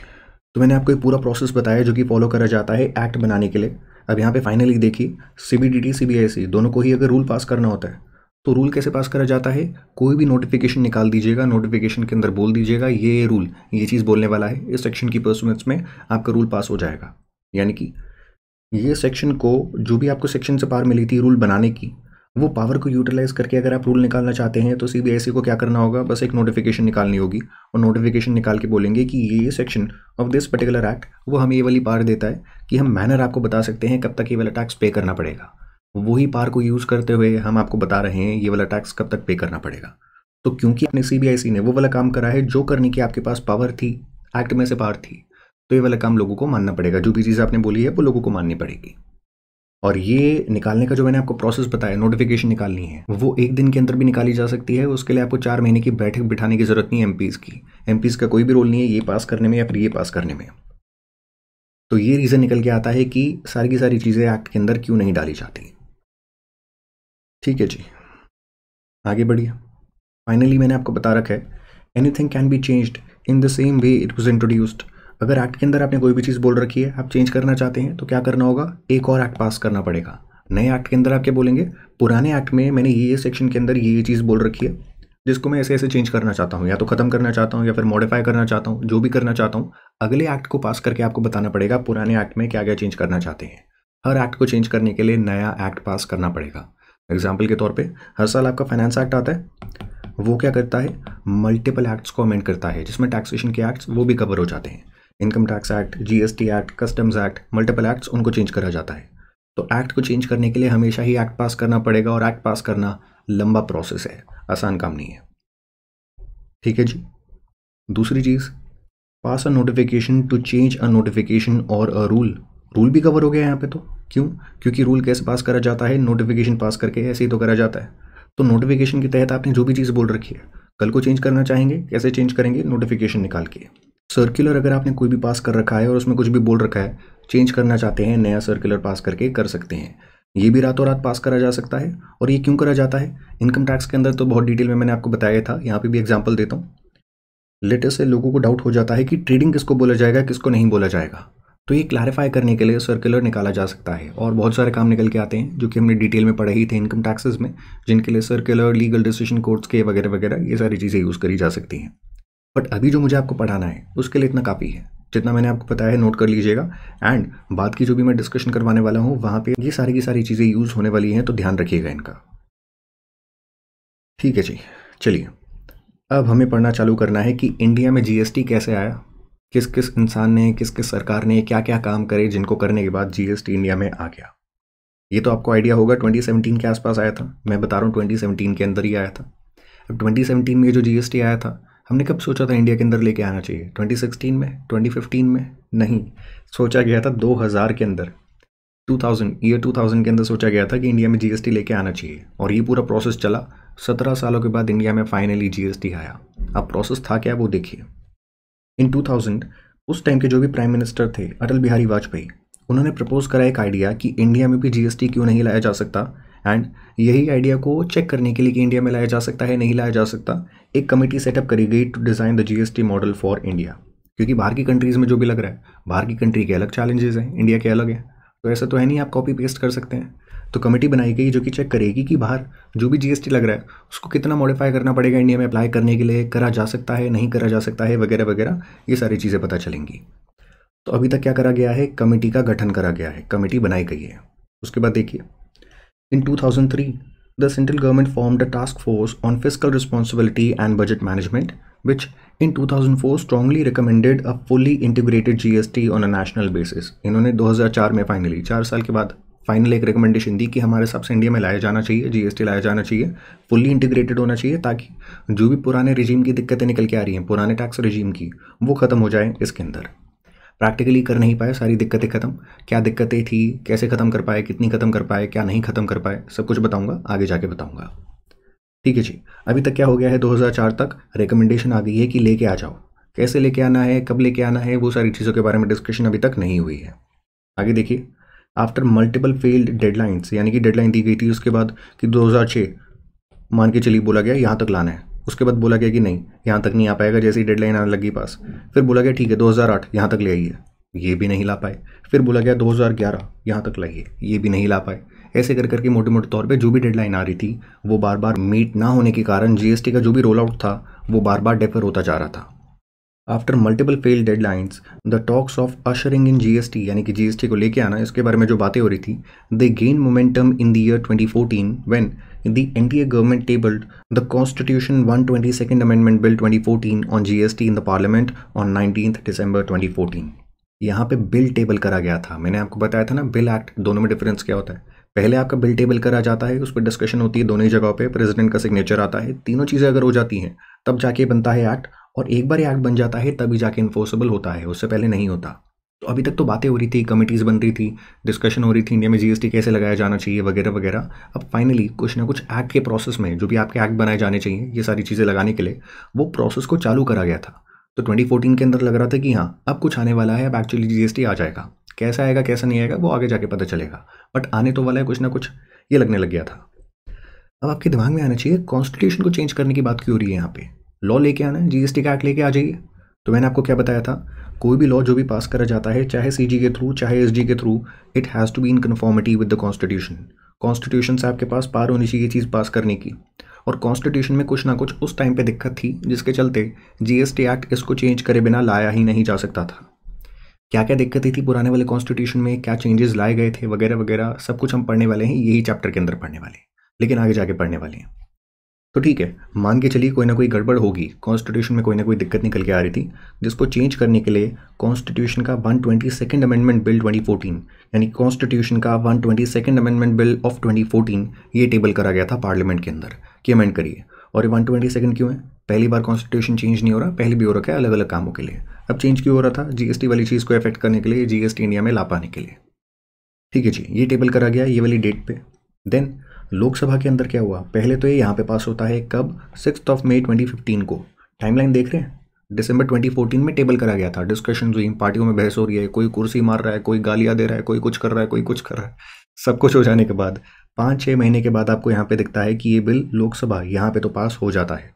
Speaker 1: तो मैंने आपको एक पूरा प्रोसेस बताया जो कि फॉलो करा जाता है एक्ट बनाने के लिए अब यहाँ पे फाइनली देखिए C B D T C B I C दोनों को ही अगर रूल पास करना होता है तो रूल कैसे पास करा जाता है कोई भी नोटिफिकेशन निकाल दीजिएगा नोटिफिकेशन के अंदर बोल दीजिएगा ये रूल ये चीज़ बोलने वाला है इस सेक्शन की परसुमेंस में आपका रूल पास हो जाएगा यानी कि ये सेक्शन को जो भी आपको सेक्शन से पार मिली थी रूल बनाने की वो पावर को यूटिलाइज़ करके अगर आप रूल निकालना चाहते हैं तो सी को क्या करना होगा बस एक नोटिफिकेशन निकालनी होगी और नोटिफिकेशन निकाल के बोलेंगे कि ये section of this particular act वो हमें ये वाली पार देता है कि हम मैनर आपको बता सकते हैं कब तक ये वाला टैक्स पे करना पड़ेगा वही पार को यूज़ करते हुए हम आपको बता रहे हैं ये वाला टैक्स कब तक पे करना पड़ेगा तो क्योंकि अपने सी ने वो वाला काम करा है जो करने की आपके पास पावर थी एक्ट में से पावर थी तो ये वाला काम लोगों को मानना पड़ेगा जो भी चीज़ आपने बोली है वो लोगों को माननी पड़ेगी और ये निकालने का जो मैंने आपको प्रोसेस बताया नोटिफिकेशन निकालनी है वो एक दिन के अंदर भी निकाली जा सकती है उसके लिए आपको चार महीने की बैठक बिठाने की जरूरत नहीं है एमपीज की एमपीज का कोई भी रोल नहीं है ये पास करने में या फिर ये पास करने में तो ये रीज़न निकल के आता है कि सारी की सारी चीज़ें एक्ट के अंदर क्यों नहीं डाली जाती ठीक है जी आगे बढ़िए फाइनली मैंने आपको बता रखा है anything can be changed in the same way it was introduced अगर एक्ट के अंदर आपने कोई भी चीज़ बोल रखी है आप चेंज करना चाहते हैं तो क्या करना होगा एक और एक्ट पास करना पड़ेगा नए एक्ट के अंदर आप क्या बोलेंगे पुराने एक्ट में मैंने ये ये सेक्शन के अंदर ये ये चीज़ बोल रखी है जिसको मैं ऐसे ऐसे चेंज करना चाहता हूँ या तो ख़त्म करना चाहता हूँ या फिर मॉडिफाई करना चाहता हूँ जो भी करना चाहता हूँ अगले एक्ट को पास करके आपको बताना पड़ेगा पुराने एक्ट में क्या क्या चेंज करना चाहते हैं हर एक्ट को चेंज करने के लिए नया एक्ट पास करना पड़ेगा एग्जाम्पल के तौर पर हर साल आपका फाइनेंस एक्ट आता है वो क्या करता है मल्टीपल एक्ट्स को अमेंड करता है जिसमें टैक्सेशन के एक्ट्स वो भी कवर हो जाते हैं income tax act GST act customs act multiple acts उनको चेंज करा जाता है तो एक्ट को चेंज करने के लिए हमेशा ही एक्ट पास करना पड़ेगा और एक्ट पास करना लंबा प्रोसेस है आसान काम नहीं है ठीक है जी दूसरी चीज़ pass a notification to change a notification और अ रूल रूल भी कवर हो गया यहाँ पे तो क्यों क्योंकि रूल कैसे पास करा जाता है नोटिफिकेशन पास करके ऐसे ही तो करा जाता है तो नोटिफिकेशन के तहत आपने जो भी चीज़ बोल रखी है कल को चेंज करना चाहेंगे कैसे चेंज करेंगे नोटिफिकेशन निकाल के सर्कुलर अगर आपने कोई भी पास कर रखा है और उसमें कुछ भी बोल रखा है चेंज करना चाहते हैं नया सर्कुलर पास करके कर सकते हैं ये भी रातों रात पास करा जा सकता है और ये क्यों करा जाता है इनकम टैक्स के अंदर तो बहुत डिटेल में मैंने आपको बताया था यहाँ पे भी एग्जाम्पल देता हूँ लेटेस्ट से लोगों को डाउट हो जाता है कि ट्रेडिंग किसको बोला जाएगा किसको नहीं बोला जाएगा तो ये क्लैरिफाई करने के लिए सर्कुलर निकाला जा सकता है और बहुत सारे काम निकल के आते हैं जो कि हमने डिटेल में पढ़े ही थे इनकम टैक्सेस में जिनके लिए सर्कुलर लीगल डिसीजन कोर्ट्स के वगैरह वगैरह ये सारी चीज़ें यूज़ करी जा सकती हैं बट अभी जो मुझे आपको पढ़ाना है उसके लिए इतना काफ़ी है जितना मैंने आपको बताया है नोट कर लीजिएगा एंड बात की जो भी मैं डिस्कशन करवाने वाला हूँ वहाँ पे ये सारी की सारी चीज़ें यूज़ होने वाली हैं तो ध्यान रखिएगा इनका ठीक है जी चलिए अब हमें पढ़ना चालू करना है कि इंडिया में जीएसटी कैसे आया किस किस इंसान ने किस किस सरकार ने क्या क्या काम करे जिनको करने के बाद जीएसटी इंडिया में आ गया ये तो आपको आइडिया होगा 2017 के आसपास आया था मैं बता रहा हूँ 2017 के अंदर ही आया था अब 2017 में जो जीएसटी आया था हमने कब सोचा था इंडिया के अंदर लेके आना चाहिए 2016 में 2015 में नहीं सोचा गया था 2000 के अंदर 2000 ईयर 2000 के अंदर सोचा गया था कि इंडिया में जीएसटी लेके आना चाहिए और ये पूरा प्रोसेस चला 17 सालों के बाद इंडिया में फाइनली जीएसटी आया अब प्रोसेस था क्या वो देखिए इन 2000 उस टाइम के जो भी प्राइम मिनिस्टर थे अटल बिहारी वाजपेयी उन्होंने प्रपोज करा एक आइडिया कि इंडिया में भी जीएसटी क्यों नहीं लाया जा सकता एंड यही आइडिया को चेक करने के लिए कि इंडिया में लाया जा सकता है नहीं लाया जा सकता एक कमेटी सेटअप करी गई to design the GST model for India क्योंकि बाहर की कंट्रीज़ में जो भी लग रहा है बाहर की कंट्री के अलग चैलेंजेस हैं इंडिया के अलग है तो ऐसा तो है नहीं आप कॉपी पेस्ट कर सकते हैं तो कमेटी बनाई गई जो कि चेक करेगी कि बाहर जो भी जीएसटी लग रहा है उसको कितना मॉडिफाई करना पड़ेगा इंडिया में अप्लाई करने के लिए करा जा सकता है नहीं करा जा सकता है वगैरह वगैरह ये सारी चीज़ें पता चलेंगी तो अभी तक क्या करा गया है कमेटी का गठन करा गया है कमेटी बनाई गई है उसके बाद देखिए In 2003, the central government formed a task force on fiscal responsibility and budget management, which in 2004 strongly recommended a fully integrated GST on a national basis. इन्होंने 2004 में फाइनली चार साल के बाद फाइनल एक रिकमेंडेशन दी कि हमारे हिसाब से इंडिया में लाया जाना चाहिए जीएसटी लाया जाना चाहिए फुल्ली इंटीग्रेटेड होना चाहिए ताकि जो भी पुराने रिजीम की दिक्कतें निकल के आ रही हैं पुराने टैक्स रिजीम की वो ख़त्म हो जाए इसके अंदर प्रैक्टिकली कर नहीं पाए सारी दिक्कतें ख़त्म क्या दिक्कतें थी कैसे ख़त्म कर पाए कितनी ख़त्म कर पाए क्या नहीं ख़त्म कर पाए सब कुछ बताऊँगा आगे जाके बताऊँगा ठीक है जी अभी तक क्या हो गया है 2004 तक रिकमेंडेशन आ गई है कि लेके आ जाओ कैसे लेके आना है कब लेके आना है वो सारी चीज़ों के बारे में डिस्कशन अभी तक नहीं हुई है आगे देखिए आफ्टर मल्टीपल फेल्ड डेडलाइंस यानी कि डेडलाइन दी गई थी उसके बाद कि 2006 मान के चलिए बोला गया यहाँ तक लाना है उसके बाद बोला गया कि नहीं यहाँ तक नहीं आ पाएगा जैसे ही डेडलाइन आने लगी पास फिर बोला गया ठीक है 2008 यहाँ तक ले आइए ये भी नहीं ला पाए फिर बोला गया 2011 यहाँ तक लाइए ये भी नहीं ला पाए ऐसे कर करके मोटे मोटे तौर पर जो भी डेडलाइन आ रही थी वो बार बार मीट ना होने के कारण जीएसटी का जो भी रोल आउट था वो बार बार डेफर होता जा रहा था after multiple fail deadlines the talks of ushering in GST यानी कि जीएसटी को लेके आना इसके बारे में जो बातें हो रही थी they gain momentum in the year twenty fourteen when the NDA government tabled the Constitution 122nd Amendment Bill 2014 on GST in the Parliament on 19th December 2014. यहाँ पे बिल टेबल करा गया था मैंने आपको बताया था ना बिल एक्ट दोनों में डिफरेंस क्या होता है पहले आपका बिल टेबल करा जाता है उस पर डिस्कशन होती है दोनों ही जगहों पे प्रेसिडेंट का सिग्नेचर आता है तीनों चीज़ें अगर हो जाती हैं तब जाके बनता है एक्ट और एक बार एक्ट बन जाता है तभी जाके इन्फोर्सेबल होता है उससे पहले नहीं होता तो अभी तक तो बातें हो रही थी कमिटीज़ बन रही थी डिस्कशन हो रही थी इंडिया में जीएसटी कैसे लगाया जाना चाहिए वगैरह वगैरह अब फाइनली कुछ ना कुछ एक्ट के प्रोसेस में जो भी आपके एक्ट बनाए जाने चाहिए ये सारी चीज़ें लगाने के लिए वो प्रोसेस को चालू करा गया था तो 2014 के अंदर लग रहा था कि हाँ अब कुछ आने वाला है अब एक्चुअली जीएसटी आ जाएगा कैसा आएगा कैसा नहीं आएगा वो आगे जाके पता चलेगा बट आने तो वाला है कुछ ना कुछ ये लगने लग गया था अब आपके दिमाग में आना चाहिए कॉन्स्टिट्यूशन को चेंज करने की बात क्यों हो रही है यहाँ पे लॉ लेके आना है जीएसटी का एक्ट लेके आ जाइए तो मैंने आपको क्या बताया था कोई भी लॉ जो भी पास करा जाता है चाहे सी के थ्रू चाहे एस के through it has to be in conformity with the constitution constitution से आपके पास पार होनी चाहिए चीज़ पास करने की और कॉन्स्टिट्यूशन में कुछ ना कुछ उस टाइम पे दिक्कत थी जिसके चलते जीएसटी एक्ट इसको चेंज करे बिना लाया ही नहीं जा सकता था क्या क्या दिक्कतें थी पुराने वाले कॉन्स्टिट्यूशन में क्या चेंजेस लाए गए थे वगैरह वगैरह सब कुछ हम पढ़ने वाले हैं यही चैप्टर के अंदर पढ़ने वाले हैं लेकिन आगे जाके पढ़ने वाले हैं तो ठीक है मान के चलिए कोई ना कोई गड़बड़ होगी कॉन्स्टिट्यूशन में कोई ना कोई दिक्कत निकल के आ रही थी जिसको चेंज करने के लिए कॉन्स्टिट्यूशन का one twenty second amendment bill fourteen यानी कॉन्स्टिट्यूशन का one twenty second amendment bill of fourteen ये टेबल करा गया था पार्लियामेंट के अंदर कि अमेंड करिए और ये वन ट्वेंटी सेकेंड क्यों है पहली बार कॉन्स्टिट्यूशन चेंज नहीं हो रहा पहले भी हो रखा है अलग अलग कामों के लिए अब चेंज क्यों हो रहा था जीएसटी वाली चीज़ को इफेक्ट करने के लिए जीएसटी इंडिया में ला पाने के लिए ठीक है जी ये टेबल करा गया ये वाली डेट पे देन लोकसभा के अंदर क्या हुआ पहले तो ये यहाँ पे पास होता है कब सिक्स ऑफ मई 2015 को टाइमलाइन देख रहे हैं दिसंबर 2014 में टेबल करा गया था डिस्कशन हुई पार्टियों में बहस हो रही है कोई कुर्सी मार रहा है कोई गालियाँ दे रहा है कोई कुछ कर रहा है कोई कुछ कर रहा है सब कुछ हो जाने के बाद पाँच छः महीने के बाद आपको यहाँ पे दिखता है कि ये बिल लोकसभा यहाँ पे तो पास हो जाता है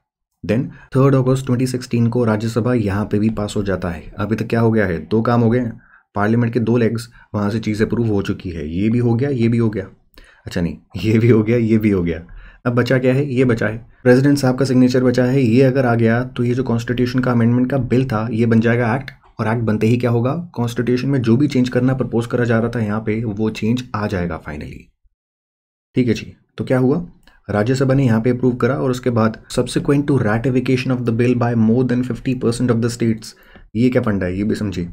Speaker 1: देन थर्ड अगस्त 2016 को राज्यसभा यहाँ पे भी पास हो जाता है अभी तक क्या हो गया है दो काम हो गए हैं पार्लियामेंट के दो लेग्स वहाँ से चीज़ अप्रूव हो चुकी है ये भी हो गया ये भी हो गया अच्छा नहीं ये भी हो गया ये भी हो गया अब बचा क्या है ये बचा है प्रेसिडेंट साहब का सिग्नेचर बचा है ये अगर आ गया तो ये जो कॉन्स्टिट्यूशन का अमेंडमेंट का बिल था ये बन जाएगा एक्ट और एक्ट बनते ही क्या होगा कॉन्स्टिट्यूशन में जो भी चेंज करना प्रपोज करा जा रहा था यहाँ पे वो चेंज आ जाएगा फाइनली ठीक है जी तो क्या हुआ राज्यसभा ने यहाँ पे अप्रूव करा और उसके बाद subsequent to ratification of the bill by more than fifty percent of the states ये क्या फंडा है ये भी समझिए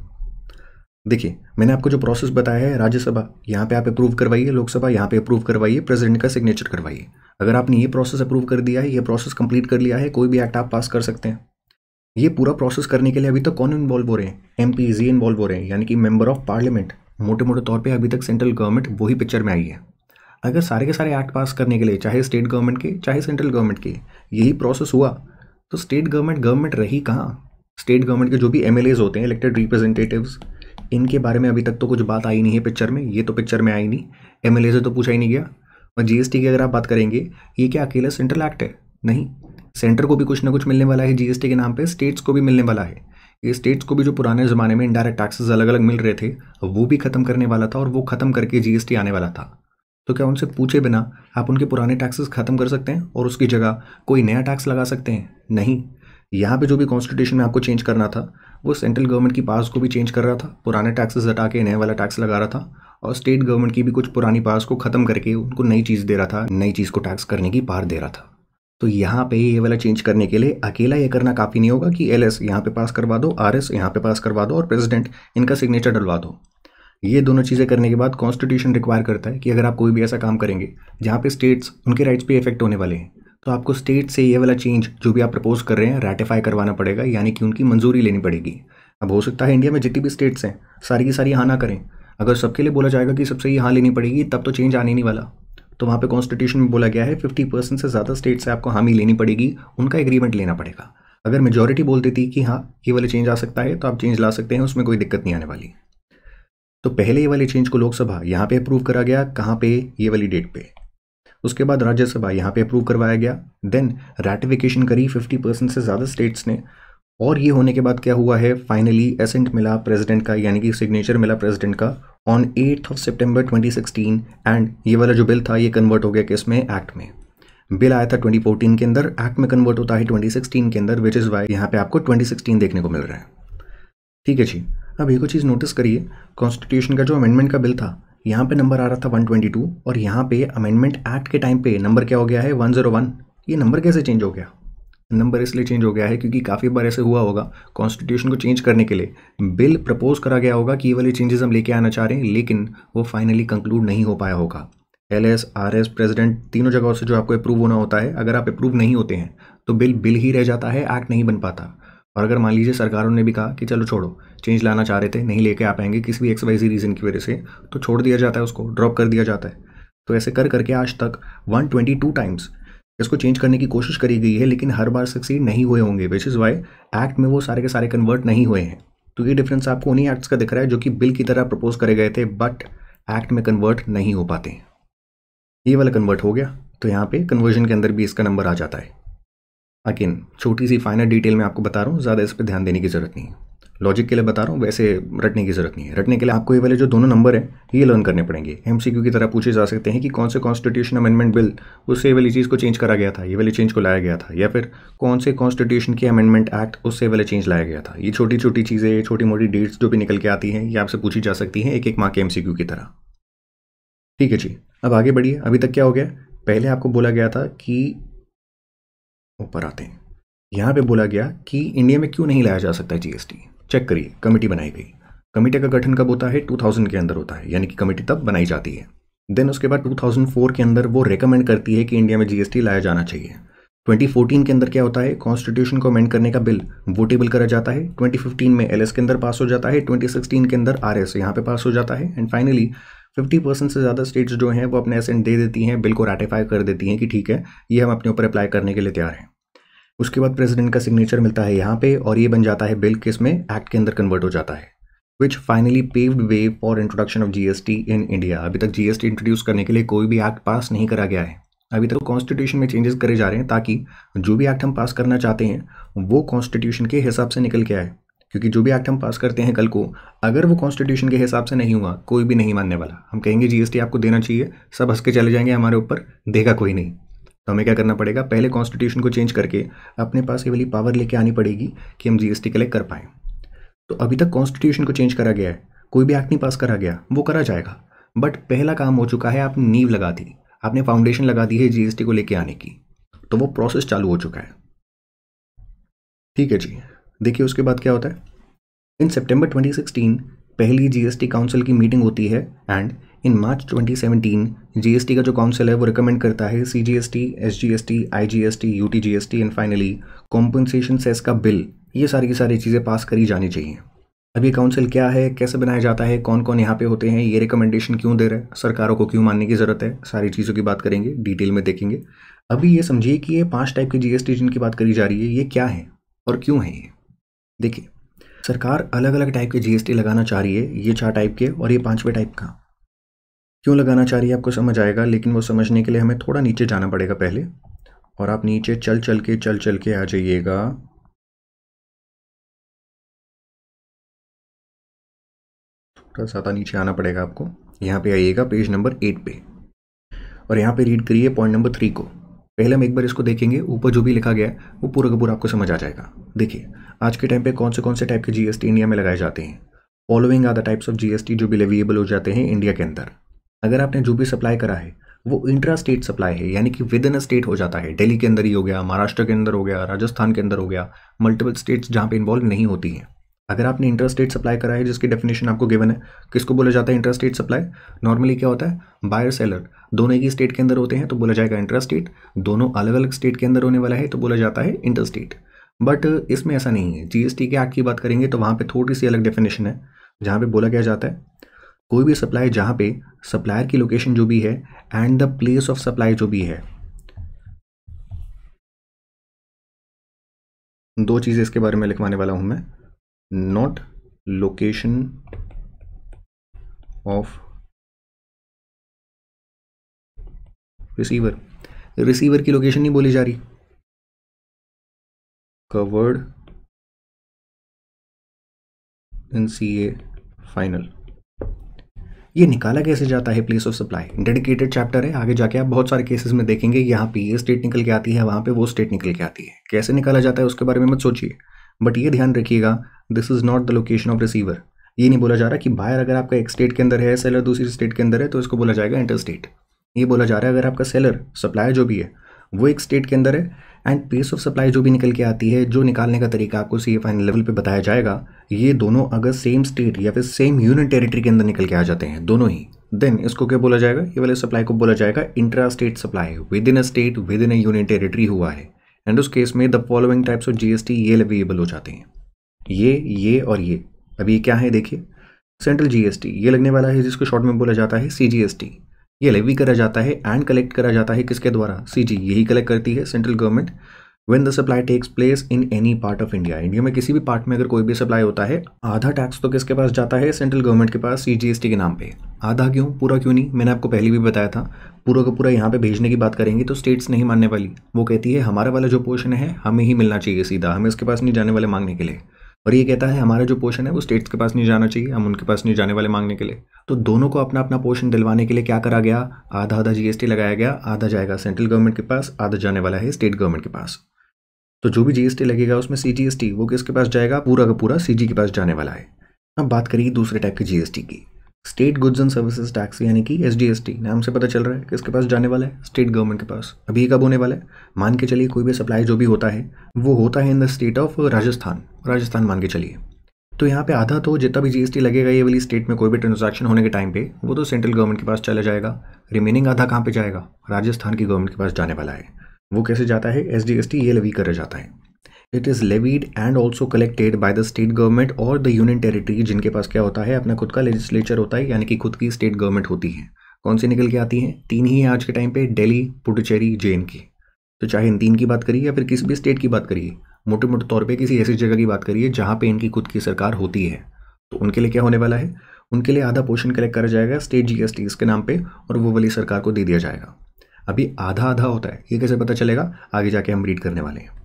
Speaker 1: देखिए मैंने आपको जो प्रोसेस बताया है राज्यसभा यहाँ पे आप अप्रूव करवाइए लोकसभा यहाँ पे अप्रूव करवाइए प्रेसिडेंट का सिग्नेचर करवाइए अगर आपने ये प्रोसेस अप्रूव कर दिया है ये प्रोसेस कंप्लीट कर लिया है कोई भी एक्ट आप पास कर सकते हैं ये पूरा प्रोसेस करने के लिए अभी तक तो कौन इन्वॉल्व हो रहे हैं एम पी इन्वॉल्व हो रहे हैं यानी कि मेंबर ऑफ पार्लियामेंट मोटे मोटे तौर पर अभी तक सेंट्रल गवर्नमेंट वही पिक्चर में आई है अगर सारे के सारे एक्ट पास करने के लिए चाहे स्टेट गवर्नमेंट के चाहे सेंट्रल गवर्नमेंट के यही प्रोसेस हुआ तो स्टेट गवर्नमेंट गवर्नमेंट रही कहाँ स्टेट गवर्नमेंट के जो भी एम होते हैं इलेक्टेड रिप्रेजेंटेटिव्स इनके बारे में अभी तक तो कुछ बात आई नहीं है पिक्चर में ये तो पिक्चर में आई नहीं एम से तो पूछा ही नहीं गया और जी की अगर आप बात करेंगे ये क्या अकेला सेंट्रल एक्ट है नहीं सेंटर को भी कुछ ना कुछ मिलने वाला है जी के नाम पर स्टेट्स को भी मिलने वाला है ये स्टेट्स को भी जो पुराने ज़माने में इंडायरेक्ट टैक्सेस अलग अलग मिल रहे थे वो भी ख़त्म करने वाला था और वो ख़त्म करके जीएसटी आने वाला था तो क्या उनसे पूछे बिना आप उनके पुराने टैक्सेस ख़त्म कर सकते हैं और उसकी जगह कोई नया टैक्स लगा सकते हैं नहीं यहाँ पे जो भी कॉन्स्टिट्यूशन में आपको चेंज करना था वो सेंट्रल गवर्नमेंट की पास को भी चेंज कर रहा था पुराने टैक्सेस हटा के नए वाला टैक्स लगा रहा था और स्टेट गवर्नमेंट की भी कुछ पुरानी पास को ख़त्म करके उनको नई चीज़ दे रहा था नई चीज़ को टैक्स करने की पार दे रहा था तो यहाँ पे ये वाला चेंज करने के लिए अकेला ये करना काफ़ी नहीं होगा कि एल एस यहाँ पर पास करवा दो आर एस यहाँ पर पास करवा दो और प्रेसिडेंट इनका सिग्नेचर डलवा दो ये दोनों चीज़ें करने के बाद कॉन्स्टिट्यूशन रिक्वायर करता है कि अगर आप कोई भी ऐसा काम करेंगे जहाँ पे स्टेट्स उनके राइट्स पे इफेक्ट होने वाले हैं तो आपको स्टेट से ये वाला चेंज जो भी आप प्रपोज कर रहे हैं रेटिफाई करवाना पड़ेगा यानी कि उनकी मंजूरी लेनी पड़ेगी अब हो सकता है इंडिया में जितनी भी स्टेट्स हैं सारी की सारी हाँ ना करें अगर सबके लिए बोला जाएगा कि सबसे ही हाँ लेनी पड़ेगी तब तो चेंज आने नहीं वाला तो वहाँ पे कॉन्स्टिट्यूशन में बोला गया है फिफ्टी परसेंट से ज़्यादा स्टेट से आपको हामी लेनी पड़ेगी उनका एग्रीमेंट लेना पड़ेगा अगर मेजोरिटी बोल देती कि हाँ ये वाला चेंज आ सकता है तो आप चेंज ला सकते हैं उसमें कोई दिक्कत नहीं आने वाली तो पहले ये वाले चेंज को लोकसभा यहाँ पे अप्रूव करा गया कहाँ पे ये वाली डेट पे उसके बाद राज्यसभा यहाँ पे अप्रूव करवाया गया देन रेटिफिकेशन करी 50 परसेंट से ज़्यादा स्टेट्स ने और ये होने के बाद क्या हुआ है फाइनली एसेंट मिला प्रेसिडेंट का यानी कि सिग्नेचर मिला प्रेसिडेंट का ऑन एट्थ ऑफ सितंबर 2016 एंड ये वाला जो बिल था ये कन्वर्ट हो गया किस में एक्ट में बिल आया था 2014 के अंदर एक्ट में कन्वर्ट होता है 2016 के अंदर विच इज़ वाई यहाँ पे आपको 2016 देखने को मिल रहा है ठीक है जी अब एक चीज़ नोटिस करिए कॉन्स्टिट्यूशन का जो अमेंडमेंट का बिल था यहाँ पे नंबर आ रहा था 122 और यहाँ पे अमेंडमेंट एक्ट के टाइम पे नंबर क्या हो गया है 101 ये नंबर कैसे चेंज हो गया नंबर इसलिए चेंज हो गया है क्योंकि काफ़ी बार ऐसे हुआ होगा कॉन्स्टिट्यूशन को चेंज करने के लिए बिल प्रपोज करा गया होगा कि ये वाले चेंजेस हम लेके आना चाह रहे हैं लेकिन वो फाइनली कंक्लूड नहीं हो पाया होगा L S R S president तीनों जगहों से जो आपको अप्रूव होना होता है अगर आप अप्रूव नहीं होते हैं तो बिल बिल ही रह जाता है एक्ट नहीं बन पाता और अगर मान लीजिए सरकारों ने भी कहा कि चलो छोड़ो चेंज लाना चाह रहे थे नहीं लेके आ पाएंगे किसी भी एक्स वाई सी रीज़न की वजह से तो छोड़ दिया जाता है उसको ड्रॉप कर दिया जाता है तो ऐसे कर करके आज तक 122 टाइम्स इसको चेंज करने की कोशिश करी गई है लेकिन हर बार सक्सीड नहीं हुए होंगे विच इज़ वाई एक्ट में वो सारे के सारे कन्वर्ट नहीं हुए हैं तो ये डिफरेंस आपको उन्हीं एक्ट्स का दिख रहा है जो कि बिल की तरह प्रपोज करे गए थे बट एक्ट में कन्वर्ट नहीं हो पाते ये वाला कन्वर्ट हो गया तो यहाँ पे कन्वर्जन के अंदर भी इसका नंबर आ जाता है अगेन छोटी सी फाइनल डिटेल में आपको बता रहा हूँ ज़्यादा इस पर ध्यान देने की ज़रूरत नहीं है लॉजिक के लिए बता रहा हूँ वैसे रटने की ज़रूरत नहीं है रटने के लिए आपको ये वाले जो दोनों नंबर हैं ये लर्न करने पड़ेंगे एमसीक्यू की तरह पूछे जा सकते हैं कि कौन से कॉन्स्टिट्यूशन अमेंडमेंट बिल उससे ये वाली चीज़ को चेंज करा गया था ये वाली चेंज को लाया गया था या फिर कौन से कॉन्स्टिट्यूशन के अमेंडमेंट एक्ट उससे वाले चेंज लाया गया था ये छोटी छोटी चीज़ें छोटी मोटी डेट्स जो भी निकल के आती हैं ये आपसे पूछी जा सकती हैं एक एक माँ के एम की तरह ठीक है जी अब आगे बढ़िए अभी तक क्या हो गया पहले आपको बोला गया था कि ऊपर आते हैं यहाँ पे बोला गया कि इंडिया में क्यों नहीं लाया जा सकता जीएसटी चेक करिए कमेटी बनाई गई कमेटी का गठन कब होता है 2000 के अंदर होता है यानी कि कमेटी तब बनाई जाती है देन उसके बाद 2004 के अंदर वो रिकमेंड करती है कि इंडिया में जीएसटी लाया जाना चाहिए 2014 के अंदर क्या होता है कॉन्स्टिट्यूशन को अमेंड करने का बिल वोटेबल करा जाता है 2015 में एलएस के अंदर पास हो जाता है 2016 के अंदर आरएस यहाँ पे पास हो जाता है एंड फाइनली 50 परसेंट से ज़्यादा स्टेट्स जो हैं वो अपने एसेंट दे देती हैं बिल को रेटिफाई कर देती हैं कि ठीक है ये हम अपने ऊपर अप्लाई करने के लिए तैयार हैं उसके बाद प्रेसिडेंट का सिग्नेचर मिलता है यहाँ पे और ये बन जाता है बिल किस में एक्ट के अंदर कन्वर्ट हो जाता है which finally paved way for introduction of GST in India अभी तक जीएसटी इंट्रोड्यूस करने के लिए कोई भी एक्ट पास नहीं करा गया है अभी तक कॉन्स्टिट्यूशन में चेंजेस करे जा रहे हैं ताकि जो भी एक्ट हम पास करना चाहते हैं वो कॉन्स्टिट्यूशन के हिसाब से निकल के आए क्योंकि जो भी एक्ट हम पास करते हैं कल को अगर वो कॉन्स्टिट्यूशन के हिसाब से नहीं हुआ कोई भी नहीं मानने वाला हम कहेंगे जीएसटी आपको देना चाहिए सब हंस के चले जाएंगे हमारे ऊपर देगा कोई नहीं तो हमें क्या करना पड़ेगा पहले कॉन्स्टिट्यूशन को चेंज करके अपने पास ये वाली पावर लेके आनी पड़ेगी कि हम जीएसटी कलेक्ट कर पाएँ तो अभी तक कॉन्स्टिट्यूशन को चेंज करा गया है कोई भी एक्ट नहीं पास करा गया वो करा जाएगा बट पहला काम हो चुका है आपने नींव लगा दी आपने फाउंडेशन लगा दी है जीएसटी को लेके आने की तो वो प्रोसेस चालू हो चुका है ठीक है जी देखिए उसके बाद क्या होता है इन सितंबर 2016 पहली जीएसटी काउंसिल की मीटिंग होती है एंड इन मार्च 2017 जीएसटी का जो काउंसिल है वो रिकमेंड करता है C G S T S G S T I G S T U T G S T and finally compensation cess का बिल ये सारी की सारी चीज़ें पास करी जानी चाहिए अब ये काउंसिल क्या है कैसे बनाया जाता है कौन कौन यहाँ पे होते हैं ये रिकमेंडेशन क्यों दे रहा है सरकारों को क्यों मानने की ज़रूरत है सारी चीज़ों की बात करेंगे डिटेल में देखेंगे अभी ये समझिए कि ये पांच टाइप के जीएसटी जिनकी बात करी जा रही है ये क्या है और क्यों है ये देखिए सरकार अलग अलग टाइप के जीएसटी लगाना चाह रही है ये चार टाइप के और ये पाँचवें टाइप का क्यों लगाना चाह रही है आपको समझ आएगा लेकिन वो समझने के लिए हमें थोड़ा नीचे जाना पड़ेगा पहले और आप नीचे चल चल के चल चल के आ जाइएगा थोड़ा ज़्यादा नीचे आना पड़ेगा आपको यहाँ पे आइएगा पेज नंबर एट पे और यहाँ पे रीड करिए पॉइंट नंबर थ्री को पहले हम एक बार इसको देखेंगे ऊपर जो भी लिखा गया है वो पूरा का पूरा आपको समझ आ जाएगा देखिए आज के टाइम पे कौन से कौन से टाइप के जीएसटी इंडिया में लगाए जाते हैं following are the types of GST जो भी लेविएबल हो जाते हैं इंडिया के अंदर अगर आपने जो भी सप्लाई करा है वो इंट्रा स्टेट सप्लाई है यानी कि विद इन अ स्टेट हो जाता है दिल्ली के अंदर ही हो गया महाराष्ट्र के अंदर हो गया राजस्थान के अंदर हो गया मल्टीपल स्टेट्स जहाँ पे इन्वॉल्व नहीं होती हैं अगर आपने इंट्रा स्टेट सप्लाई करा है जिसकी डेफिनेशन आपको गिवन है किसको बोला जाता है इंट्रा स्टेट सप्लाई नॉर्मली क्या होता है बायर सेलर दोनों एक ही स्टेट के अंदर होते हैं तो बोला जाएगा इंट्रा स्टेट दोनों अलग अलग स्टेट के अंदर होने वाला है तो बोला जाता है इंटर स्टेट बट इसमें ऐसा नहीं है जीएसटी के एक्ट की बात करेंगे तो वहाँ पर थोड़ी सी अलग डेफिनेशन है जहाँ पे बोला गया जाता है कोई भी सप्लाई जहाँ पे सप्लायर की लोकेशन जो भी है and the place of supply जो भी है दो चीज़ें इसके बारे में लिखवाने वाला हूं मैं not location of receiver receiver की लोकेशन नहीं बोली जा रही covered in C A final ये निकाला कैसे जाता है place of supply dedicated chapter है आगे जाके आप बहुत सारे केसेस में देखेंगे यहाँ पे ये स्टेट निकल के आती है वहाँ पे वो स्टेट निकल के आती है कैसे निकाला जाता है उसके बारे में मत सोचिए बट ये ध्यान रखिएगा this is not the location of receiver ये नहीं बोला जा रहा कि बायर अगर आपका एक स्टेट के अंदर है सेलर दूसरी स्टेट के अंदर है तो इसको बोला जाएगा इंटर स्टेट ये बोला जा रहा है अगर आपका सेलर सप्लायर जो भी है वो एक स्टेट के अंदर है एंड पेस ऑफ सप्लाई जो भी निकल के आती है जो निकालने का तरीका आपको सी फाइनल लेवल पे बताया जाएगा ये दोनों अगर सेम स्टेट या फिर सेम यूनियन टेरिटरी के अंदर निकल के आ जाते हैं दोनों ही देन इसको क्या बोला जाएगा ये वाले सप्लाई को बोला जाएगा intra state supply within a state within a union territory हुआ है एंड उस केस में the following types of GST ये लेवेबल हो जाते हैं ये ये और ये अभी ये क्या है देखिए सेंट्रल जीएसटी ये लगने वाला है जिसको शॉर्ट में बोला जाता है टी ये लेवी करा जाता है एंड कलेक्ट करा जाता है किसके द्वारा सीजी यही कलेक्ट करती है central government when the supply takes place in any part of India India में किसी भी पार्ट में अगर कोई भी सप्लाई होता है आधा टैक्स तो किसके पास जाता है सेंट्रल गवर्नमेंट के पास सीजीएसटी के नाम पे आधा क्यों पूरा क्यों नहीं मैंने आपको पहले भी बताया था पूरा का पूरा यहाँ पे भेजने की बात करेंगे तो स्टेट्स नहीं मानने वाली वो कहती है हमारा वाला जो पोर्शन है हमें ही मिलना चाहिए सीधा हमें उसके पास नहीं जाने वाले मांगने के लिए और ये कहता है हमारा जो पोर्शन है वो स्टेट्स के पास नहीं जाना चाहिए हम उनके पास नहीं जाने वाले मांगने के लिए तो दोनों को अपना अपना पोर्शन दिलवाने के लिए क्या करा गया आधा आधा जीएसटी लगाया गया आधा जाएगा सेंट्रल गवर्नमेंट के पास आधा जाने वाला है स्टेट गवर्नमेंट के पास तो जो भी जीएसटी लगेगा उसमें सी वो किसके पास जाएगा पूरा का पूरा सी के पास जाने वाला है अब बात करिए दूसरे टाइप की जीएसटी की state goods and services tax यानी कि एस नाम से पता चल रहा है कि इसके पास जाने वाला है स्टेट गवर्नमेंट के पास अभी कब होने वाला है मान के चलिए कोई भी सप्लाई जो भी होता है वो होता है in the state of Rajasthan Rajasthan मान के चलिए तो यहाँ पे आधा तो जितना भी जीएसटी लगेगा ये वाली स्टेट में कोई भी ट्रांजेक्शन होने के टाइम पे वो तो सेंट्रल गवर्नमेंट के पास चला जाएगा रिमेनिंग आधा कहाँ पे जाएगा राजस्थान की गवर्नमेंट के पास जाने वाला है वो कैसे जाता है एस ये लवी करा जाता है it is levied and also collected by the state government और द यूनियन टेरिटरी जिनके पास क्या होता है अपना खुद का लेजिस्लेचर होता है यानी कि खुद की स्टेट गवर्नमेंट होती है कौन सी निकल के आती हैं तीन ही आज के टाइम पे दिल्ली पुडुचेरी जे की तो चाहे इन तीन की बात करिए या फिर किसी भी स्टेट की बात करिए मोटे मोटे तौर पे किसी ऐसी जगह की बात करिए जहाँ पे इनकी खुद की सरकार होती है तो उनके लिए क्या होने वाला है उनके लिए आधा पोर्शन कलेक्ट करा जाएगा स्टेट जीएसटी इसके नाम पर और वो वाली सरकार को दे दिया जाएगा अभी आधा आधा होता है ये कैसे पता चलेगा आगे जाके हम रीड करने वाले हैं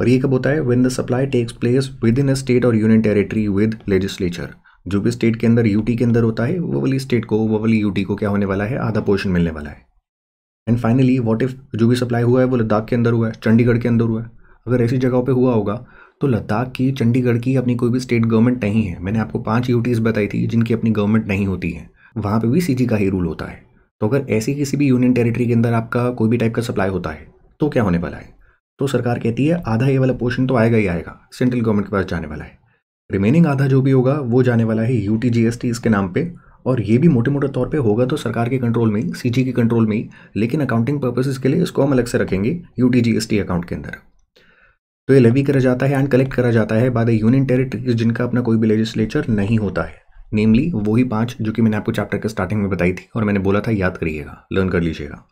Speaker 1: और ये कब होता है when the supply takes place within a state और यूनियन टेरिटरी विद लेजिस्लेचर जो भी स्टेट के अंदर यूटी के अंदर होता है वो वाली स्टेट को वो वाली यूटी को क्या होने वाला है आधा पोर्शन मिलने वाला है एंड फाइनली वॉट इफ जो भी सप्लाई हुआ है वो लद्दाख के अंदर हुआ है चंडीगढ़ के अंदर हुआ है अगर ऐसी जगहों पे हुआ होगा तो लद्दाख की चंडीगढ़ की अपनी कोई भी स्टेट गवर्नमेंट नहीं है मैंने आपको पांच यूटीज़ बताई थी जिनकी अपनी गवर्नमेंट नहीं होती है वहाँ पर भी सी का ही रूल होता है तो अगर ऐसी किसी भी यूनियन टेरिटरी के अंदर आपका कोई भी टाइप का सप्लाई होता है तो क्या होने वाला है तो सरकार कहती है आधा ये वाला पोर्शन तो आएगा ही आएगा सेंट्रल गवर्नमेंट के पास जाने वाला है रिमेनिंग आधा जो भी होगा वो जाने वाला है यू टी इसके नाम पर और ये भी मोटे मोटे तौर पे होगा तो सरकार के कंट्रोल में ही सी के कंट्रोल में ही लेकिन अकाउंटिंग पर्पसेस के लिए इसको हम अलग से रखेंगे यू टी अकाउंट के अंदर तो ये लेवी करा जाता है एंड कलेक्ट करा जाता है बाद यूनियन टेरिटरीज जिनका अपना कोई भी लेजिस्लेचर नहीं होता है नेमली वही पांच जो कि मैंने आपको चैप्टर के स्टार्टिंग में बताई थी और मैंने बोला था याद करिएगा लर्न कर लीजिएगा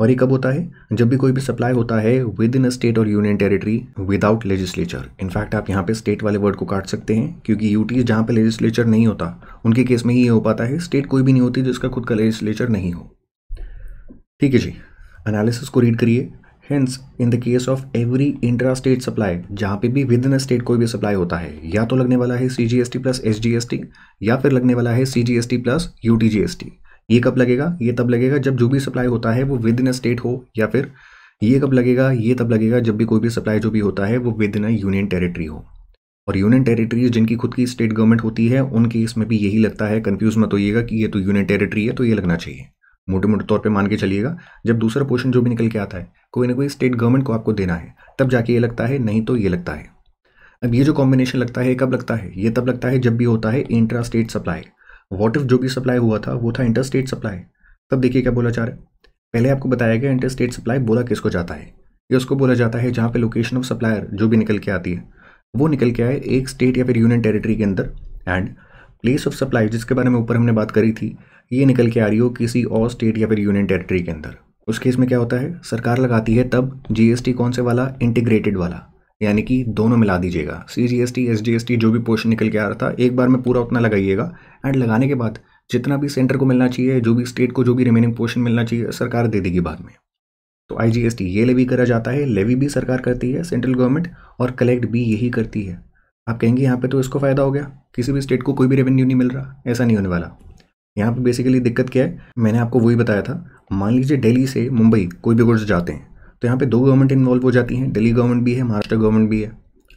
Speaker 1: और ये कब होता है जब भी कोई भी सप्लाई होता है विद इन अ स्टेट और union territory without legislature in fact आप यहाँ पे स्टेट वाले वर्ड को काट सकते हैं क्योंकि यूटीज जहाँ पे लेजिस्लेचर नहीं होता उनके केस में ये हो पाता है स्टेट कोई भी नहीं होती जिसका खुद का लेजिस्लेचर नहीं हो ठीक है जी एनालिसिस को रीड करिए hence in the case of every intra state supply जहाँ पे भी विद इन अ स्टेट कोई भी सप्लाई होता है या तो लगने वाला है C G S T plus S G S T या फिर लगने वाला है C G S T plus U T G S T ये कब लगेगा ये तब लगेगा जब जो भी सप्लाई होता है वो विद इन अ स्टेट हो या फिर ये कब लगेगा ये तब लगेगा जब भी कोई भी सप्लाई जो भी होता है वो within a union territory हो और यूनियन टेरिटरीज जिनकी खुद की स्टेट गवर्नमेंट होती है उनके इसमें भी यही लगता है कंफ्यूज मत होइएगा कि ये तो यूनियन टेरिटरी है तो ये लगना चाहिए मोटे मोटे तौर पे मान के चलिएगा जब दूसरा पोर्शन जो भी निकल के आता है कोई ना कोई स्टेट गवर्नमेंट को आपको देना है तब जाके ये लगता है नहीं तो ये लगता है अब ये जो कॉम्बिनेशन लगता है कब लगता है ये तब लगता है जब भी होता है intra state supply what if जो भी सप्लाई हुआ था वो था इंटर स्टेट सप्लाई तब देखिए क्या बोला जा रहा है पहले आपको बताया गया इंटर स्टेट सप्लाई बोला किसको जाता है ये उसको बोला जाता है जहाँ पे लोकेशन ऑफ सप्लायर जो भी निकल के आती है वो निकल के आए एक स्टेट या फिर यूनियन टेरिटरी के अंदर एंड प्लेस ऑफ सप्लाई जिसके बारे में ऊपर हमने बात करी थी ये निकल के आ रही हो किसी और स्टेट या फिर यूनियन टेरिटरी के अंदर उस केस में क्या होता है सरकार लगाती है तब जीएसटी कौन से वाला इंटीग्रेटेड वाला यानी कि दोनों मिला दीजिएगा C G S T S G S T जो भी पोर्शन निकल के आ रहा था एक बार में पूरा उतना लगाइएगा एंड लगाने के बाद जितना भी सेंटर को मिलना चाहिए जो भी स्टेट को जो भी रिमेनिंग पोर्शन मिलना चाहिए सरकार दे देगी बाद में तो आई जी एस टी ये लेवी करा जाता है लेवी भी सरकार करती है सेंट्रल गवर्नमेंट और कलेक्ट भी यही करती है आप कहेंगे यहाँ पे तो इसको फ़ायदा हो गया किसी भी स्टेट को कोई भी रेवेन्यू नहीं मिल रहा ऐसा नहीं होने वाला यहाँ पे बेसिकली दिक्कत क्या है मैंने आपको वही बताया था मान लीजिए दिल्ली से मुंबई कोई भी गुड्स जाते हैं यहाँ पे दो गवर्नमेंट इन्वॉल्व हो जाती हैं दिल्ली गवर्नमेंट भी है महाराष्ट्र गवर्नमेंट भी है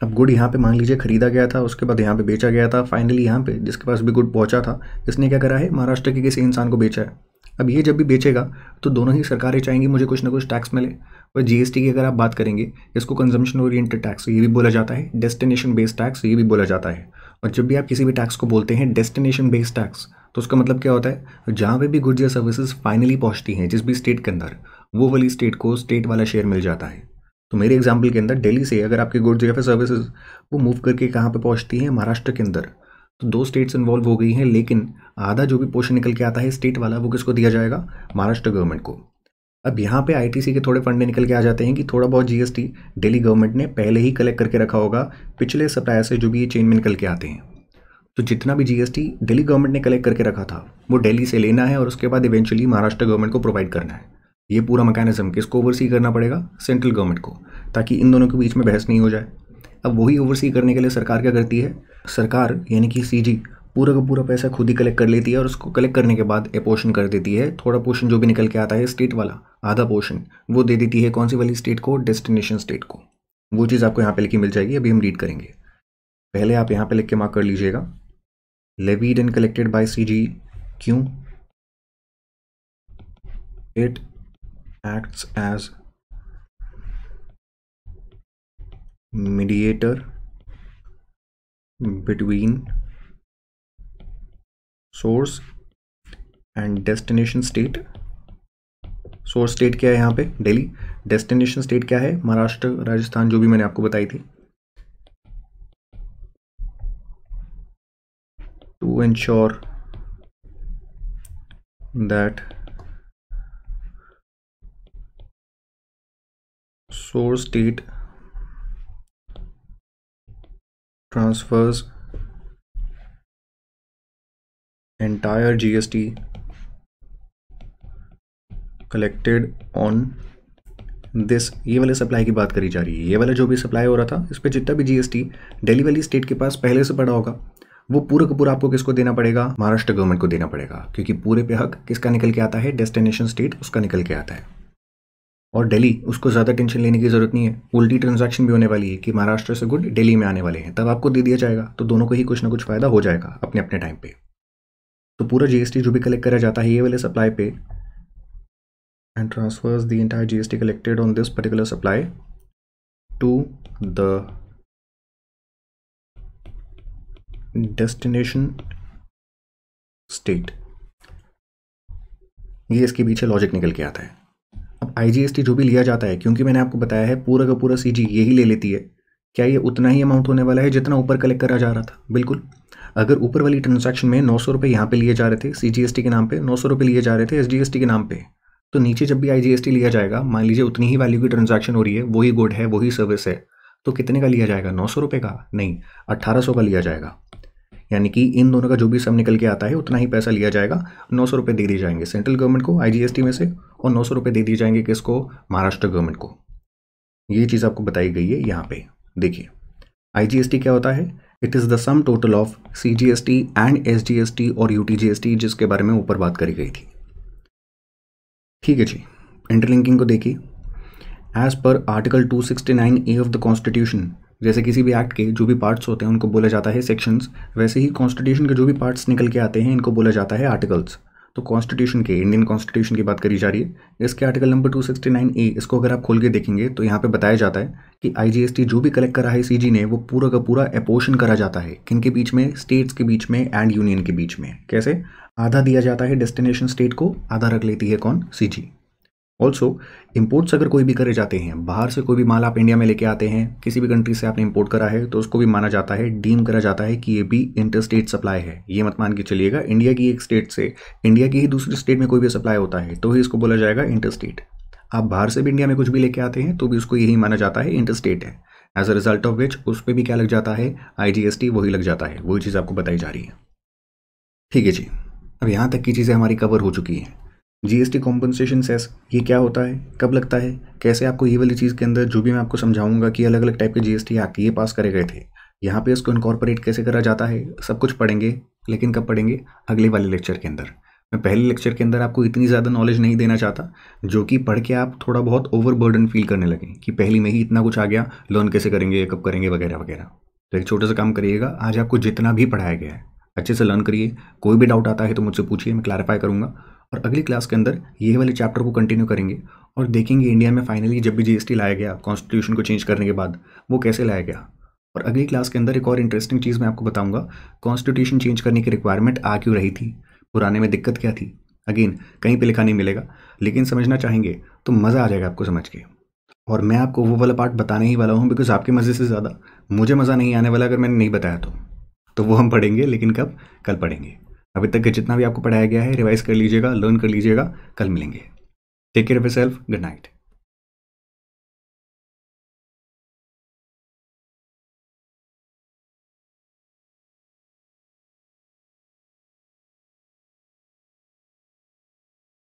Speaker 1: अब गुड यहाँ पे मान लीजिए खरीदा गया था उसके बाद यहाँ पे बेचा गया था फाइनली यहाँ पे जिसके पास भी गुड पहुँचा था इसने क्या करा है महाराष्ट्र के किसी इंसान को बेचा है अब ये जब भी बेचेगा तो दोनों ही सरकारें चाहेंगी मुझे कुछ ना कुछ टैक्स मिले और जीएसटी की अगर आप बात करेंगे इसको कंजम्पशन ओरिएंटेड टैक्स ये भी बोला जाता है डेस्टिनेशन बेस्ड टैक्स ये भी बोला जाता है और जब भी आप किसी भी टैक्स को बोलते हैं डेस्टिनेशन बेस्ड टैक्स तो उसका मतलब क्या होता है जहाँ पे भी गुड्स या सर्विसेज फाइनली पहुँचती हैं जिस भी स्टेट के अंदर वो वाली स्टेट को स्टेट वाला शेयर मिल जाता है तो मेरे एग्जाम्पल के अंदर डेली से अगर आपके गुड्स या फिर सर्विसेज वो मूव करके कहाँ पर पहुँचती हैं महाराष्ट्र के अंदर तो दो स्टेट्स इन्वॉल्व हो गई हैं लेकिन आधा जो भी पोर्शन निकल के आता है स्टेट वाला वो किसको दिया जाएगा महाराष्ट्र गवर्नमेंट को अब यहाँ पे आईटीसी के थोड़े फंडे निकल के आ जाते हैं कि थोड़ा बहुत जीएसटी दिल्ली गवर्नमेंट ने पहले ही कलेक्ट करके रखा होगा पिछले सप्लायर से जो भी ये चेन में निकल के आते हैं तो जितना भी जीएसटी दिल्ली गवर्नमेंट ने कलेक्ट करके रखा था वो दिल्ली से लेना है और उसके बाद इवेंचुअली महाराष्ट्र गवर्नमेंट को प्रोवाइड करना है ये पूरा मकैनिज़म किसको ओवरसी करना पड़ेगा सेंट्रल गवर्नमेंट को ताकि इन दोनों के बीच में बहस नहीं हो जाए अब वही ओवरसी करने के लिए सरकार क्या करती है सरकार यानी कि सीजी पूरा का पूरा पैसा खुद ही कलेक्ट कर लेती है और उसको कलेक्ट करने के बाद एपोर्शन कर देती है थोड़ा पोर्शन जो भी निकल के आता है स्टेट वाला आधा पोर्शन वो दे देती है कौन सी वाली स्टेट को डेस्टिनेशन स्टेट को वो चीज़ आपको यहाँ पे लिखी मिल जाएगी अभी हम रीड करेंगे पहले आप यहाँ पे लिख के मार्क कर लीजिएगा levied and collected by C G क्यों it acts as mediator between source and destination state source state क्या है यहाँ पे दिल्ली डेस्टिनेशन स्टेट क्या है महाराष्ट्र राजस्थान जो भी मैंने आपको बताई थी to ensure that source state transfers entire GST collected on this ये वाले सप्लाई की बात करी जा रही है ये वाला जो भी सप्लाई हो रहा था इस पर जितना भी जीएसटी दिल्ली वाली स्टेट के पास पहले से पड़ा होगा वो पूरा का पूरा आपको किसको देना पड़ेगा महाराष्ट्र गवर्नमेंट को देना पड़ेगा क्योंकि पूरे पे हक किसका निकल के आता है डेस्टिनेशन स्टेट उसका निकल के आता है और दिल्ली उसको ज़्यादा टेंशन लेने की ज़रूरत नहीं है उल्टी ट्रांजैक्शन भी होने वाली है कि महाराष्ट्र से गुड दिल्ली में आने वाले हैं तब आपको दे दिया जाएगा तो दोनों को ही कुछ ना कुछ फ़ायदा हो जाएगा अपने अपने टाइम पे तो पूरा जीएसटी जो भी कलेक्ट करा जाता है ये वाले सप्लाई पे and transfers the entire GST collected on this particular supply to the destination state ये इसके पीछे लॉजिक निकल के आता है आई जो भी लिया जाता है क्योंकि मैंने आपको बताया है पूरा का पूरा सी यही ले लेती है क्या ये उतना ही अमाउंट होने वाला है जितना ऊपर कलेक्ट करा जा रहा था बिल्कुल अगर ऊपर वाली ट्रांजेक्शन में नौ सौ रुपये यहाँ पर लिए जा रहे थे सी के नाम पे नौ सौ रुपये लिए जा रहे थे एस के नाम पे तो नीचे जब भी आई लिया जाएगा मान लीजिए उतनी ही वैल्यू की ट्रांजेक्शन हो रही है वही गुड है वही सर्विस है तो कितने का लिया जाएगा नौ सौ का नहीं अट्ठारह सौ का लिया जाएगा यानी कि इन दोनों का जो भी सम निकल के आता है उतना ही पैसा लिया जाएगा नौ सौ रुपये दे दिए जाएंगे सेंट्रल गवर्नमेंट को आईजीएसटी में से और नौ सौ रुपये दे दिए जाएंगे किसको महाराष्ट्र गवर्नमेंट को ये चीज़ आपको बताई गई है यहाँ पे देखिए आई क्या होता है it is the sum total of C G S T and S G S T और यू जिसके बारे में ऊपर बात करी गई थी ठीक है जी इंटरलिंकिंग को देखिए as per article 269 A of the constitution जैसे किसी भी एक्ट के जो भी पार्ट्स होते हैं उनको बोला जाता है सेक्शंस वैसे ही कॉन्स्टिट्यूशन के जो भी पार्ट्स निकल के आते हैं इनको बोला जाता है आर्टिकल्स तो कॉन्स्टिट्यूशन के इंडियन कॉन्स्टिट्यूशन की बात करी जा रही है इसके आर्टिकल नंबर टू ए इसको अगर आप खोल के देखेंगे तो यहाँ पे बताया जाता है कि आई जो भी कलेक्ट करा है सी ने वो पूरा का पूरा अपोर्शन करा जाता है के बीच में स्टेट्स के बीच में एंड यूनियन के बीच में कैसे आधा दिया जाता है डेस्टिनेशन स्टेट को आधा रख लेती है कौन सी ऑल्सो इम्पोर्ट्स अगर कोई भी करे जाते हैं बाहर से कोई भी माल आप इंडिया में लेके आते हैं किसी भी कंट्री से आपने इम्पोर्ट करा है तो उसको भी माना जाता है डीम करा जाता है कि ये भी इंटर स्टेट सप्लाई है ये मत मान के चलिएगा इंडिया की एक स्टेट से इंडिया की ही दूसरे स्टेट में कोई भी सप्लाई होता है तो ही इसको बोला जाएगा इंटर स्टेट आप बाहर से भी इंडिया में कुछ भी लेके आते हैं तो भी उसको यही माना जाता है इंटर स्टेट है as a result of which उस पर भी क्या लग जाता है आई वही लग जाता है वही चीज़ आपको बताई जा रही है ठीक है जी अब यहाँ तक की चीज़ें हमारी कवर हो चुकी हैं जीएसटी कॉम्पनसेशन सेस ये क्या होता है कब लगता है कैसे आपको ये वाली चीज़ के अंदर जो भी मैं आपको समझाऊंगा कि अलग अलग टाइप के जीएसटी एक्ट ये पास करे गए थे यहाँ पे इसको इनकॉर्पोरेट कैसे करा जाता है सब कुछ पढ़ेंगे लेकिन कब पढ़ेंगे अगले वाले लेक्चर के अंदर मैं पहले लेक्चर के अंदर आपको इतनी ज़्यादा नॉलेज नहीं देना चाहता जो कि पढ़ के आप थोड़ा बहुत ओवरबर्डन फील करने लगें कि पहली में ही इतना कुछ आ गया लर्न कैसे करेंगे कब करेंगे वगैरह वगैरह तो एक छोटा सा काम करिएगा आज आपको जितना भी पढ़ाया गया है अच्छे से लर्न करिए कोई भी डाउट आता है तो मुझसे पूछिए मैं क्लैरिफाई करूँगा और अगली क्लास के अंदर ये वाले चैप्टर को कंटिन्यू करेंगे और देखेंगे इंडिया में फाइनली जब भी जीएसटी लाया गया कॉन्स्टिट्यूशन को चेंज करने के बाद वो कैसे लाया गया और अगली क्लास के अंदर एक और इंटरेस्टिंग चीज़ मैं आपको बताऊंगा कॉन्स्टिट्यूशन चेंज करने की रिक्वायरमेंट आ क्यों रही थी पुराने में दिक्कत क्या थी अगेन कहीं पर लिखा नहीं मिलेगा लेकिन समझना चाहेंगे तो मज़ा आ जाएगा आपको समझ के और मैं आपको वो वाला पार्ट बताने ही वाला हूँ बिकॉज आपके मज़े से ज़्यादा मुझे मज़ा नहीं आने वाला अगर मैंने नहीं बताया तो तो वो हम पढ़ेंगे लेकिन कब कल पढ़ेंगे अभी तक का जितना भी आपको पढ़ाया गया है रिवाइज कर लीजिएगा लर्न कर लीजिएगा कल मिलेंगे take care of self good night